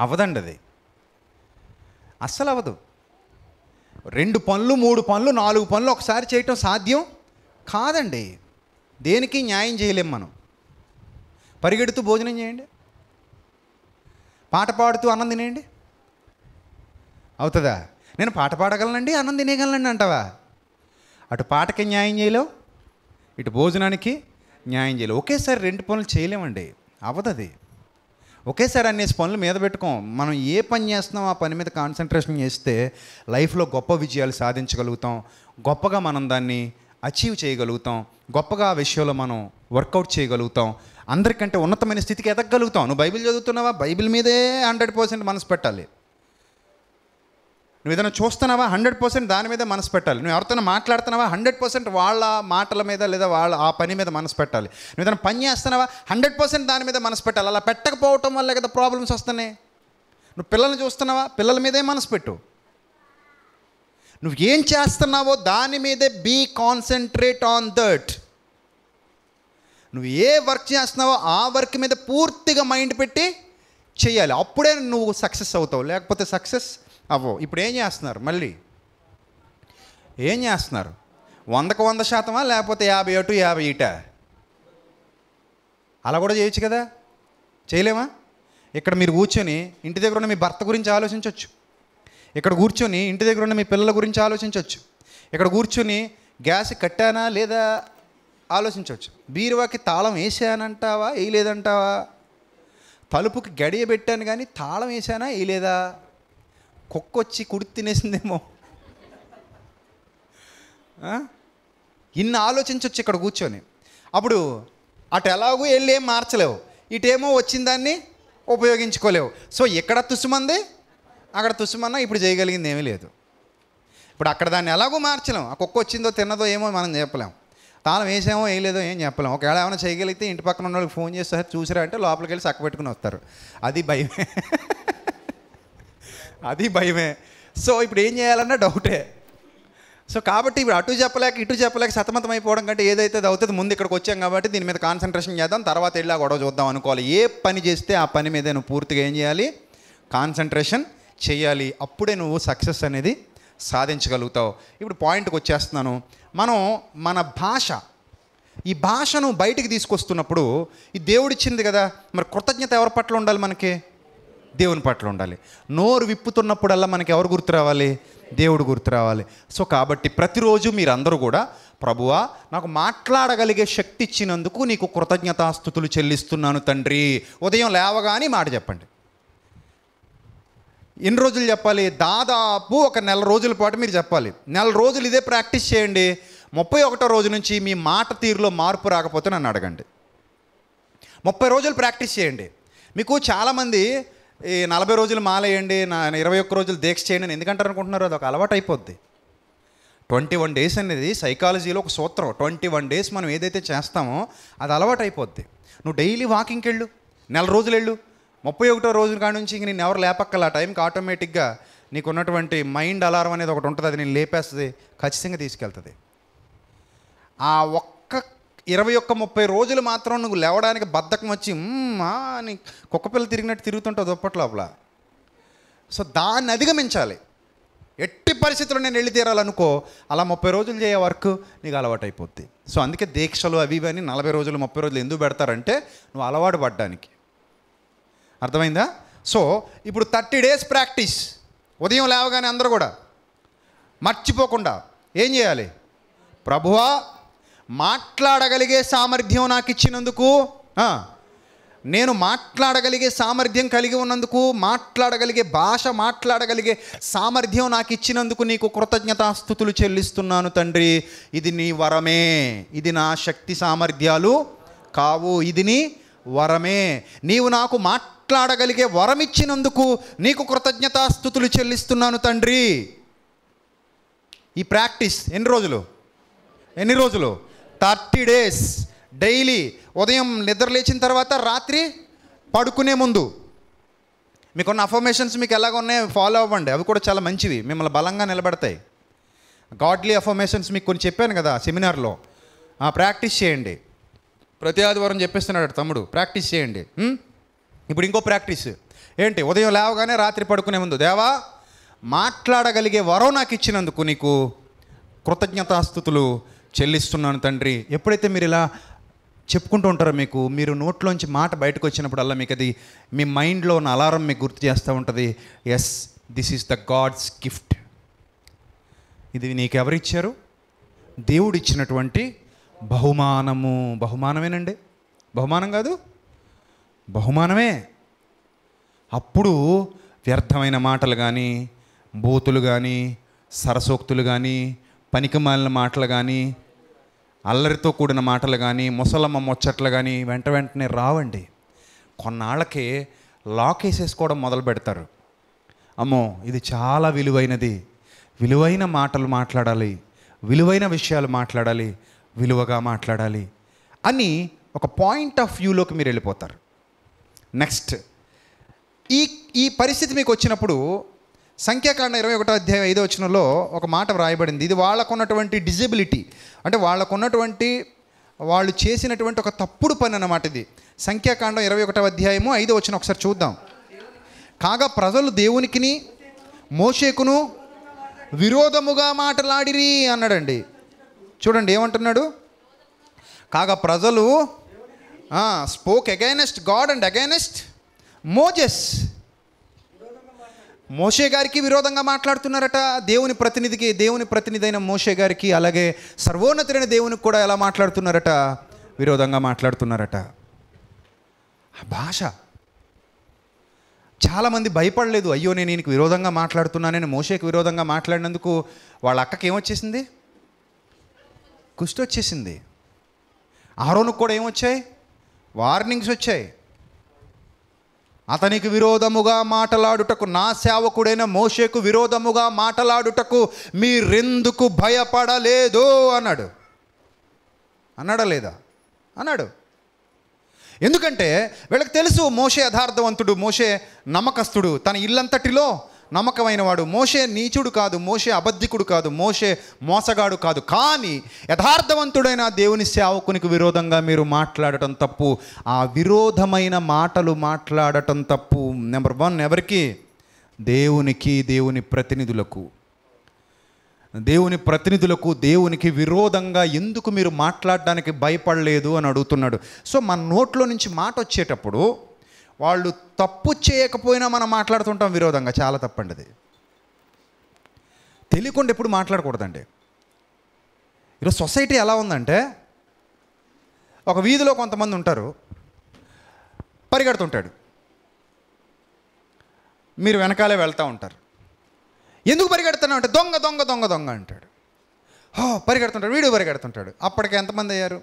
అవదండి అది అస్సలు అవదు రెండు పనులు మూడు పనులు నాలుగు పనులు ఒకసారి చేయటం సాధ్యం కాదండి దేనికి న్యాయం చేయలేం మనం పరిగెడుతూ భోజనం చేయండి పాట పాడుతూ అన్నం తినేయండి అవుతుందా నేను పాట పాడగలనండి అన్నం తినేయగలనండి అంటావా అటు పాటకి న్యాయం చేయలేవు ఇటు భోజనానికి న్యాయం చేయలేవు ఒకేసారి రెండు పనులు చేయలేమండి అవ్వదది ఒకేసారి అనేసి పనులు మీద పెట్టుకోం మనం ఏ పని చేస్తున్నాం ఆ పని మీద కాన్సన్ట్రేషన్ చేస్తే లైఫ్లో గొప్ప విజయాలు సాధించగలుగుతాం గొప్పగా మనం దాన్ని అచీవ్ చేయగలుగుతాం గొప్పగా ఆ విషయంలో మనం వర్కౌట్ చేయగలుగుతాం అందరికంటే ఉన్నతమైన స్థితికి ఎదగలుగుతాం నువ్వు బైబిల్ చదువుతున్నావా బైబిల్ మీదే హండ్రెడ్ పర్సెంట్ మనసు పెట్టాలి నువ్వు ఏదైనా చూస్తున్నావా హండ్రెడ్ పర్సెంట్ దాని మీద మనసు పెట్టాలి నువ్వు ఎవరితోనో మాట్లాడుతున్నావా హండ్రెడ్ పర్సెంట్ వాళ్ళ మాటల మీద లేదా వాళ్ళ ఆ పని మీద మనసు పెట్టాలి నువ్వు ఏదైనా పని చేస్తున్నావా హండ్రెడ్ పర్సెంట్ దాని మీద మనసు పెట్టాలి అలా పెట్టకపోవటం వల్ల కదా ప్రాబ్లమ్స్ వస్తున్నాయి నువ్వు పిల్లల్ని చూస్తున్నావా పిల్లల మీదే మనసు పెట్టు నువ్వు ఏం చేస్తున్నావో దాని మీదే బీ కాన్సన్ట్రేట్ ఆన్ దట్ నువ్వు ఏ వర్క్ చేస్తున్నావో ఆ వర్క్ మీద పూర్తిగా మైండ్ పెట్టి చేయాలి అప్పుడే నువ్వు సక్సెస్ అవుతావు లేకపోతే సక్సెస్ అవ్వవు ఇప్పుడు ఏం చేస్తున్నారు మళ్ళీ ఏం చేస్తున్నారు వందకు వంద శాతమా లేకపోతే యాభై అటు యాభై ఇట అలా కూడా చేయొచ్చు కదా చేయలేమా ఇక్కడ మీరు కూర్చొని ఇంటి దగ్గర ఉన్న మీ భర్త గురించి ఆలోచించవచ్చు ఇక్కడ కూర్చొని ఇంటి దగ్గర ఉన్న మీ పిల్లల గురించి ఆలోచించవచ్చు ఇక్కడ కూర్చొని గ్యాస్ కట్టానా లేదా ఆలోచించవచ్చు బీరువాకి తాళం వేసానంటావా వేయలేదంటావా తలుపుకి గడియ పెట్టాను కానీ తాళం వేసానా వేయలేదా కుక్క వచ్చి కుడి తినేసిందేమో ఇన్ని ఆలోచించవచ్చు ఇక్కడ కూర్చొని అప్పుడు అటు ఎలాగూ వెళ్ళి ఏం మార్చలేవు ఇటేమో వచ్చిన దాన్ని ఉపయోగించుకోలేవు సో ఇక్కడ తుసుమంది అక్కడ తుసుమన్నా ఇప్పుడు చేయగలిగింది ఏమీ లేదు ఇప్పుడు అక్కడ దాన్ని ఎలాగో మార్చలేం ఆ కుక్క వచ్చిందో తిన్నదో ఏమో మనం చెప్పలేం తాను వేసామో వేయలేదో ఏం చెప్పలేం ఒకవేళ ఏమైనా చేయగలిగితే ఇంటి పక్కన ఉన్న వాళ్ళకి ఫోన్ చేస్తారు చూసారా అంటే లోపలికి వెళ్ళి చక్క పెట్టుకుని వస్తారు అది భయమే అది భయమే సో ఇప్పుడు ఏం చేయాలన్నా డౌటే సో కాబట్టి ఇప్పుడు అటు చెప్పలేక ఇటు చెప్పలేక సతమతం అయిపోవడం కంటే ఏదైతే అవుతుంది ముందు ఇక్కడికి వచ్చాం కాబట్టి దీని మీద కాన్సన్ట్రేషన్ చేద్దాం తర్వాత వెళ్ళి ఆ గొడవ చూద్దాం అనుకోవాలి ఏ పని చేస్తే ఆ పని మీద నువ్వు పూర్తిగా ఏం చేయాలి కాన్సన్ట్రేషన్ చేయాలి అప్పుడే నువ్వు సక్సెస్ అనేది సాధించగలుగుతావు ఇప్పుడు పాయింట్కి వచ్చేస్తున్నాను మనం మన భాష ఈ భాషను బయటికి తీసుకొస్తున్నప్పుడు ఈ దేవుడిచ్చింది కదా మరి కృతజ్ఞత ఎవరి పట్ల ఉండాలి మనకి దేవుని పట్ల ఉండాలి నోరు విప్పుతున్నప్పుడల్లా మనకి ఎవరు గుర్తు రావాలి దేవుడు గుర్తు రావాలి సో కాబట్టి ప్రతిరోజు మీరందరూ కూడా ప్రభువా నాకు మాట్లాడగలిగే శక్తి ఇచ్చినందుకు నీకు కృతజ్ఞతాస్థుతులు చెల్లిస్తున్నాను తండ్రి ఉదయం లేవగానే మాట చెప్పండి ఎన్ని రోజులు చెప్పాలి దాదాపు ఒక నెల రోజుల పాటు మీరు చెప్పాలి నెల రోజులు ఇదే ప్రాక్టీస్ చేయండి ముప్పై ఒకటో రోజు నుంచి మీ మాట తీరులో మార్పు రాకపోతే నన్ను అడగండి ముప్పై రోజులు ప్రాక్టీస్ చేయండి మీకు చాలామంది ఈ నలభై రోజులు మాలేయండి నా ఇరవై ఒక్క రోజులు దీక్ష చేయండి ఎందుకంటారు అనుకుంటున్నారు అది ఒక అలవాటు అయిపోద్ది ట్వంటీ వన్ డేస్ అనేది సైకాలజీలో ఒక సూత్రం ట్వంటీ వన్ డేస్ మనం ఏదైతే చేస్తామో అది అలవాటు అయిపోద్ది నువ్వు డైలీ వాకింగ్కి వెళ్ళు నెల రోజులు వెళ్ళు ముప్పై ఒకటో రోజుల కాడ నుంచి ఇంక నేను ఎవరు లేపక్కల టైంకి ఆటోమేటిక్గా నీకు ఉన్నటువంటి మైండ్ అలారం అనేది ఒకటి ఉంటుంది అది నేను లేపేస్తుంది ఖచ్చితంగా తీసుకెళ్తుంది ఆ ఒక్క ఇరవై ఒక్క ముప్పై రోజులు మాత్రం నువ్వు లేవడానికి బద్ధకం వచ్చి అని కుక్కపిల్ల తిరిగినట్టు తిరుగుతుంటావు దుప్పటి లోపల సో దాన్ని అధిగమించాలి ఎట్టి పరిస్థితుల్లో నేను వెళ్ళి తీరాలనుకో అలా ముప్పై రోజులు చేయ వర్క్ నీకు అలవాటు అయిపోద్ది సో అందుకే దీక్షలు అవి ఇవన్నీ నలభై రోజులు ముప్పై రోజులు ఎందుకు పెడతారంటే నువ్వు అలవాటు పడ్డానికి అర్థమైందా సో ఇప్పుడు థర్టీ డేస్ ప్రాక్టీస్ ఉదయం లేవగానే అందరూ కూడా మర్చిపోకుండా ఏం చేయాలి ప్రభువా మాట్లాడగలిగే సామర్థ్యం నాకు ఇచ్చినందుకు నేను మాట్లాడగలిగే సామర్థ్యం కలిగి ఉన్నందుకు మాట్లాడగలిగే భాష మాట్లాడగలిగే సామర్థ్యం నాకు ఇచ్చినందుకు నీకు కృతజ్ఞతాస్థుతులు చెల్లిస్తున్నాను తండ్రి ఇది నీ వరమే ఇది నా శక్తి సామర్థ్యాలు కావు ఇది నీ వరమే నీవు నాకు మాట్లాడగలిగే వరం ఇచ్చినందుకు నీకు కృతజ్ఞతాస్థుతులు చెల్లిస్తున్నాను తండ్రి ఈ ప్రాక్టీస్ ఎన్ని రోజులు ఎన్ని రోజులు థర్టీ డేస్ డైలీ ఉదయం నిద్ర లేచిన తర్వాత రాత్రి పడుకునే ముందు మీకున్న అఫర్మేషన్స్ మీకు ఎలాగ ఉన్నాయో ఫాలో అవ్వండి అవి కూడా చాలా మంచివి మిమ్మల్ని బలంగా నిలబడతాయి గాడ్లీ అఫర్మేషన్స్ మీకు కొన్ని చెప్పాను కదా సెమినార్లో ప్రాక్టీస్ చేయండి ప్రతి ఆదివారం చెప్పేస్తున్నాడు తమ్ముడు ప్రాక్టీస్ చేయండి ఇప్పుడు ఇంకో ప్రాక్టీస్ ఏంటి ఉదయం లేవగానే రాత్రి పడుకునే ముందు దేవా మాట్లాడగలిగే వరం నాకు ఇచ్చినందుకు నీకు కృతజ్ఞతాస్థుతులు చెల్లిస్తున్నాను తండ్రి ఎప్పుడైతే మీరు ఇలా చెప్పుకుంటూ ఉంటారో మీకు మీరు నోట్లోంచి మాట బయటకు అలా మీకు అది మీ మైండ్లో ఉన్న అలారం మీకు గుర్తు చేస్తూ ఉంటుంది yes this is the God's gift ఇది నీకు ఎవరిచ్చారు దేవుడు ఇచ్చినటువంటి బహుమానము బహుమానమేనండి బహుమానం కాదు బహుమానమే అప్పుడు వ్యర్థమైన మాటలు కానీ బూతులు కానీ సరసోక్తులు కానీ పనికిమాలిన మాటలు కానీ అల్లరితో కూడిన మాటలు కానీ ముసలమ్మ ముచ్చట్లు కానీ వెంట వెంటనే రావండి కొన్నాళ్ళకే లాక్ వేసేసుకోవడం మొదలు పెడతారు అమ్మో ఇది చాలా విలువైనది విలువైన మాటలు మాట్లాడాలి విలువైన విషయాలు మాట్లాడాలి విలువగా మాట్లాడాలి అని ఒక పాయింట్ ఆఫ్ వ్యూలోకి మీరు వెళ్ళిపోతారు నెక్స్ట్ ఈ ఈ పరిస్థితి మీకు వచ్చినప్పుడు సంఖ్యాకాండ ఇరవై ఒకటో అధ్యాయం ఐదో వచనంలో ఒక మాట వ్రాయబడింది ఇది వాళ్ళకున్నటువంటి డిజబిలిటీ అంటే వాళ్ళకున్నటువంటి వాళ్ళు చేసినటువంటి ఒక తప్పుడు పని అన్నమాట ఇది సంఖ్యాకాండం ఇరవై ఒకటో అధ్యాయము ఐదో వచ్చిన ఒకసారి చూద్దాం కాగా ప్రజలు దేవునికిని మోషేకును విరోధముగా మాట్లాడిరి అన్నాడండి చూడండి ఏమంటున్నాడు కాగా ప్రజలు spoke against God and against Moses మోషే గారికి విరోధంగా మాట్లాడుతున్నారట దేవుని ప్రతినిధికి దేవుని ప్రతినిధి అయిన మోషే గారికి అలాగే సర్వోన్నతులైన దేవునికి కూడా ఎలా మాట్లాడుతున్నారట విరోధంగా మాట్లాడుతున్నారట ఆ భాష చాలామంది భయపడలేదు అయ్యో నేను ఈయనకి విరోధంగా మాట్లాడుతున్నానని మోషేకి విరోధంగా మాట్లాడినందుకు వాళ్ళ అక్కకి ఏమొచ్చేసింది కుష్టి వచ్చేసింది ఆరోనుకు కూడా ఏమొచ్చాయి వార్నింగ్స్ వచ్చాయి అతనికి విరోధముగా మాటలాడుటకు నా సేవకుడైన మోషేకు విరోధముగా మాటలాడుటకు మీరెందుకు భయపడలేదు అన్నాడు అన్నాడా లేదా అన్నాడు ఎందుకంటే వీళ్ళకి తెలుసు మోషే యథార్థవంతుడు మోషే నమ్మకస్తుడు తన ఇల్లంతటిలో నమ్మకమైన వాడు మోషే నీచుడు కాదు మోషే అబద్ధికుడు కాదు మోషే మోసగాడు కాదు కానీ యథార్థవంతుడైన దేవుని సేవకునికి విరోధంగా మీరు మాట్లాడటం తప్పు ఆ విరోధమైన మాటలు మాట్లాడటం తప్పు నెంబర్ వన్ ఎవరికి దేవునికి దేవుని ప్రతినిధులకు దేవుని ప్రతినిధులకు దేవునికి విరోధంగా ఎందుకు మీరు మాట్లాడడానికి భయపడలేదు అని అడుగుతున్నాడు సో మన నోట్లో నుంచి మాట వచ్చేటప్పుడు వాళ్ళు తప్పు చేయకపోయినా మనం మాట్లాడుతుంటాం విరోధంగా చాలా తప్పండి అది తెలియకుండా ఎప్పుడు మాట్లాడకూడదండి ఈరోజు సొసైటీ ఎలా ఉందంటే ఒక వీధిలో కొంతమంది ఉంటారు పరిగెడుతుంటాడు మీరు వెనకాలే వెళ్తూ ఉంటారు ఎందుకు పరిగెడుతున్నావు అంటే దొంగ దొంగ దొంగ దొంగ అంటాడు హో పరిగెడుతుంటాడు వీడు పరిగెడుతుంటాడు అప్పటికి ఎంతమంది అయ్యారు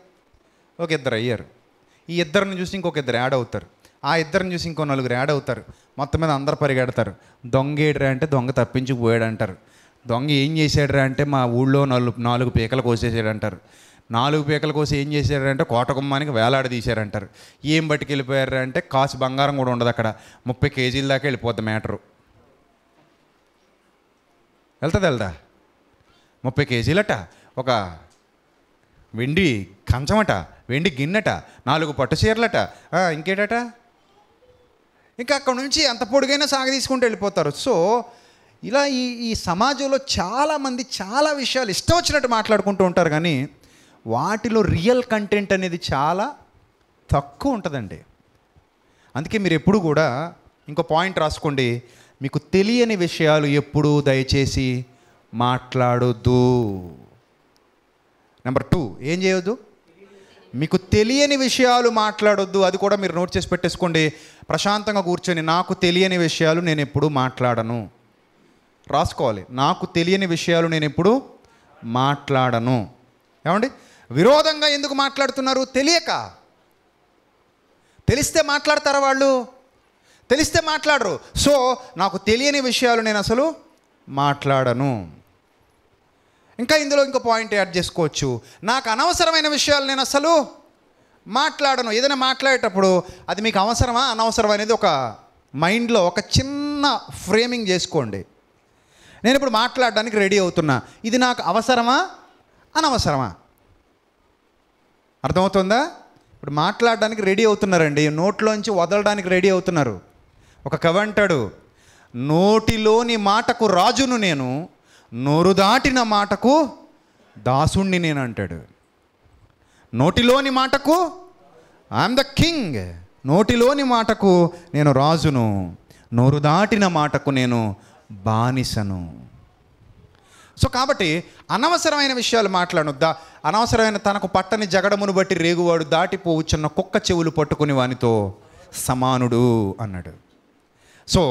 ఒక ఇద్దరు అయ్యారు ఈ ఇద్దరిని చూసి ఇంకొక ఇద్దరు యాడ్ అవుతారు ఆ ఇద్దరిని చూసి ఇంకో నలుగురు యాడ్ అవుతారు మొత్తం మీద అందరు పరిగెడతారు దొంగ ఏడ్రా అంటే దొంగ పోయాడు అంటారు దొంగ ఏం చేశాడ్రా అంటే మా ఊళ్ళో నలుగు నాలుగు పీకలు కోసేసాడంటారు నాలుగు పీకల కోసం ఏం చేశారంటే కోటగుమ్మానికి తీశారంటారు ఏం పట్టుకెళ్ళిపోయారు అంటే కాసు బంగారం కూడా ఉండదు అక్కడ ముప్పై కేజీల దాకా వెళ్ళిపోద్ది మ్యాటరు వెళ్తుంది వెళ్దా ముప్పై కేజీలట ఒక వెండి కంచమట వెండి గిన్నెట నాలుగు పట్టు చీరలట ఇంకేటట ఇంకా అక్కడ నుంచి అంత పొడుగైనా తీసుకుంటూ వెళ్ళిపోతారు సో ఇలా ఈ ఈ సమాజంలో చాలామంది చాలా విషయాలు ఇష్టం వచ్చినట్టు మాట్లాడుకుంటూ ఉంటారు కానీ వాటిలో రియల్ కంటెంట్ అనేది చాలా తక్కువ ఉంటుందండి అందుకే మీరు ఎప్పుడు కూడా ఇంకో పాయింట్ రాసుకోండి మీకు తెలియని విషయాలు ఎప్పుడు దయచేసి మాట్లాడొద్దు నెంబర్ టూ ఏం చేయొద్దు మీకు తెలియని విషయాలు మాట్లాడొద్దు అది కూడా మీరు నోట్ చేసి పెట్టేసుకోండి ప్రశాంతంగా కూర్చొని నాకు తెలియని విషయాలు నేను ఎప్పుడు మాట్లాడను రాసుకోవాలి నాకు తెలియని విషయాలు నేను ఎప్పుడు మాట్లాడను ఏమండి విరోధంగా ఎందుకు మాట్లాడుతున్నారు తెలియక తెలిస్తే మాట్లాడతారా వాళ్ళు తెలిస్తే మాట్లాడరు సో నాకు తెలియని విషయాలు నేను అసలు మాట్లాడను ఇంకా ఇందులో ఇంకో పాయింట్ యాడ్ చేసుకోవచ్చు నాకు అనవసరమైన విషయాలు నేను అసలు మాట్లాడను ఏదైనా మాట్లాడేటప్పుడు అది మీకు అవసరమా అనవసరం అనేది ఒక మైండ్లో ఒక చిన్న ఫ్రేమింగ్ చేసుకోండి నేను ఇప్పుడు మాట్లాడడానికి రెడీ అవుతున్నా ఇది నాకు అవసరమా అనవసరమా అర్థమవుతుందా ఇప్పుడు మాట్లాడడానికి రెడీ అవుతున్నారండి నోట్లోంచి వదలడానికి రెడీ అవుతున్నారు ఒక కవంటాడు నోటిలోని మాటకు రాజును నేను నోరు దాటిన మాటకు దాసుణ్ణి నేను అంటాడు నోటిలోని మాటకు ఐఎమ్ ద కింగ్ నోటిలోని మాటకు నేను రాజును నోరు దాటిన మాటకు నేను బానిసను సో కాబట్టి అనవసరమైన విషయాలు మాట్లాడొద్దా అనవసరమైన తనకు పట్టని జగడమును బట్టి రేగువాడు దాటిపోవచ్చున్న కుక్క చెవులు పట్టుకుని వానితో సమానుడు అన్నాడు సో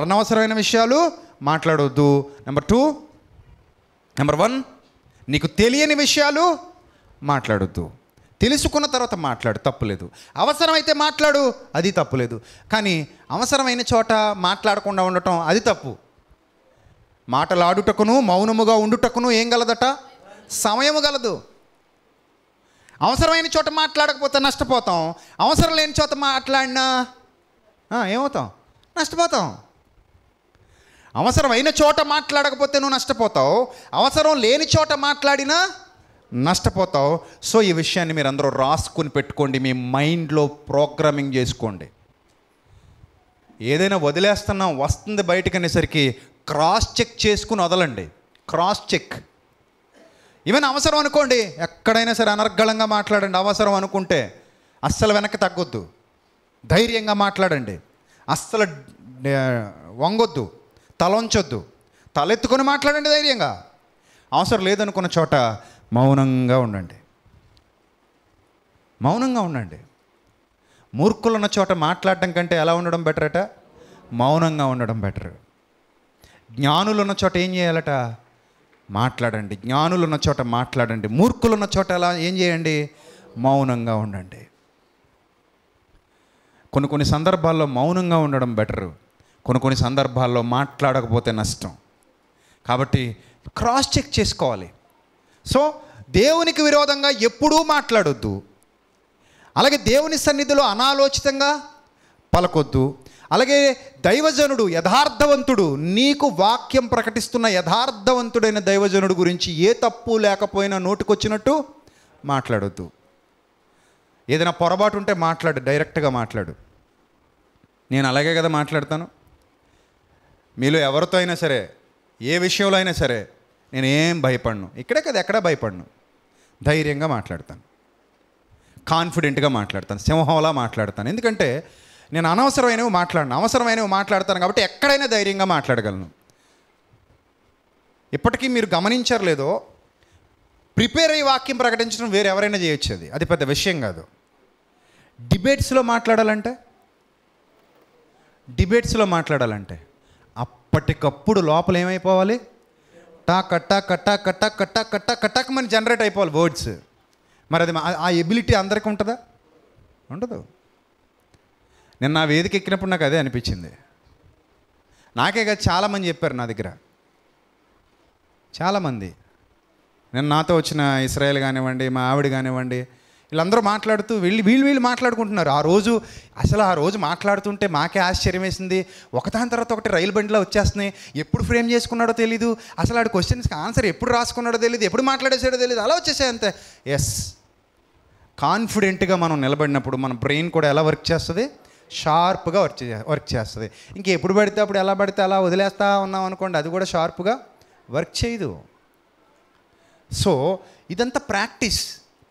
అనవసరమైన విషయాలు మాట్లాడొద్దు నెంబర్ టూ నెంబర్ వన్ నీకు తెలియని విషయాలు మాట్లాడద్దు తెలుసుకున్న తర్వాత మాట్లాడు తప్పులేదు అవసరమైతే మాట్లాడు అది తప్పులేదు కానీ అవసరమైన చోట మాట్లాడకుండా ఉండటం అది తప్పు మాటలాడుటకును మౌనముగా ఉండుటకును ఏం గలదట సమయము గలదు అవసరమైన చోట మాట్లాడకపోతే నష్టపోతాం అవసరం లేని చోట మాట్లాడినా ఏమవుతాం నష్టపోతాం అవసరమైన చోట మాట్లాడకపోతే నువ్వు నష్టపోతావు అవసరం లేని చోట మాట్లాడినా నష్టపోతావు సో ఈ విషయాన్ని మీరు అందరూ రాసుకుని పెట్టుకోండి మీ మైండ్లో ప్రోగ్రామింగ్ చేసుకోండి ఏదైనా వదిలేస్తున్నాం వస్తుంది బయటకు అనేసరికి క్రాస్ చెక్ చేసుకుని వదలండి క్రాస్ చెక్ ఈవెన్ అవసరం అనుకోండి ఎక్కడైనా సరే అనర్గళంగా మాట్లాడండి అవసరం అనుకుంటే అస్సలు వెనక్కి తగ్గొద్దు ధైర్యంగా మాట్లాడండి అస్సలు వంగొద్దు తలొంచొద్దు తలెత్తుకొని మాట్లాడండి ధైర్యంగా అవసరం లేదనుకున్న చోట మౌనంగా ఉండండి మౌనంగా ఉండండి మూర్ఖులు ఉన్న చోట మాట్లాడటం కంటే ఎలా ఉండడం బెటర్ అట మౌనంగా ఉండడం బెటర్ జ్ఞానులు ఉన్న చోట ఏం చేయాలట మాట్లాడండి జ్ఞానులు ఉన్న చోట మాట్లాడండి మూర్ఖులు ఉన్న చోట ఎలా ఏం చేయండి మౌనంగా ఉండండి కొన్ని కొన్ని సందర్భాల్లో మౌనంగా ఉండడం బెటరు కొన్ని కొన్ని సందర్భాల్లో మాట్లాడకపోతే నష్టం కాబట్టి క్రాస్ చెక్ చేసుకోవాలి సో దేవునికి విరోధంగా ఎప్పుడూ మాట్లాడొద్దు అలాగే దేవుని సన్నిధిలో అనాలోచితంగా పలకొద్దు అలాగే దైవజనుడు యథార్థవంతుడు నీకు వాక్యం ప్రకటిస్తున్న యథార్థవంతుడైన దైవజనుడు గురించి ఏ తప్పు లేకపోయినా నోటుకొచ్చినట్టు మాట్లాడొద్దు ఏదైనా పొరపాటు ఉంటే మాట్లాడు డైరెక్ట్గా మాట్లాడు నేను అలాగే కదా మాట్లాడతాను మీలో ఎవరితో అయినా సరే ఏ విషయంలో అయినా సరే నేనేం భయపడను ఇక్కడే కదా ఎక్కడ భయపడను ధైర్యంగా మాట్లాడతాను కాన్ఫిడెంట్గా మాట్లాడతాను సింహంలా మాట్లాడతాను ఎందుకంటే నేను అనవసరమైనవి మాట్లాడను అవసరమైనవి మాట్లాడతాను కాబట్టి ఎక్కడైనా ధైర్యంగా మాట్లాడగలను ఇప్పటికీ మీరు గమనించర్లేదో ప్రిపేర్ అయ్యి వాక్యం ప్రకటించడం వేరే ఎవరైనా అది పెద్ద విషయం కాదు డిబేట్స్లో మాట్లాడాలంటే డిబేట్స్లో మాట్లాడాలంటే అప్పటికప్పుడు లోపల ఏమైపోవాలి టా కట్టా కట్టా కట్టా కట్టా కట్టా కట్టాక మనం జనరేట్ అయిపోవాలి వర్డ్స్ మరి అది ఆ ఎబిలిటీ అందరికీ ఉంటుందా ఉండదు నేను నా వేదిక ఎక్కినప్పుడు నాకు అదే అనిపించింది నాకే కదా చాలామంది చెప్పారు నా దగ్గర చాలామంది నేను నాతో వచ్చిన ఇస్రాయేల్ కానివ్వండి మా ఆవిడ కానివ్వండి వీళ్ళందరూ మాట్లాడుతూ వీళ్ళు వీళ్ళు వీళ్ళు మాట్లాడుకుంటున్నారు ఆ రోజు అసలు ఆ రోజు మాట్లాడుతుంటే మాకే ఆశ్చర్యం వేసింది ఒకదాని తర్వాత ఒకటి రైలు బండిలో వచ్చేస్తున్నాయి ఎప్పుడు ఫ్రేమ్ చేసుకున్నాడో తెలీదు అసలు ఆడి క్వశ్చన్స్కి ఆన్సర్ ఎప్పుడు రాసుకున్నాడో తెలియదు ఎప్పుడు మాట్లాడేసాడో తెలియదు అలా వచ్చేసాయి అంతే ఎస్ కాన్ఫిడెంట్గా మనం నిలబడినప్పుడు మన బ్రెయిన్ కూడా ఎలా వర్క్ చేస్తుంది షార్ప్గా వర్క్ చే వర్క్ చేస్తుంది ఇంకెప్పుడు పడితే అప్పుడు ఎలా పడితే అలా వదిలేస్తా ఉన్నాం అనుకోండి అది కూడా షార్ప్గా వర్క్ చేయదు సో ఇదంతా ప్రాక్టీస్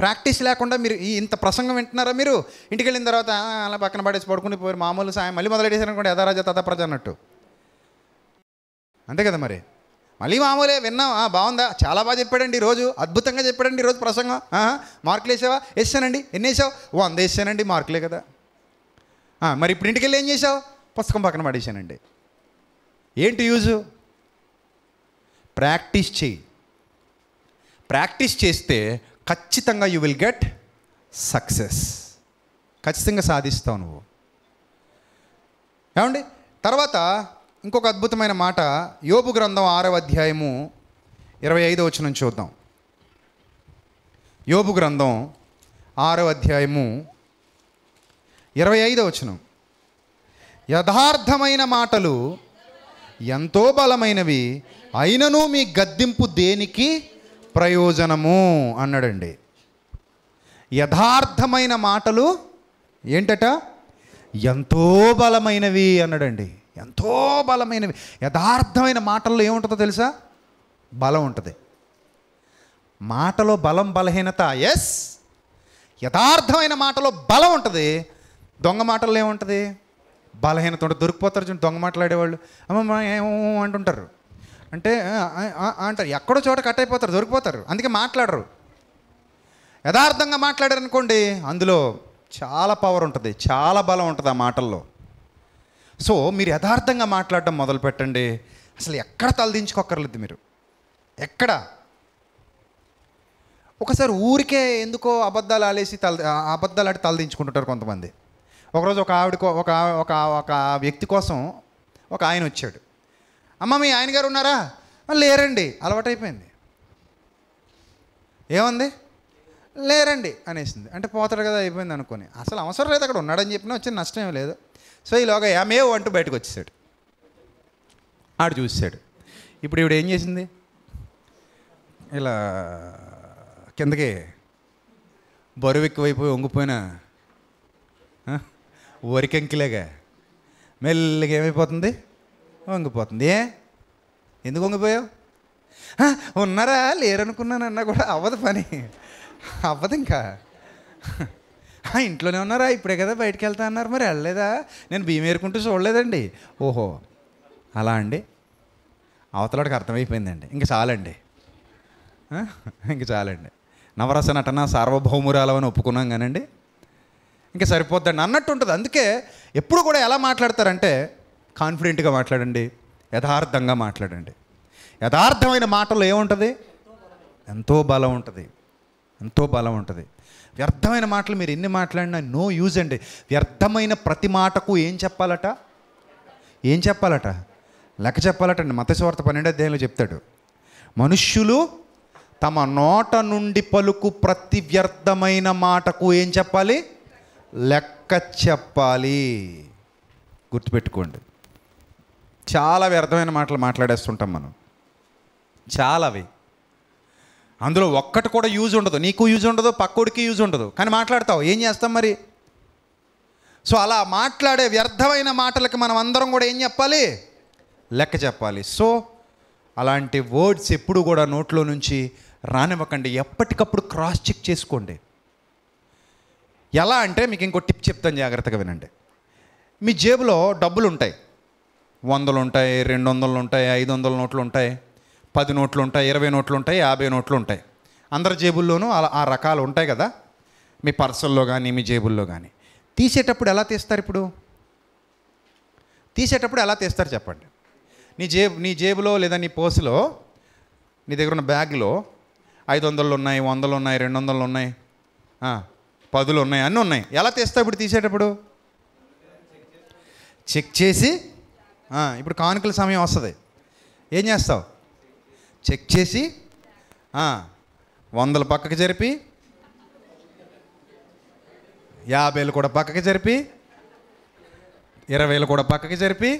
ప్రాక్టీస్ లేకుండా మీరు ఈ ఇంత ప్రసంగం వింటున్నారా మీరు ఇంటికి వెళ్ళిన తర్వాత అలా పక్కన పడేసి పడుకుని పోయి మామూలు సాయం మళ్ళీ మొదలెట్టేసారనుకోండి యథారాజ ప్రజ అన్నట్టు అంతే కదా మరి మళ్ళీ మామూలే విన్నాం బాగుందా చాలా బాగా చెప్పాడండి ఈరోజు అద్భుతంగా చెప్పాడండి ఈరోజు ప్రసంగం మార్కులు వేసావా వేసానండి ఎన్ని వేసావు వంద వేసానండి మార్కులే కదా మరి ఇప్పుడు ఇంటికి వెళ్ళి ఏం చేసావు పుస్తకం పక్కన పడేసానండి ఏంటి యూజు ప్రాక్టీస్ చేయి ప్రాక్టీస్ చేస్తే ఖచ్చితంగా యూ విల్ గెట్ సక్సెస్ ఖచ్చితంగా సాధిస్తావు నువ్వు ఏమండి తర్వాత ఇంకొక అద్భుతమైన మాట యోపు గ్రంథం ఆరవ అధ్యాయము ఇరవై ఐదో వచనం చూద్దాం యోపు గ్రంథం ఆరవ అధ్యాయము ఇరవై ఐదో వచనం యథార్థమైన మాటలు ఎంతో బలమైనవి అయినను మీ గద్దింపు దేనికి ప్రయోజనము అన్నాడండి యథార్థమైన మాటలు ఏంటట ఎంతో బలమైనవి అన్నాడండి ఎంతో బలమైనవి యథార్థమైన మాటల్లో ఏముంటుందో తెలుసా బలం ఉంటుంది మాటలో బలం బలహీనత ఎస్ యథార్థమైన మాటలో బలం ఉంటుంది దొంగ మాటల్లో ఏముంటుంది బలహీనత ఉంటుంది దొరికిపోతారు చూడండి దొంగ మాట్లాడేవాళ్ళు అమ్మ ఏమో అంటుంటారు అంటే అంటారు ఎక్కడో చోట కట్ అయిపోతారు దొరికిపోతారు అందుకే మాట్లాడరు యథార్థంగా మాట్లాడారు అనుకోండి అందులో చాలా పవర్ ఉంటుంది చాలా బలం ఉంటుంది ఆ మాటల్లో సో మీరు యథార్థంగా మాట్లాడడం మొదలు పెట్టండి అసలు ఎక్కడ తలదించుకోకర్లేదు మీరు ఎక్కడ ఒకసారి ఊరికే ఎందుకో అబద్ధాలు ఆలేసి తల అబద్ధాలు ఆడి తలదించుకుంటుంటారు కొంతమంది ఒకరోజు ఒక ఆవిడ ఒక ఒక ఒక వ్యక్తి కోసం ఒక ఆయన వచ్చాడు అమ్మ మీ ఆయన గారు ఉన్నారా లేరండి అలవాటైపోయింది ఏముంది లేరండి అనేసింది అంటే పోతాడు కదా అయిపోయింది అనుకుని అసలు అవసరం లేదు అక్కడ ఉన్నాడని చెప్పినా వచ్చిన నష్టం లేదు సో ఈలోగా ఏమేవో అంటూ బయటకు వచ్చేసాడు ఆడు చూసాడు ఇప్పుడు ఇవిడేం ఏం చేసింది ఇలా కిందకి బరువు ఎక్కువైపోయి వంగిపోయిన వరికంకిలాగా మెల్లగా ఏమైపోతుంది వంగిపోతుంది ఏ ఎందుకు వంగిపోయావు ఉన్నారా లేరనుకున్నానన్నా కూడా అవ్వదు పని అవ్వదు ఇంకా ఇంట్లోనే ఉన్నారా ఇప్పుడే కదా బయటకు వెళ్తా అన్నారు మరి వెళ్ళలేదా నేను బియ్యం ఏరుకుంటూ చూడలేదండి ఓహో అలా అండి అవతలకి అర్థమైపోయిందండి ఇంక చాలండి ఇంక చాలండి నవరస నటన సార్వభౌమురాలవని ఒప్పుకున్నాం కానండి ఇంకా సరిపోద్దండి అన్నట్టు ఉంటుంది అందుకే ఎప్పుడు కూడా ఎలా మాట్లాడతారంటే కాన్ఫిడెంట్గా మాట్లాడండి యథార్థంగా మాట్లాడండి యథార్థమైన మాటలు ఏముంటుంది ఎంతో బలం ఉంటుంది ఎంతో బలం ఉంటుంది వ్యర్థమైన మాటలు మీరు ఎన్ని మాట్లాడినా నో యూజ్ అండి వ్యర్థమైన ప్రతి మాటకు ఏం చెప్పాలట ఏం చెప్పాలట లెక్క చెప్పాలటండి మతశవార్త పన్నెండు అధ్యాయంలో చెప్తాడు మనుష్యులు తమ నోట నుండి పలుకు ప్రతి వ్యర్థమైన మాటకు ఏం చెప్పాలి లెక్క చెప్పాలి గుర్తుపెట్టుకోండి చాలా వ్యర్థమైన మాటలు మాట్లాడేస్తుంటాం మనం చాలావి అందులో ఒక్కటి కూడా యూజ్ ఉండదు నీకు యూజ్ ఉండదు పక్కోడికి యూజ్ ఉండదు కానీ మాట్లాడతావు ఏం చేస్తాం మరి సో అలా మాట్లాడే వ్యర్థమైన మాటలకి మనం అందరం కూడా ఏం చెప్పాలి లెక్క చెప్పాలి సో అలాంటి వర్డ్స్ ఎప్పుడు కూడా నోట్లో నుంచి రానివ్వకండి ఎప్పటికప్పుడు క్రాస్ చెక్ చేసుకోండి ఎలా అంటే మీకు ఇంకో టిప్ చెప్తాను జాగ్రత్తగా వినండి మీ జేబులో డబ్బులు ఉంటాయి వందలు ఉంటాయి రెండు వందలు ఉంటాయి ఐదు వందల నోట్లు ఉంటాయి పది నోట్లు ఉంటాయి ఇరవై నోట్లు ఉంటాయి యాభై నోట్లు ఉంటాయి అందరి జేబుల్లోనూ అలా ఆ రకాలు ఉంటాయి కదా మీ పర్సల్లో కానీ మీ జేబుల్లో కానీ తీసేటప్పుడు ఎలా తీస్తారు ఇప్పుడు తీసేటప్పుడు ఎలా తీస్తారు చెప్పండి నీ జేబు నీ జేబులో లేదా నీ పర్సులో నీ దగ్గర ఉన్న బ్యాగ్లో ఐదు వందలు ఉన్నాయి వందలు ఉన్నాయి రెండు వందలు ఉన్నాయి పదులు ఉన్నాయి అన్నీ ఉన్నాయి ఎలా తీస్తావు ఇప్పుడు తీసేటప్పుడు చెక్ చేసి ఇప్పుడు కానుకల సమయం వస్తుంది ఏం చేస్తావు చెక్ చేసి వందలు పక్కకి జరిపి యాభైలు కూడా పక్కకి జరిపి ఇరవైలు కూడా పక్కకి జరిపి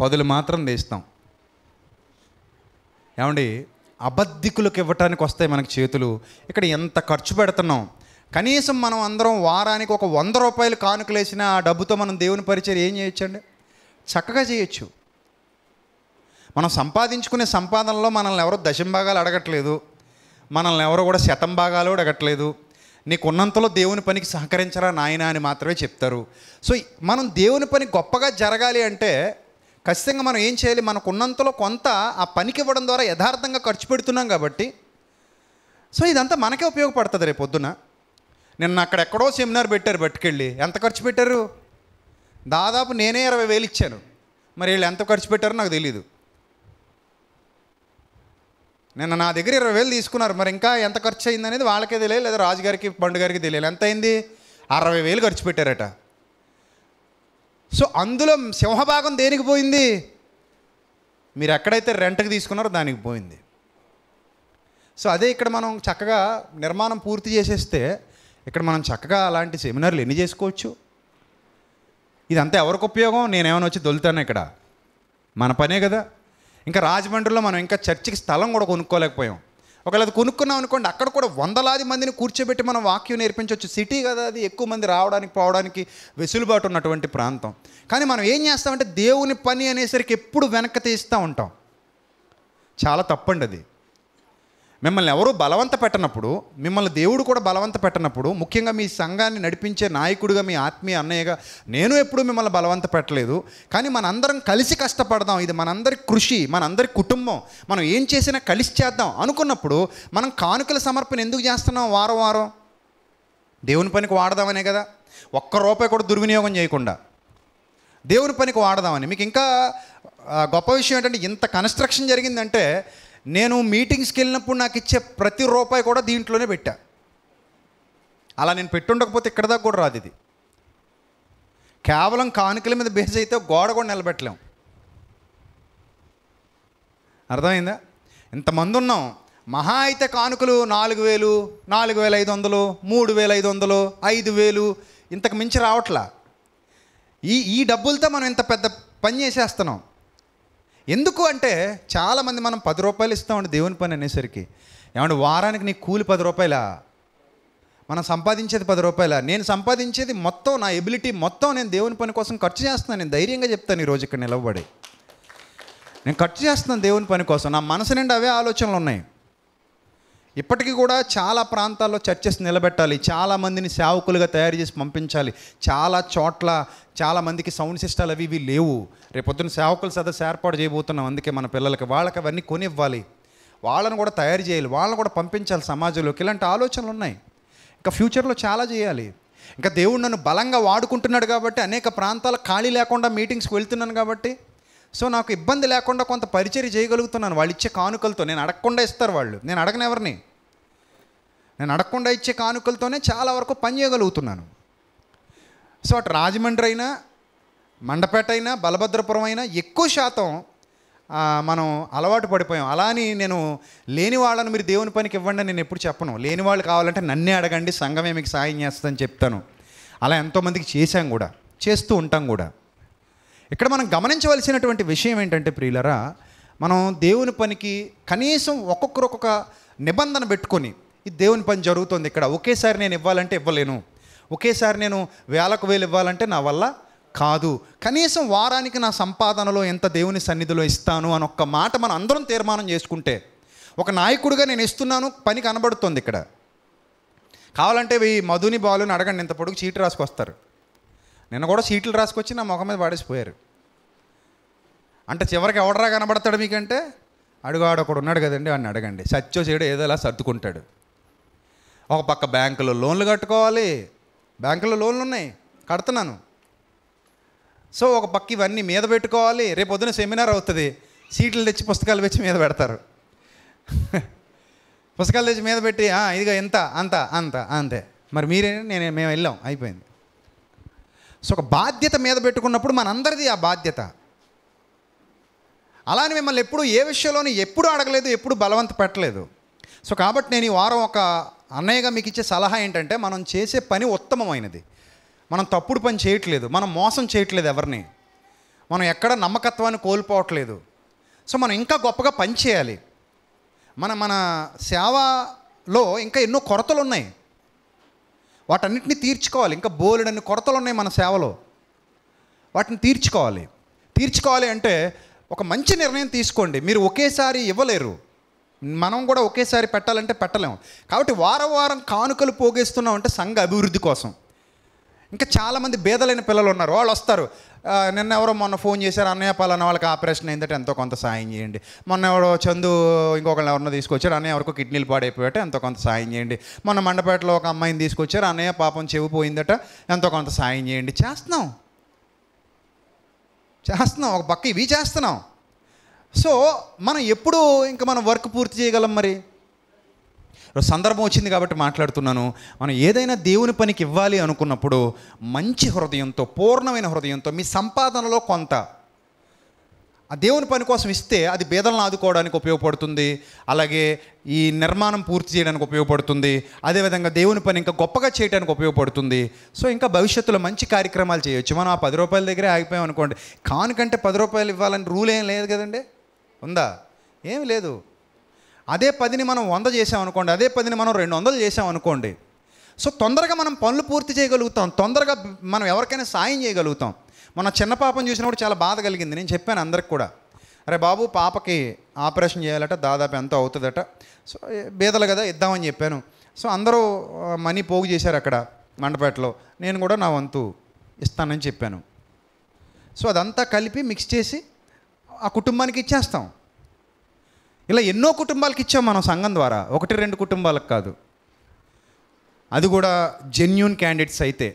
పదులు మాత్రం తీస్తాం ఏమండి అబద్ధికులకు ఇవ్వటానికి వస్తాయి మనకి చేతులు ఇక్కడ ఎంత ఖర్చు పెడుతున్నాం కనీసం మనం అందరం వారానికి ఒక వంద రూపాయలు కానుకలేసిన ఆ డబ్బుతో మనం దేవుని పరిచయం ఏం చేయొచ్చండి చక్కగా చేయొచ్చు మనం సంపాదించుకునే సంపాదనలో మనల్ని ఎవరో దశంభాగాలు భాగాలు అడగట్లేదు మనల్ని ఎవరో కూడా శతం భాగాలు అడగట్లేదు నీకున్నంతలో దేవుని పనికి సహకరించరా నాయన అని మాత్రమే చెప్తారు సో మనం దేవుని పని గొప్పగా జరగాలి అంటే ఖచ్చితంగా మనం ఏం చేయాలి మనకున్నంతలో కొంత ఆ పనికి ఇవ్వడం ద్వారా యథార్థంగా ఖర్చు పెడుతున్నాం కాబట్టి సో ఇదంతా మనకే ఉపయోగపడుతుంది రేపు పొద్దున నిన్న అక్కడెక్కడో సెమినార్ పెట్టారు బట్టుకెళ్ళి ఎంత ఖర్చు పెట్టారు దాదాపు నేనే ఇరవై వేలు ఇచ్చాను మరి వీళ్ళు ఎంత ఖర్చు పెట్టారో నాకు తెలీదు నిన్న నా దగ్గర ఇరవై వేలు తీసుకున్నారు మరి ఇంకా ఎంత ఖర్చు అయింది అనేది వాళ్ళకే తెలియదు లేదా రాజుగారికి పండు గారికి తెలియదు ఎంత అయింది అరవై వేలు ఖర్చు పెట్టారట సో అందులో సింహభాగం దేనికి పోయింది మీరు ఎక్కడైతే రెంట్కి తీసుకున్నారో దానికి పోయింది సో అదే ఇక్కడ మనం చక్కగా నిర్మాణం పూర్తి చేసేస్తే ఇక్కడ మనం చక్కగా అలాంటి సెమినార్లు ఎన్ని చేసుకోవచ్చు ఇదంతా ఎవరికి ఉపయోగం నేనేమైనా వచ్చి దొలుతాను ఇక్కడ మన పనే కదా ఇంకా రాజమండ్రిలో మనం ఇంకా చర్చికి స్థలం కూడా కొనుక్కోలేకపోయాం ఒకవేళ అది కొనుక్కున్నాం అనుకోండి అక్కడ కూడా వందలాది మందిని కూర్చోబెట్టి మనం వాక్యం నేర్పించవచ్చు సిటీ కదా అది ఎక్కువ మంది రావడానికి పోవడానికి వెసులుబాటు ఉన్నటువంటి ప్రాంతం కానీ మనం ఏం చేస్తామంటే దేవుని పని అనేసరికి ఎప్పుడు వెనక్కి తీస్తూ ఉంటాం చాలా తప్పండి అది మిమ్మల్ని ఎవరు బలవంత పెట్టనప్పుడు మిమ్మల్ని దేవుడు కూడా బలవంత పెట్టనప్పుడు ముఖ్యంగా మీ సంఘాన్ని నడిపించే నాయకుడిగా మీ ఆత్మీయ అన్నయ్యగా నేను ఎప్పుడు మిమ్మల్ని బలవంత పెట్టలేదు కానీ మనందరం కలిసి కష్టపడదాం ఇది మనందరి కృషి మనందరి కుటుంబం మనం ఏం చేసినా కలిసి చేద్దాం అనుకున్నప్పుడు మనం కానుకల సమర్పణ ఎందుకు చేస్తున్నాం వారం వారం దేవుని పనికి వాడదామనే కదా ఒక్క రూపాయి కూడా దుర్వినియోగం చేయకుండా దేవుని పనికి వాడదామని మీకు ఇంకా గొప్ప విషయం ఏంటంటే ఇంత కన్స్ట్రక్షన్ జరిగిందంటే నేను మీటింగ్స్కి వెళ్ళినప్పుడు నాకు ఇచ్చే ప్రతి రూపాయి కూడా దీంట్లోనే పెట్టా అలా నేను పెట్టుండకపోతే ఇక్కడ దాకా కూడా రాదు ఇది కేవలం కానుకల మీద బేస్ అయితే గోడ కూడా నిలబెట్టలేము అర్థమైందా ఇంతమంది ఉన్నాం మహా అయితే కానుకలు నాలుగు వేలు నాలుగు వేల ఐదు వందలు మూడు వేల ఐదు వందలు ఐదు వేలు ఇంతకు మించి రావట్లా ఈ ఈ డబ్బులతో మనం ఇంత పెద్ద పని చేసేస్తున్నాం ఎందుకు అంటే చాలామంది మనం పది రూపాయలు ఇస్తామండి దేవుని పని అనేసరికి ఏమంటే వారానికి నీ కూలి పది రూపాయలా మనం సంపాదించేది పది రూపాయల నేను సంపాదించేది మొత్తం నా ఎబిలిటీ మొత్తం నేను దేవుని పని కోసం ఖర్చు చేస్తున్నాను నేను ధైర్యంగా చెప్తాను ఈరోజు ఇక్కడ నిలబడి నేను ఖర్చు చేస్తున్నాను దేవుని పని కోసం నా మనసు నుండి అవే ఆలోచనలు ఉన్నాయి ఇప్పటికీ కూడా చాలా ప్రాంతాల్లో చర్చెస్ నిలబెట్టాలి చాలామందిని సేవకులుగా తయారు చేసి పంపించాలి చాలా చోట్ల చాలామందికి సౌండ్ సిస్టాలు అవి ఇవి లేవు రేపొద్దున సేవకుల సదస్సు ఏర్పాటు చేయబోతున్నాం అందుకే మన పిల్లలకి వాళ్ళకి అవన్నీ కొనివ్వాలి వాళ్ళని కూడా తయారు చేయాలి వాళ్ళని కూడా పంపించాలి సమాజంలోకి ఇలాంటి ఆలోచనలు ఉన్నాయి ఇంకా ఫ్యూచర్లో చాలా చేయాలి ఇంకా దేవుడు నన్ను బలంగా వాడుకుంటున్నాడు కాబట్టి అనేక ప్రాంతాల ఖాళీ లేకుండా మీటింగ్స్కి వెళ్తున్నాను కాబట్టి సో నాకు ఇబ్బంది లేకుండా కొంత పరిచయం చేయగలుగుతున్నాను వాళ్ళు ఇచ్చే కానుకలతో నేను అడగకుండా ఇస్తారు వాళ్ళు నేను అడగను ఎవరిని నేను అడగకుండా ఇచ్చే కానుకలతోనే చాలా వరకు పని చేయగలుగుతున్నాను సో అటు రాజమండ్రి అయినా మండపేట అయినా బలభద్రపురం అయినా ఎక్కువ శాతం మనం అలవాటు పడిపోయాం అలా అని నేను లేని వాళ్ళని మీరు దేవుని పనికి ఇవ్వండి నేను ఎప్పుడు చెప్పను లేని వాళ్ళు కావాలంటే నన్నే అడగండి సంఘమే మీకు సాయం చేస్తుందని చెప్తాను అలా ఎంతోమందికి చేశాం కూడా చేస్తూ ఉంటాం కూడా ఇక్కడ మనం గమనించవలసినటువంటి విషయం ఏంటంటే ప్రియులరా మనం దేవుని పనికి కనీసం ఒక్కొక్కరు ఒక్కొక్క నిబంధన పెట్టుకొని ఈ దేవుని పని జరుగుతుంది ఇక్కడ ఒకేసారి నేను ఇవ్వాలంటే ఇవ్వలేను ఒకేసారి నేను వేలకు వేలు ఇవ్వాలంటే నా వల్ల కాదు కనీసం వారానికి నా సంపాదనలో ఎంత దేవుని సన్నిధిలో ఇస్తాను అని ఒక్క మాట మనం అందరం తీర్మానం చేసుకుంటే ఒక నాయకుడిగా నేను ఇస్తున్నాను పని కనబడుతుంది ఇక్కడ కావాలంటే ఈ మధుని బాలుని అడగండి ఇంత పొడుగు చీటు రాసుకొస్తారు నిన్న కూడా చీట్లు రాసుకొచ్చి నా ముఖం మీద పాడేసిపోయారు అంటే చివరికి ఎవడరా కనబడతాడు మీకంటే అడుగాడు ఒకడు ఉన్నాడు కదండి వాడిని అడగండి సత్యో చేయడు ఏదో సర్దుకుంటాడు ఒక పక్క బ్యాంకులో లోన్లు కట్టుకోవాలి బ్యాంకులో లోన్లు ఉన్నాయి కడుతున్నాను సో ఒక పక్క ఇవన్నీ మీద పెట్టుకోవాలి రేపు పొద్దున సెమినార్ అవుతుంది సీట్లు తెచ్చి పుస్తకాలు తెచ్చి మీద పెడతారు పుస్తకాలు తెచ్చి మీద పెట్టి ఇదిగో ఎంత అంత అంత అంతే మరి మీరే నేను మేము వెళ్ళాం అయిపోయింది సో ఒక బాధ్యత మీద పెట్టుకున్నప్పుడు మనందరిది ఆ బాధ్యత అలానే మిమ్మల్ని ఎప్పుడు ఏ విషయంలోనూ ఎప్పుడు అడగలేదు ఎప్పుడు బలవంత పెట్టలేదు సో కాబట్టి నేను ఈ వారం ఒక అన్నయ్యగా మీకు ఇచ్చే సలహా ఏంటంటే మనం చేసే పని ఉత్తమమైనది మనం తప్పుడు పని చేయట్లేదు మనం మోసం చేయట్లేదు ఎవరిని మనం ఎక్కడ నమ్మకత్వాన్ని కోల్పోవట్లేదు సో మనం ఇంకా గొప్పగా పని చేయాలి మన మన సేవలో ఇంకా ఎన్నో కొరతలు ఉన్నాయి వాటన్నిటిని తీర్చుకోవాలి ఇంకా బోలెడన్ని కొరతలు ఉన్నాయి మన సేవలో వాటిని తీర్చుకోవాలి తీర్చుకోవాలి అంటే ఒక మంచి నిర్ణయం తీసుకోండి మీరు ఒకేసారి ఇవ్వలేరు మనం కూడా ఒకేసారి పెట్టాలంటే పెట్టలేము కాబట్టి వారం వారం కానుకలు పోగేస్తున్నాం అంటే సంఘ అభివృద్ధి కోసం ఇంకా చాలామంది భేదలైన పిల్లలు ఉన్నారు వాళ్ళు వస్తారు నిన్న ఎవరో మొన్న ఫోన్ చేశారు అన్నయ్య పాలన్న వాళ్ళకి ఆపరేషన్ అయిందంటే ఎంతో కొంత సాయం చేయండి మొన్న ఎవరో చందు ఇంకొకళ్ళు ఎవరినో తీసుకొచ్చారు అన్నయ్య ఎవరికి కిడ్నీలు పాడైపోయాట ఎంతో కొంత సాయం చేయండి మొన్న మండపేటలో ఒక అమ్మాయిని తీసుకొచ్చారు అన్నయ్య పాపం చెవి పోయిందట ఎంతో కొంత సాయం చేయండి చేస్తున్నాం చేస్తున్నాం ఒక పక్క ఇవి చేస్తున్నాం సో మనం ఎప్పుడు ఇంకా మనం వర్క్ పూర్తి చేయగలం మరి సందర్భం వచ్చింది కాబట్టి మాట్లాడుతున్నాను మనం ఏదైనా దేవుని పనికి ఇవ్వాలి అనుకున్నప్పుడు మంచి హృదయంతో పూర్ణమైన హృదయంతో మీ సంపాదనలో కొంత ఆ దేవుని పని కోసం ఇస్తే అది బేదలను ఆదుకోవడానికి ఉపయోగపడుతుంది అలాగే ఈ నిర్మాణం పూర్తి చేయడానికి ఉపయోగపడుతుంది అదేవిధంగా దేవుని పని ఇంకా గొప్పగా చేయడానికి ఉపయోగపడుతుంది సో ఇంకా భవిష్యత్తులో మంచి కార్యక్రమాలు చేయవచ్చు మనం ఆ పది రూపాయల దగ్గరే ఆగిపోయాం అనుకోండి కానుకంటే పది రూపాయలు ఇవ్వాలని రూల్ ఏం లేదు కదండి ఉందా ఏమి లేదు అదే పదిని మనం వంద చేసామనుకోండి అదే పదిని మనం రెండు వందలు చేసామనుకోండి సో తొందరగా మనం పనులు పూర్తి చేయగలుగుతాం తొందరగా మనం ఎవరికైనా సాయం చేయగలుగుతాం మన చిన్న పాపను చూసినప్పుడు చాలా బాధ కలిగింది నేను చెప్పాను అందరికి కూడా అరే బాబు పాపకి ఆపరేషన్ చేయాలట దాదాపు ఎంత అవుతుందట సో బీదలు కదా ఇద్దామని చెప్పాను సో అందరూ మనీ పోగు చేశారు అక్కడ మండపేటలో నేను కూడా నా వంతు ఇస్తానని చెప్పాను సో అదంతా కలిపి మిక్స్ చేసి ఆ కుటుంబానికి ఇచ్చేస్తాం ఇలా ఎన్నో కుటుంబాలకు ఇచ్చాం మనం సంఘం ద్వారా ఒకటి రెండు కుటుంబాలకు కాదు అది కూడా జెన్యున్ క్యాండిడేట్స్ అయితే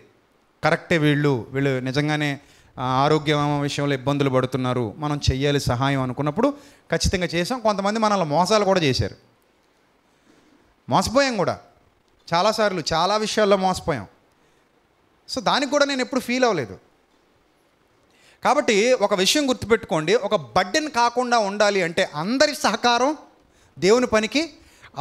కరెక్టే వీళ్ళు వీళ్ళు నిజంగానే ఆరోగ్య విషయంలో ఇబ్బందులు పడుతున్నారు మనం చెయ్యాలి సహాయం అనుకున్నప్పుడు ఖచ్చితంగా చేసాం కొంతమంది మనల్ని మోసాలు కూడా చేశారు మోసపోయాం కూడా చాలాసార్లు చాలా విషయాల్లో మోసపోయాం సో దానికి కూడా నేను ఎప్పుడు ఫీల్ అవ్వలేదు కాబట్టి ఒక విషయం గుర్తుపెట్టుకోండి ఒక బడ్డెన్ కాకుండా ఉండాలి అంటే అందరి సహకారం దేవుని పనికి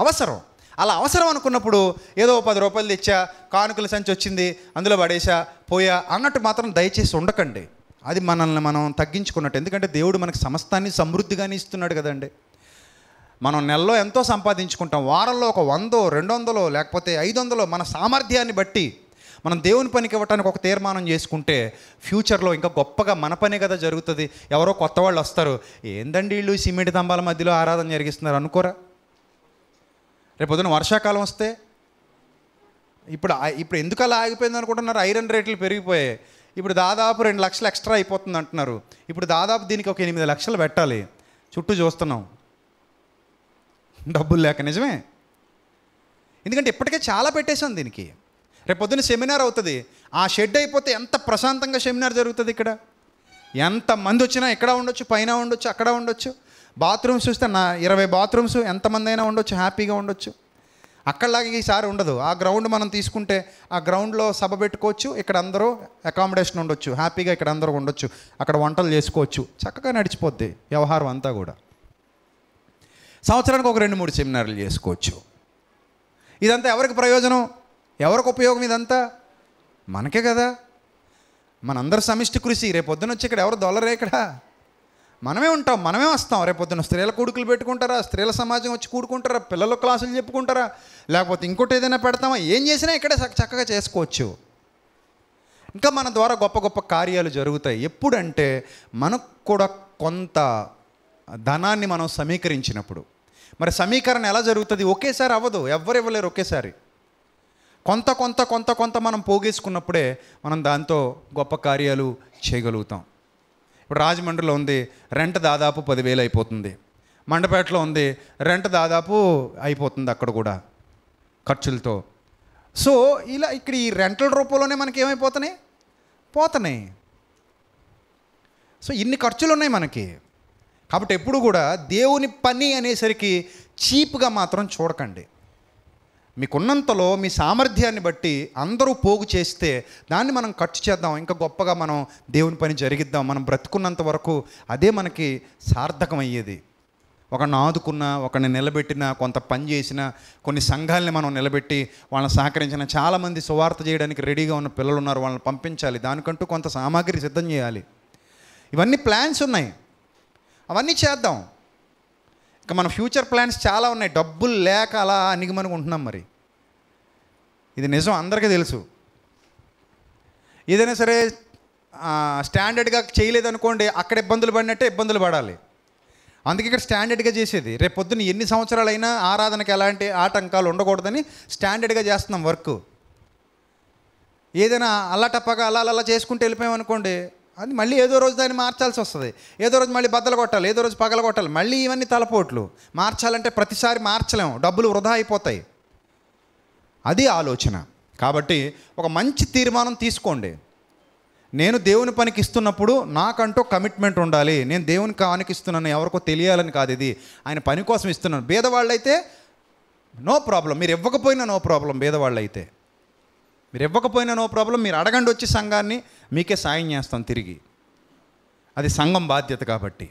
అవసరం అలా అవసరం అనుకున్నప్పుడు ఏదో పది రూపాయలు తెచ్చా కానుకల సంచి వచ్చింది అందులో పడేసా పోయా అన్నట్టు మాత్రం దయచేసి ఉండకండి అది మనల్ని మనం తగ్గించుకున్నట్టు ఎందుకంటే దేవుడు మనకి సమస్తాన్ని సమృద్ధిగానే ఇస్తున్నాడు కదండి మనం నెలలో ఎంతో సంపాదించుకుంటాం వారంలో ఒక వందో రెండు వందలో లేకపోతే ఐదు వందలో మన సామర్థ్యాన్ని బట్టి మనం దేవుని పనికి ఇవ్వటానికి ఒక తీర్మానం చేసుకుంటే ఫ్యూచర్లో ఇంకా గొప్పగా మన పనే కదా జరుగుతుంది ఎవరో కొత్త వాళ్ళు వస్తారు ఏందండి వీళ్ళు సిమెంట్ దంబాల మధ్యలో ఆరాధన జరిగిస్తున్నారు అనుకోరా రేపు పొద్దున వర్షాకాలం వస్తే ఇప్పుడు ఇప్పుడు ఎందుకు అలా ఆగిపోయింది అనుకుంటున్నారు ఐరన్ రేట్లు పెరిగిపోయాయి ఇప్పుడు దాదాపు రెండు లక్షలు ఎక్స్ట్రా అయిపోతుంది అంటున్నారు ఇప్పుడు దాదాపు దీనికి ఒక ఎనిమిది లక్షలు పెట్టాలి చుట్టూ చూస్తున్నాం డబ్బులు లేక నిజమే ఎందుకంటే ఇప్పటికే చాలా పెట్టేశాం దీనికి రేపొద్దున సెమినార్ అవుతుంది ఆ షెడ్ అయిపోతే ఎంత ప్రశాంతంగా సెమినార్ జరుగుతుంది ఇక్కడ ఎంతమంది వచ్చినా ఇక్కడ ఉండొచ్చు పైన ఉండొచ్చు అక్కడ ఉండొచ్చు బాత్రూమ్స్ చూస్తే నా ఇరవై బాత్రూమ్స్ ఎంతమంది అయినా ఉండొచ్చు హ్యాపీగా ఉండొచ్చు అక్కడలాగా ఈసారి ఉండదు ఆ గ్రౌండ్ మనం తీసుకుంటే ఆ గ్రౌండ్లో సభ పెట్టుకోవచ్చు ఇక్కడ అందరూ అకామిడేషన్ ఉండొచ్చు హ్యాపీగా ఇక్కడ అందరూ ఉండొచ్చు అక్కడ వంటలు చేసుకోవచ్చు చక్కగా నడిచిపోద్ది వ్యవహారం అంతా కూడా సంవత్సరానికి ఒక రెండు మూడు సెమినార్లు చేసుకోవచ్చు ఇదంతా ఎవరికి ప్రయోజనం ఎవరికి ఉపయోగం ఇదంతా మనకే కదా మనందరి సమిష్టి కృషి రేపొద్దున వచ్చి ఇక్కడ ఎవరు దొల్లరే ఇక్కడ మనమే ఉంటాం మనమే వస్తాం రేపొద్దున స్త్రీల కూడుకులు పెట్టుకుంటారా స్త్రీల సమాజం వచ్చి కూడుకుంటారా పిల్లల క్లాసులు చెప్పుకుంటారా లేకపోతే ఇంకోటి ఏదైనా పెడతామా ఏం చేసినా ఇక్కడే చక్కగా చేసుకోవచ్చు ఇంకా మన ద్వారా గొప్ప గొప్ప కార్యాలు జరుగుతాయి ఎప్పుడంటే మనకు కూడా కొంత ధనాన్ని మనం సమీకరించినప్పుడు మరి సమీకరణ ఎలా జరుగుతుంది ఒకేసారి అవ్వదు ఎవ్వరు ఇవ్వలేరు ఒకేసారి కొంత కొంత కొంత కొంత మనం పోగేసుకున్నప్పుడే మనం దాంతో గొప్ప కార్యాలు చేయగలుగుతాం ఇప్పుడు రాజమండ్రిలో ఉంది రెంట్ దాదాపు పదివేలు అయిపోతుంది మండపేటలో ఉంది రెంట్ దాదాపు అయిపోతుంది అక్కడ కూడా ఖర్చులతో సో ఇలా ఇక్కడ ఈ రెంటల రూపంలోనే మనకి ఏమైపోతున్నాయి పోతున్నాయి సో ఇన్ని ఖర్చులు ఉన్నాయి మనకి కాబట్టి ఎప్పుడు కూడా దేవుని పని అనేసరికి చీప్గా మాత్రం చూడకండి మీకున్నంతలో మీ సామర్థ్యాన్ని బట్టి అందరూ పోగు చేస్తే దాన్ని మనం ఖర్చు చేద్దాం ఇంకా గొప్పగా మనం దేవుని పని జరిగిద్దాం మనం బ్రతుకున్నంత వరకు అదే మనకి సార్థకమయ్యేది ఒకరిని ఆదుకున్నా ఒకరిని నిలబెట్టినా కొంత పని చేసినా కొన్ని సంఘాలని మనం నిలబెట్టి వాళ్ళని సహకరించిన చాలామంది సువార్త చేయడానికి రెడీగా ఉన్న పిల్లలు ఉన్నారు వాళ్ళని పంపించాలి దానికంటూ కొంత సామాగ్రి సిద్ధం చేయాలి ఇవన్నీ ప్లాన్స్ ఉన్నాయి అవన్నీ చేద్దాం ఇంకా మన ఫ్యూచర్ ప్లాన్స్ చాలా ఉన్నాయి డబ్బులు లేక అలా అనిగమనుకుంటున్నాం మరి ఇది నిజం అందరికీ తెలుసు ఏదైనా సరే స్టాండర్డ్గా చేయలేదనుకోండి అక్కడ ఇబ్బందులు పడినట్టే ఇబ్బందులు పడాలి అందుకే ఇక్కడ స్టాండర్డ్గా చేసేది రేపు పొద్దున ఎన్ని సంవత్సరాలైనా ఆరాధనకు ఎలాంటి ఆటంకాలు ఉండకూడదని స్టాండర్డ్గా చేస్తున్నాం వర్క్ ఏదైనా అల్లటప్పగా అలా అలా చేసుకుంటూ వెళ్ళిపోయామనుకోండి అది మళ్ళీ ఏదో రోజు దాన్ని మార్చాల్సి వస్తుంది ఏదో రోజు మళ్ళీ బద్దలు కొట్టాలి ఏదో రోజు పగల కొట్టాలి మళ్ళీ ఇవన్నీ తలపోట్లు మార్చాలంటే ప్రతిసారి మార్చలేము డబ్బులు వృధా అయిపోతాయి అది ఆలోచన కాబట్టి ఒక మంచి తీర్మానం తీసుకోండి నేను దేవుని పనికి ఇస్తున్నప్పుడు నాకంటూ కమిట్మెంట్ ఉండాలి నేను దేవుని కానికి ఇస్తున్నాను ఎవరికో తెలియాలని కాదు ఇది ఆయన పని కోసం ఇస్తున్నాను అయితే నో ప్రాబ్లం మీరు ఇవ్వకపోయినా నో ప్రాబ్లం అయితే మీరు ఇవ్వకపోయినా నో ప్రాబ్లం మీరు అడగండి వచ్చి సంఘాన్ని మీకే సాయం చేస్తాం తిరిగి అది సంఘం బాధ్యత కాబట్టి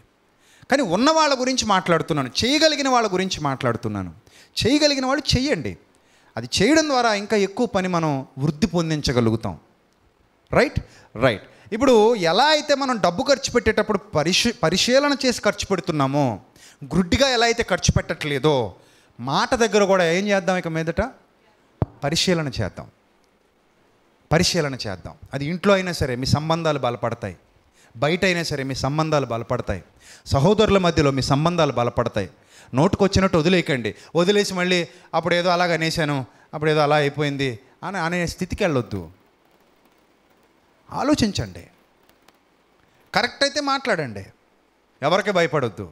కానీ ఉన్న వాళ్ళ గురించి మాట్లాడుతున్నాను చేయగలిగిన వాళ్ళ గురించి మాట్లాడుతున్నాను చేయగలిగిన వాళ్ళు చేయండి అది చేయడం ద్వారా ఇంకా ఎక్కువ పని మనం వృద్ధి పొందించగలుగుతాం రైట్ రైట్ ఇప్పుడు ఎలా అయితే మనం డబ్బు ఖర్చు పెట్టేటప్పుడు పరిశీ పరిశీలన చేసి ఖర్చు పెడుతున్నామో గ్రుడ్డిగా ఎలా అయితే ఖర్చు పెట్టట్లేదో మాట దగ్గర కూడా ఏం చేద్దాం ఇక మీదట పరిశీలన చేద్దాం పరిశీలన చేద్దాం అది ఇంట్లో అయినా సరే మీ సంబంధాలు బలపడతాయి బయట అయినా సరే మీ సంబంధాలు బలపడతాయి సహోదరుల మధ్యలో మీ సంబంధాలు బలపడతాయి నోటుకు వచ్చినట్టు వదిలేయకండి వదిలేసి మళ్ళీ అప్పుడు ఏదో అలాగ అనేసాను అప్పుడు ఏదో అలా అయిపోయింది అని అనే స్థితికి వెళ్ళొద్దు ఆలోచించండి కరెక్ట్ అయితే మాట్లాడండి ఎవరికి భయపడొద్దు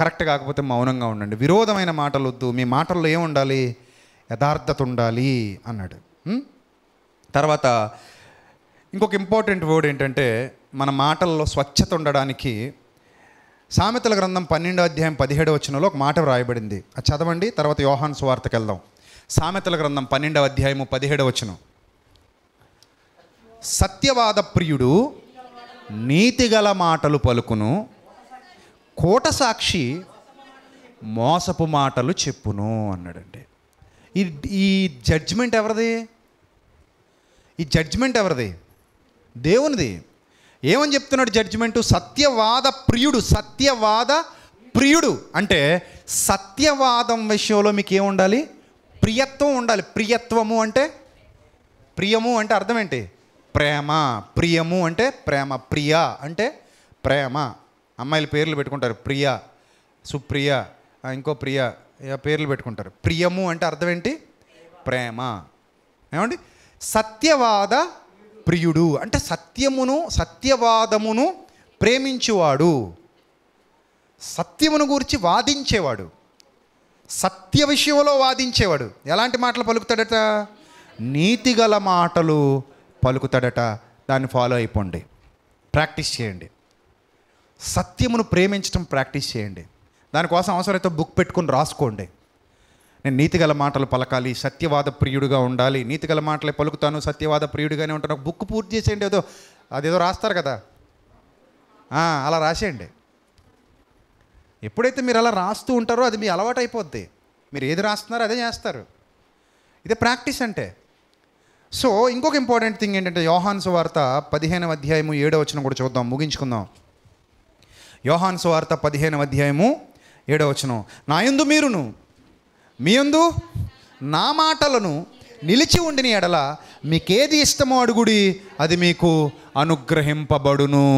కరెక్ట్ కాకపోతే మౌనంగా ఉండండి విరోధమైన మాటలు వద్దు మీ మాటల్లో ఏముండాలి యథార్థత ఉండాలి అన్నాడు తర్వాత ఇంకొక ఇంపార్టెంట్ వర్డ్ ఏంటంటే మన మాటల్లో స్వచ్ఛత ఉండడానికి సామెతల గ్రంథం పన్నెండో అధ్యాయం పదిహేడో వచనంలో ఒక మాట వ్రాయబడింది అది చదవండి తర్వాత యోహాన్ సువార్తకు వెళ్దాం సామెతల గ్రంథం పన్నెండవ అధ్యాయము పదిహేడు వచ్చిన సత్యవాద ప్రియుడు నీతిగల మాటలు పలుకును కోట సాక్షి మోసపు మాటలు చెప్పును అన్నాడండి ఈ ఈ జడ్జ్మెంట్ ఎవరిది ఈ జడ్జిమెంట్ ఎవరిది దేవునిది ఏమని చెప్తున్నాడు జడ్జిమెంటు సత్యవాద ప్రియుడు సత్యవాద ప్రియుడు అంటే సత్యవాదం విషయంలో మీకు ఏముండాలి ప్రియత్వం ఉండాలి ప్రియత్వము అంటే ప్రియము అంటే అర్థం ఏంటి ప్రేమ ప్రియము అంటే ప్రేమ ప్రియ అంటే ప్రేమ అమ్మాయిల పేర్లు పెట్టుకుంటారు ప్రియ సుప్రియ ఇంకో ప్రియ పేర్లు పెట్టుకుంటారు ప్రియము అంటే అర్థం ఏంటి ప్రేమ ఏమండి సత్యవాద ప్రియుడు అంటే సత్యమును సత్యవాదమును ప్రేమించువాడు సత్యమును గురించి వాదించేవాడు సత్య విషయంలో వాదించేవాడు ఎలాంటి మాటలు పలుకుతాడట నీతిగల మాటలు పలుకుతాడట దాన్ని ఫాలో అయిపోండి ప్రాక్టీస్ చేయండి సత్యమును ప్రేమించడం ప్రాక్టీస్ చేయండి దానికోసం అవసరమైతే బుక్ పెట్టుకుని రాసుకోండి నేను నీతిగల మాటలు పలకాలి సత్యవాద ప్రియుడిగా ఉండాలి నీతిగల మాటలే పలుకుతాను సత్యవాద ప్రియుడిగానే ఉంటాను బుక్ పూర్తి చేసేయండి ఏదో అదేదో రాస్తారు కదా అలా రాసేయండి ఎప్పుడైతే మీరు అలా రాస్తూ ఉంటారో అది మీ అలవాటు అయిపోద్ది మీరు ఏది రాస్తున్నారో అదే చేస్తారు ఇదే ప్రాక్టీస్ అంటే సో ఇంకొక ఇంపార్టెంట్ థింగ్ ఏంటంటే యోహాన్స్ వార్త పదిహేనవ అధ్యాయము ఏడవ వచ్చిన కూడా చూద్దాం ముగించుకుందాం యోహాన్స్ వార్త పదిహేనవ అధ్యాయము ఏడవ వచనం నాయందు మీరును మీయందు నా మాటలను నిలిచి ఉండిన ఎడల మీకేది ఇష్టమో అడుగుడి అది మీకు అనుగ్రహింపబడును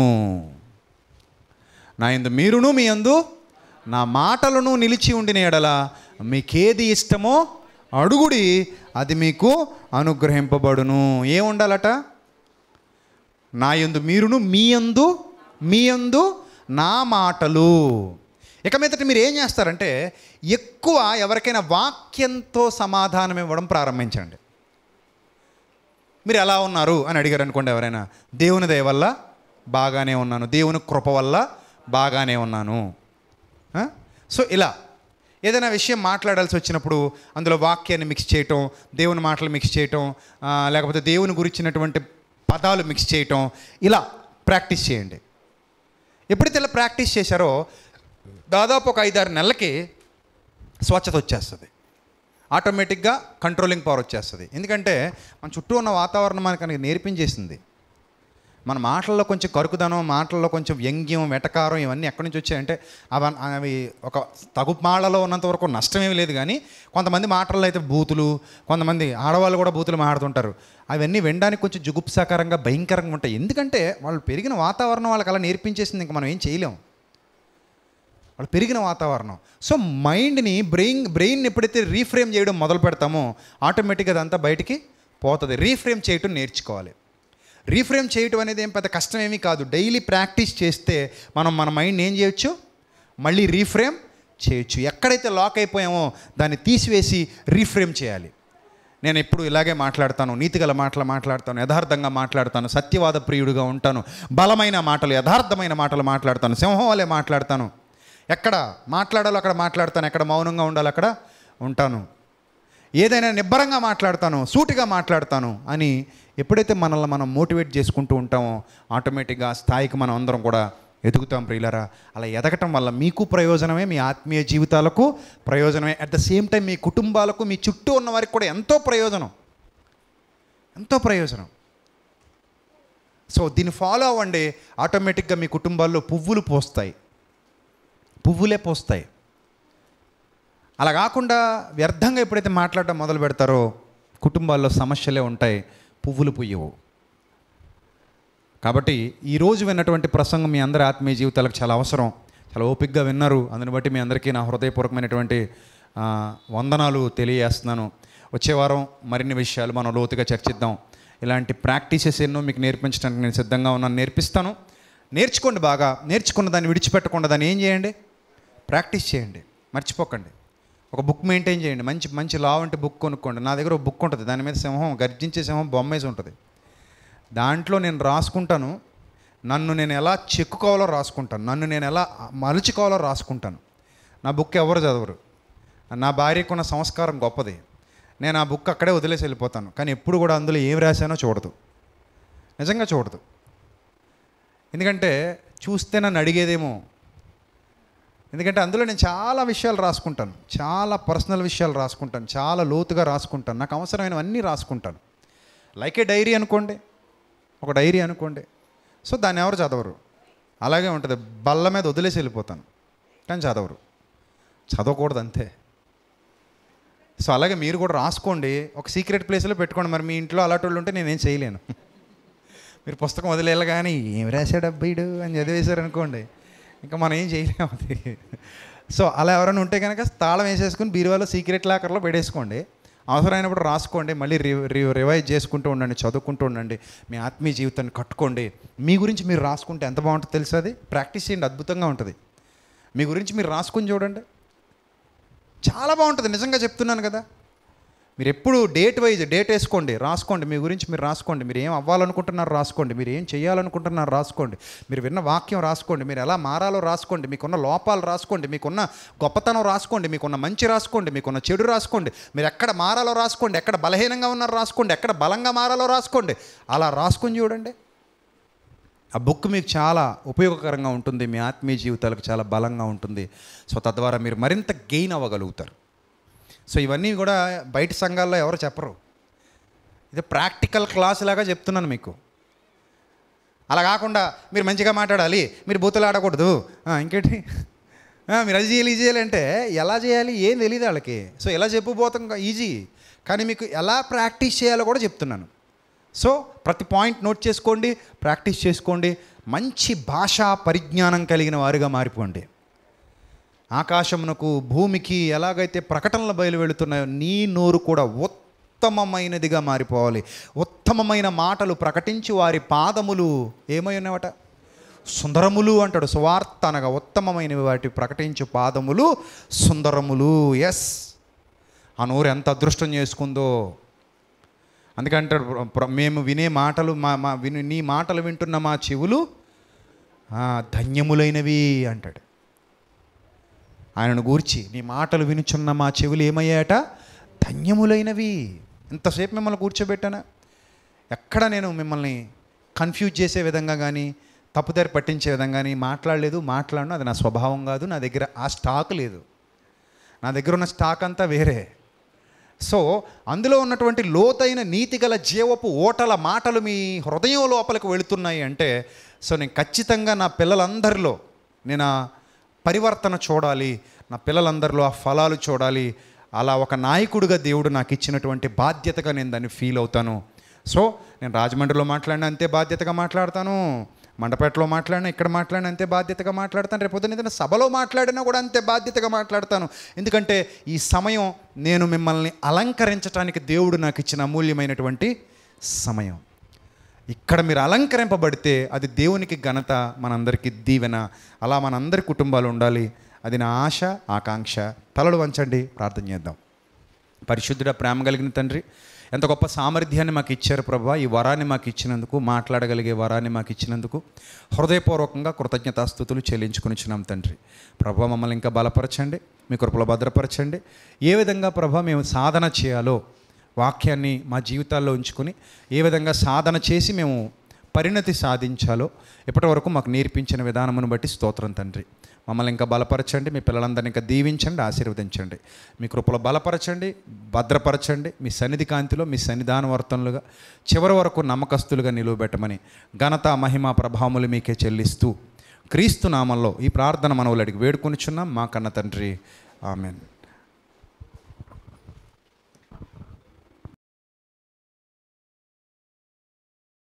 నా ఎందు మీరును మీ అందు నా మాటలను నిలిచి ఉండిన ఎడల మీకేది ఇష్టమో అడుగుడి అది మీకు అనుగ్రహింపబడును ఏముండాలట నా ఎందు మీరును మీ అందు మీ అందు నా మాటలు ఇక మీదట మీరు ఏం చేస్తారంటే ఎక్కువ ఎవరికైనా వాక్యంతో సమాధానం ఇవ్వడం ప్రారంభించండి మీరు ఎలా ఉన్నారు అని అడిగారు అనుకోండి ఎవరైనా దేవుని దయ వల్ల బాగానే ఉన్నాను దేవుని కృప వల్ల బాగానే ఉన్నాను సో ఇలా ఏదైనా విషయం మాట్లాడాల్సి వచ్చినప్పుడు అందులో వాక్యాన్ని మిక్స్ చేయటం దేవుని మాటలు మిక్స్ చేయటం లేకపోతే దేవుని గురించినటువంటి పదాలు మిక్స్ చేయటం ఇలా ప్రాక్టీస్ చేయండి ఎప్పుడైతే ఇలా ప్రాక్టీస్ చేశారో దాదాపు ఒక ఐదారు నెలలకి స్వచ్ఛత వచ్చేస్తుంది ఆటోమేటిక్గా కంట్రోలింగ్ పవర్ వచ్చేస్తుంది ఎందుకంటే మన చుట్టూ ఉన్న వాతావరణం మనకు అనేది నేర్పించేసింది మన మాటల్లో కొంచెం కరుకుదనం మాటల్లో కొంచెం వ్యంగ్యం వెటకారం ఇవన్నీ ఎక్కడి నుంచి వచ్చాయంటే అవి అవి ఒక తగుమాళలో ఉన్నంత వరకు నష్టమేమి లేదు కానీ కొంతమంది మాటల్లో అయితే బూతులు కొంతమంది ఆడవాళ్ళు కూడా బూతులు మాడుతుంటారు అవన్నీ వినడానికి కొంచెం జుగుప్సాకరంగా భయంకరంగా ఉంటాయి ఎందుకంటే వాళ్ళు పెరిగిన వాతావరణం వాళ్ళకి అలా నేర్పించేసింది ఇంకా మనం ఏం చేయలేము వాళ్ళు పెరిగిన వాతావరణం సో మైండ్ని బ్రెయిన్ బ్రెయిన్ ఎప్పుడైతే రీఫ్రేమ్ చేయడం మొదలు పెడతామో ఆటోమేటిక్గా అదంతా బయటికి పోతుంది రీఫ్రేమ్ చేయటం నేర్చుకోవాలి రీఫ్రేమ్ చేయటం అనేది ఏం పెద్ద కష్టం ఏమీ కాదు డైలీ ప్రాక్టీస్ చేస్తే మనం మన మైండ్ ఏం చేయొచ్చు మళ్ళీ రీఫ్రేమ్ చేయొచ్చు ఎక్కడైతే లాక్ అయిపోయామో దాన్ని తీసివేసి రీఫ్రేమ్ చేయాలి నేను ఎప్పుడు ఇలాగే మాట్లాడతాను నీతిగల మాటలు మాట్లాడతాను యథార్థంగా మాట్లాడతాను సత్యవాద ప్రియుడిగా ఉంటాను బలమైన మాటలు యథార్థమైన మాటలు మాట్లాడతాను సింహం వలె మాట్లాడతాను ఎక్కడ మాట్లాడాలో అక్కడ మాట్లాడతాను ఎక్కడ మౌనంగా ఉండాలో అక్కడ ఉంటాను ఏదైనా నిబ్బరంగా మాట్లాడతాను సూటిగా మాట్లాడతాను అని ఎప్పుడైతే మనల్ని మనం మోటివేట్ చేసుకుంటూ ఉంటామో ఆటోమేటిక్గా స్థాయికి మనం అందరం కూడా ఎదుగుతాం ప్రియులరా అలా ఎదగటం వల్ల మీకు ప్రయోజనమే మీ ఆత్మీయ జీవితాలకు ప్రయోజనమే అట్ ద సేమ్ టైం మీ కుటుంబాలకు మీ చుట్టూ ఉన్న వారికి కూడా ఎంతో ప్రయోజనం ఎంతో ప్రయోజనం సో దీన్ని ఫాలో అవ్వండి ఆటోమేటిక్గా మీ కుటుంబాల్లో పువ్వులు పోస్తాయి పువ్వులే పోస్తాయి అలా కాకుండా వ్యర్థంగా ఎప్పుడైతే మాట్లాడటం మొదలు పెడతారో కుటుంబాల్లో సమస్యలే ఉంటాయి పువ్వులు పుయ్యవు కాబట్టి ఈరోజు విన్నటువంటి ప్రసంగం మీ అందరి ఆత్మీయ జీవితాలకు చాలా అవసరం చాలా ఓపిక్గా విన్నారు అందుని బట్టి మీ అందరికీ నా హృదయపూర్వకమైనటువంటి వందనాలు తెలియజేస్తున్నాను వచ్చే వారం మరిన్ని విషయాలు మనం లోతుగా చర్చిద్దాం ఇలాంటి ప్రాక్టీసెస్ ఎన్నో మీకు నేర్పించడానికి నేను సిద్ధంగా ఉన్నాను నేర్పిస్తాను నేర్చుకోండి బాగా నేర్చుకున్న దాన్ని విడిచిపెట్టకుండా దాన్ని ఏం చేయండి ప్రాక్టీస్ చేయండి మర్చిపోకండి ఒక బుక్ మెయింటైన్ చేయండి మంచి మంచి లా వంటి బుక్ కొనుక్కోండి నా దగ్గర ఒక బుక్ ఉంటుంది దాని మీద సింహం గర్జించే సింహం బొమ్మేసి ఉంటుంది దాంట్లో నేను రాసుకుంటాను నన్ను నేను ఎలా చెక్కుకోవాలో రాసుకుంటాను నన్ను నేను ఎలా మలుచుకోవాలో రాసుకుంటాను నా బుక్ ఎవరు చదవరు నా భార్యకున్న సంస్కారం గొప్పది నేను ఆ బుక్ అక్కడే వదిలేసి వెళ్ళిపోతాను కానీ ఎప్పుడు కూడా అందులో ఏం రాశానో చూడదు నిజంగా చూడదు ఎందుకంటే చూస్తే నన్ను అడిగేదేమో ఎందుకంటే అందులో నేను చాలా విషయాలు రాసుకుంటాను చాలా పర్సనల్ విషయాలు రాసుకుంటాను చాలా లోతుగా రాసుకుంటాను నాకు అవసరమైనవన్నీ రాసుకుంటాను లైక్ ఏ డైరీ అనుకోండి ఒక డైరీ అనుకోండి సో దాన్ని ఎవరు చదవరు అలాగే ఉంటుంది బల్ల మీద వదిలేసి వెళ్ళిపోతాను కానీ చదవరు చదవకూడదు అంతే సో అలాగే మీరు కూడా రాసుకోండి ఒక సీక్రెట్ ప్లేస్లో పెట్టుకోండి మరి మీ ఇంట్లో అలాంటి ఉంటే నేనేం చేయలేను మీరు పుస్తకం కానీ ఏం రాశాడు అబ్బాయిడు అని చదివేశారు అనుకోండి ఇంకా మనం ఏం చేయలేము అది సో అలా ఎవరైనా ఉంటే కనుక తాళం వేసేసుకుని బీరువాలో సీక్రెట్ లాకర్లో పెట్టేసుకోండి అవసరమైనప్పుడు రాసుకోండి మళ్ళీ రి రివైజ్ చేసుకుంటూ ఉండండి చదువుకుంటూ ఉండండి మీ ఆత్మీయ జీవితాన్ని కట్టుకోండి మీ గురించి మీరు రాసుకుంటే ఎంత బాగుంటుందో తెలుసు అది ప్రాక్టీస్ చేయండి అద్భుతంగా ఉంటుంది మీ గురించి మీరు రాసుకుని చూడండి చాలా బాగుంటుంది నిజంగా చెప్తున్నాను కదా మీరు ఎప్పుడు డేట్ వైజ్ డేట్ వేసుకోండి రాసుకోండి మీ గురించి మీరు రాసుకోండి మీరు ఏం అవ్వాలనుకుంటున్నారు రాసుకోండి మీరు ఏం చేయాలనుకుంటున్నారు రాసుకోండి మీరు విన్న వాక్యం రాసుకోండి మీరు ఎలా మారాలో రాసుకోండి మీకున్న లోపాలు రాసుకోండి మీకున్న గొప్పతనం రాసుకోండి మీకున్న మంచి రాసుకోండి మీకున్న చెడు రాసుకోండి మీరు ఎక్కడ మారాలో రాసుకోండి ఎక్కడ బలహీనంగా ఉన్నారో రాసుకోండి ఎక్కడ బలంగా మారాలో రాసుకోండి అలా రాసుకొని చూడండి ఆ బుక్ మీకు చాలా ఉపయోగకరంగా ఉంటుంది మీ ఆత్మీయ జీవితాలకు చాలా బలంగా ఉంటుంది సో తద్వారా మీరు మరింత గెయిన్ అవ్వగలుగుతారు సో ఇవన్నీ కూడా బయట సంఘాల్లో ఎవరు చెప్పరు ఇది ప్రాక్టికల్ క్లాస్ లాగా చెప్తున్నాను మీకు అలా కాకుండా మీరు మంచిగా మాట్లాడాలి మీరు బూతులు ఆడకూడదు ఇంకేంటి మీరు అది చేయాలి ఇది చేయాలి అంటే ఎలా చేయాలి ఏం తెలియదు వాళ్ళకి సో ఎలా చెప్పుపోతాం ఈజీ కానీ మీకు ఎలా ప్రాక్టీస్ చేయాలో కూడా చెప్తున్నాను సో ప్రతి పాయింట్ నోట్ చేసుకోండి ప్రాక్టీస్ చేసుకోండి మంచి భాషా పరిజ్ఞానం కలిగిన వారుగా మారిపోండి ఆకాశమునకు భూమికి ఎలాగైతే ప్రకటనలు బయలువెళుతున్నాయో నీ నోరు కూడా ఉత్తమమైనదిగా మారిపోవాలి ఉత్తమమైన మాటలు ప్రకటించి వారి పాదములు ఏమై ఉన్నాయట సుందరములు అంటాడు సువార్త అనగా ఉత్తమమైనవి వాటి ప్రకటించు పాదములు సుందరములు ఎస్ ఆ నోరు ఎంత అదృష్టం చేసుకుందో అందుకంటాడు మేము వినే మాటలు మా మా విని నీ మాటలు వింటున్న మా చెవులు ధన్యములైనవి అంటాడు ఆయనను గూర్చి నీ మాటలు వినుచున్న మా చెవులు ఏమయ్యాట ధన్యములైనవి ఇంతసేపు మిమ్మల్ని కూర్చోబెట్టానా ఎక్కడ నేను మిమ్మల్ని కన్ఫ్యూజ్ చేసే విధంగా కానీ తప్పుదారి పట్టించే విధంగా కానీ మాట్లాడలేదు మాట్లాడను అది నా స్వభావం కాదు నా దగ్గర ఆ స్టాక్ లేదు నా దగ్గర ఉన్న స్టాక్ అంతా వేరే సో అందులో ఉన్నటువంటి లోతైన నీతిగల జీవపు ఓటల మాటలు మీ హృదయం లోపలికి వెళుతున్నాయి అంటే సో నేను ఖచ్చితంగా నా పిల్లలందరిలో నేను పరివర్తన చూడాలి నా పిల్లలందరిలో ఆ ఫలాలు చూడాలి అలా ఒక నాయకుడిగా దేవుడు నాకు ఇచ్చినటువంటి బాధ్యతగా నేను దాన్ని ఫీల్ అవుతాను సో నేను రాజమండ్రిలో మాట్లాడిన అంతే బాధ్యతగా మాట్లాడతాను మండపేటలో మాట్లాడినా ఇక్కడ మాట్లాడినా అంతే బాధ్యతగా మాట్లాడతాను రేపు పొద్దున ఏదైనా సభలో మాట్లాడినా కూడా అంతే బాధ్యతగా మాట్లాడతాను ఎందుకంటే ఈ సమయం నేను మిమ్మల్ని అలంకరించడానికి దేవుడు నాకు ఇచ్చిన అమూల్యమైనటువంటి సమయం ఇక్కడ మీరు అలంకరింపబడితే అది దేవునికి ఘనత మనందరికీ దీవెన అలా మనందరి కుటుంబాలు ఉండాలి అది నా ఆశ ఆకాంక్ష తలలు వంచండి ప్రార్థన చేద్దాం పరిశుద్ధుడ ప్రేమ కలిగిన తండ్రి ఎంత గొప్ప సామర్థ్యాన్ని మాకు ఇచ్చారు ప్రభా ఈ వరాన్ని మాకు ఇచ్చినందుకు మాట్లాడగలిగే వరాన్ని మాకు ఇచ్చినందుకు హృదయపూర్వకంగా కృతజ్ఞతాస్థుతులు చెల్లించుకునిచ్చినాం తండ్రి ప్రభా మమ్మల్ని ఇంకా బలపరచండి మీ కృపలో భద్రపరచండి ఏ విధంగా ప్రభా మేము సాధన చేయాలో వాక్యాన్ని మా జీవితాల్లో ఉంచుకొని ఏ విధంగా సాధన చేసి మేము పరిణతి సాధించాలో ఇప్పటి వరకు మాకు నేర్పించిన విధానమును బట్టి స్తోత్రం తండ్రి మమ్మల్ని ఇంకా బలపరచండి మీ పిల్లలందరినీ ఇంకా దీవించండి ఆశీర్వదించండి మీ కృపలో బలపరచండి భద్రపరచండి మీ సన్నిధి కాంతిలో మీ సన్నిధాన వర్తనలుగా చివరి వరకు నమ్మకస్తులుగా నిలువబెట్టమని ఘనత మహిమ ప్రభావములు మీకే చెల్లిస్తూ క్రీస్తు నామంలో ఈ ప్రార్థన మనవులడికి వేడుకొనిచున్నాం మా కన్న తండ్రి ఆమెను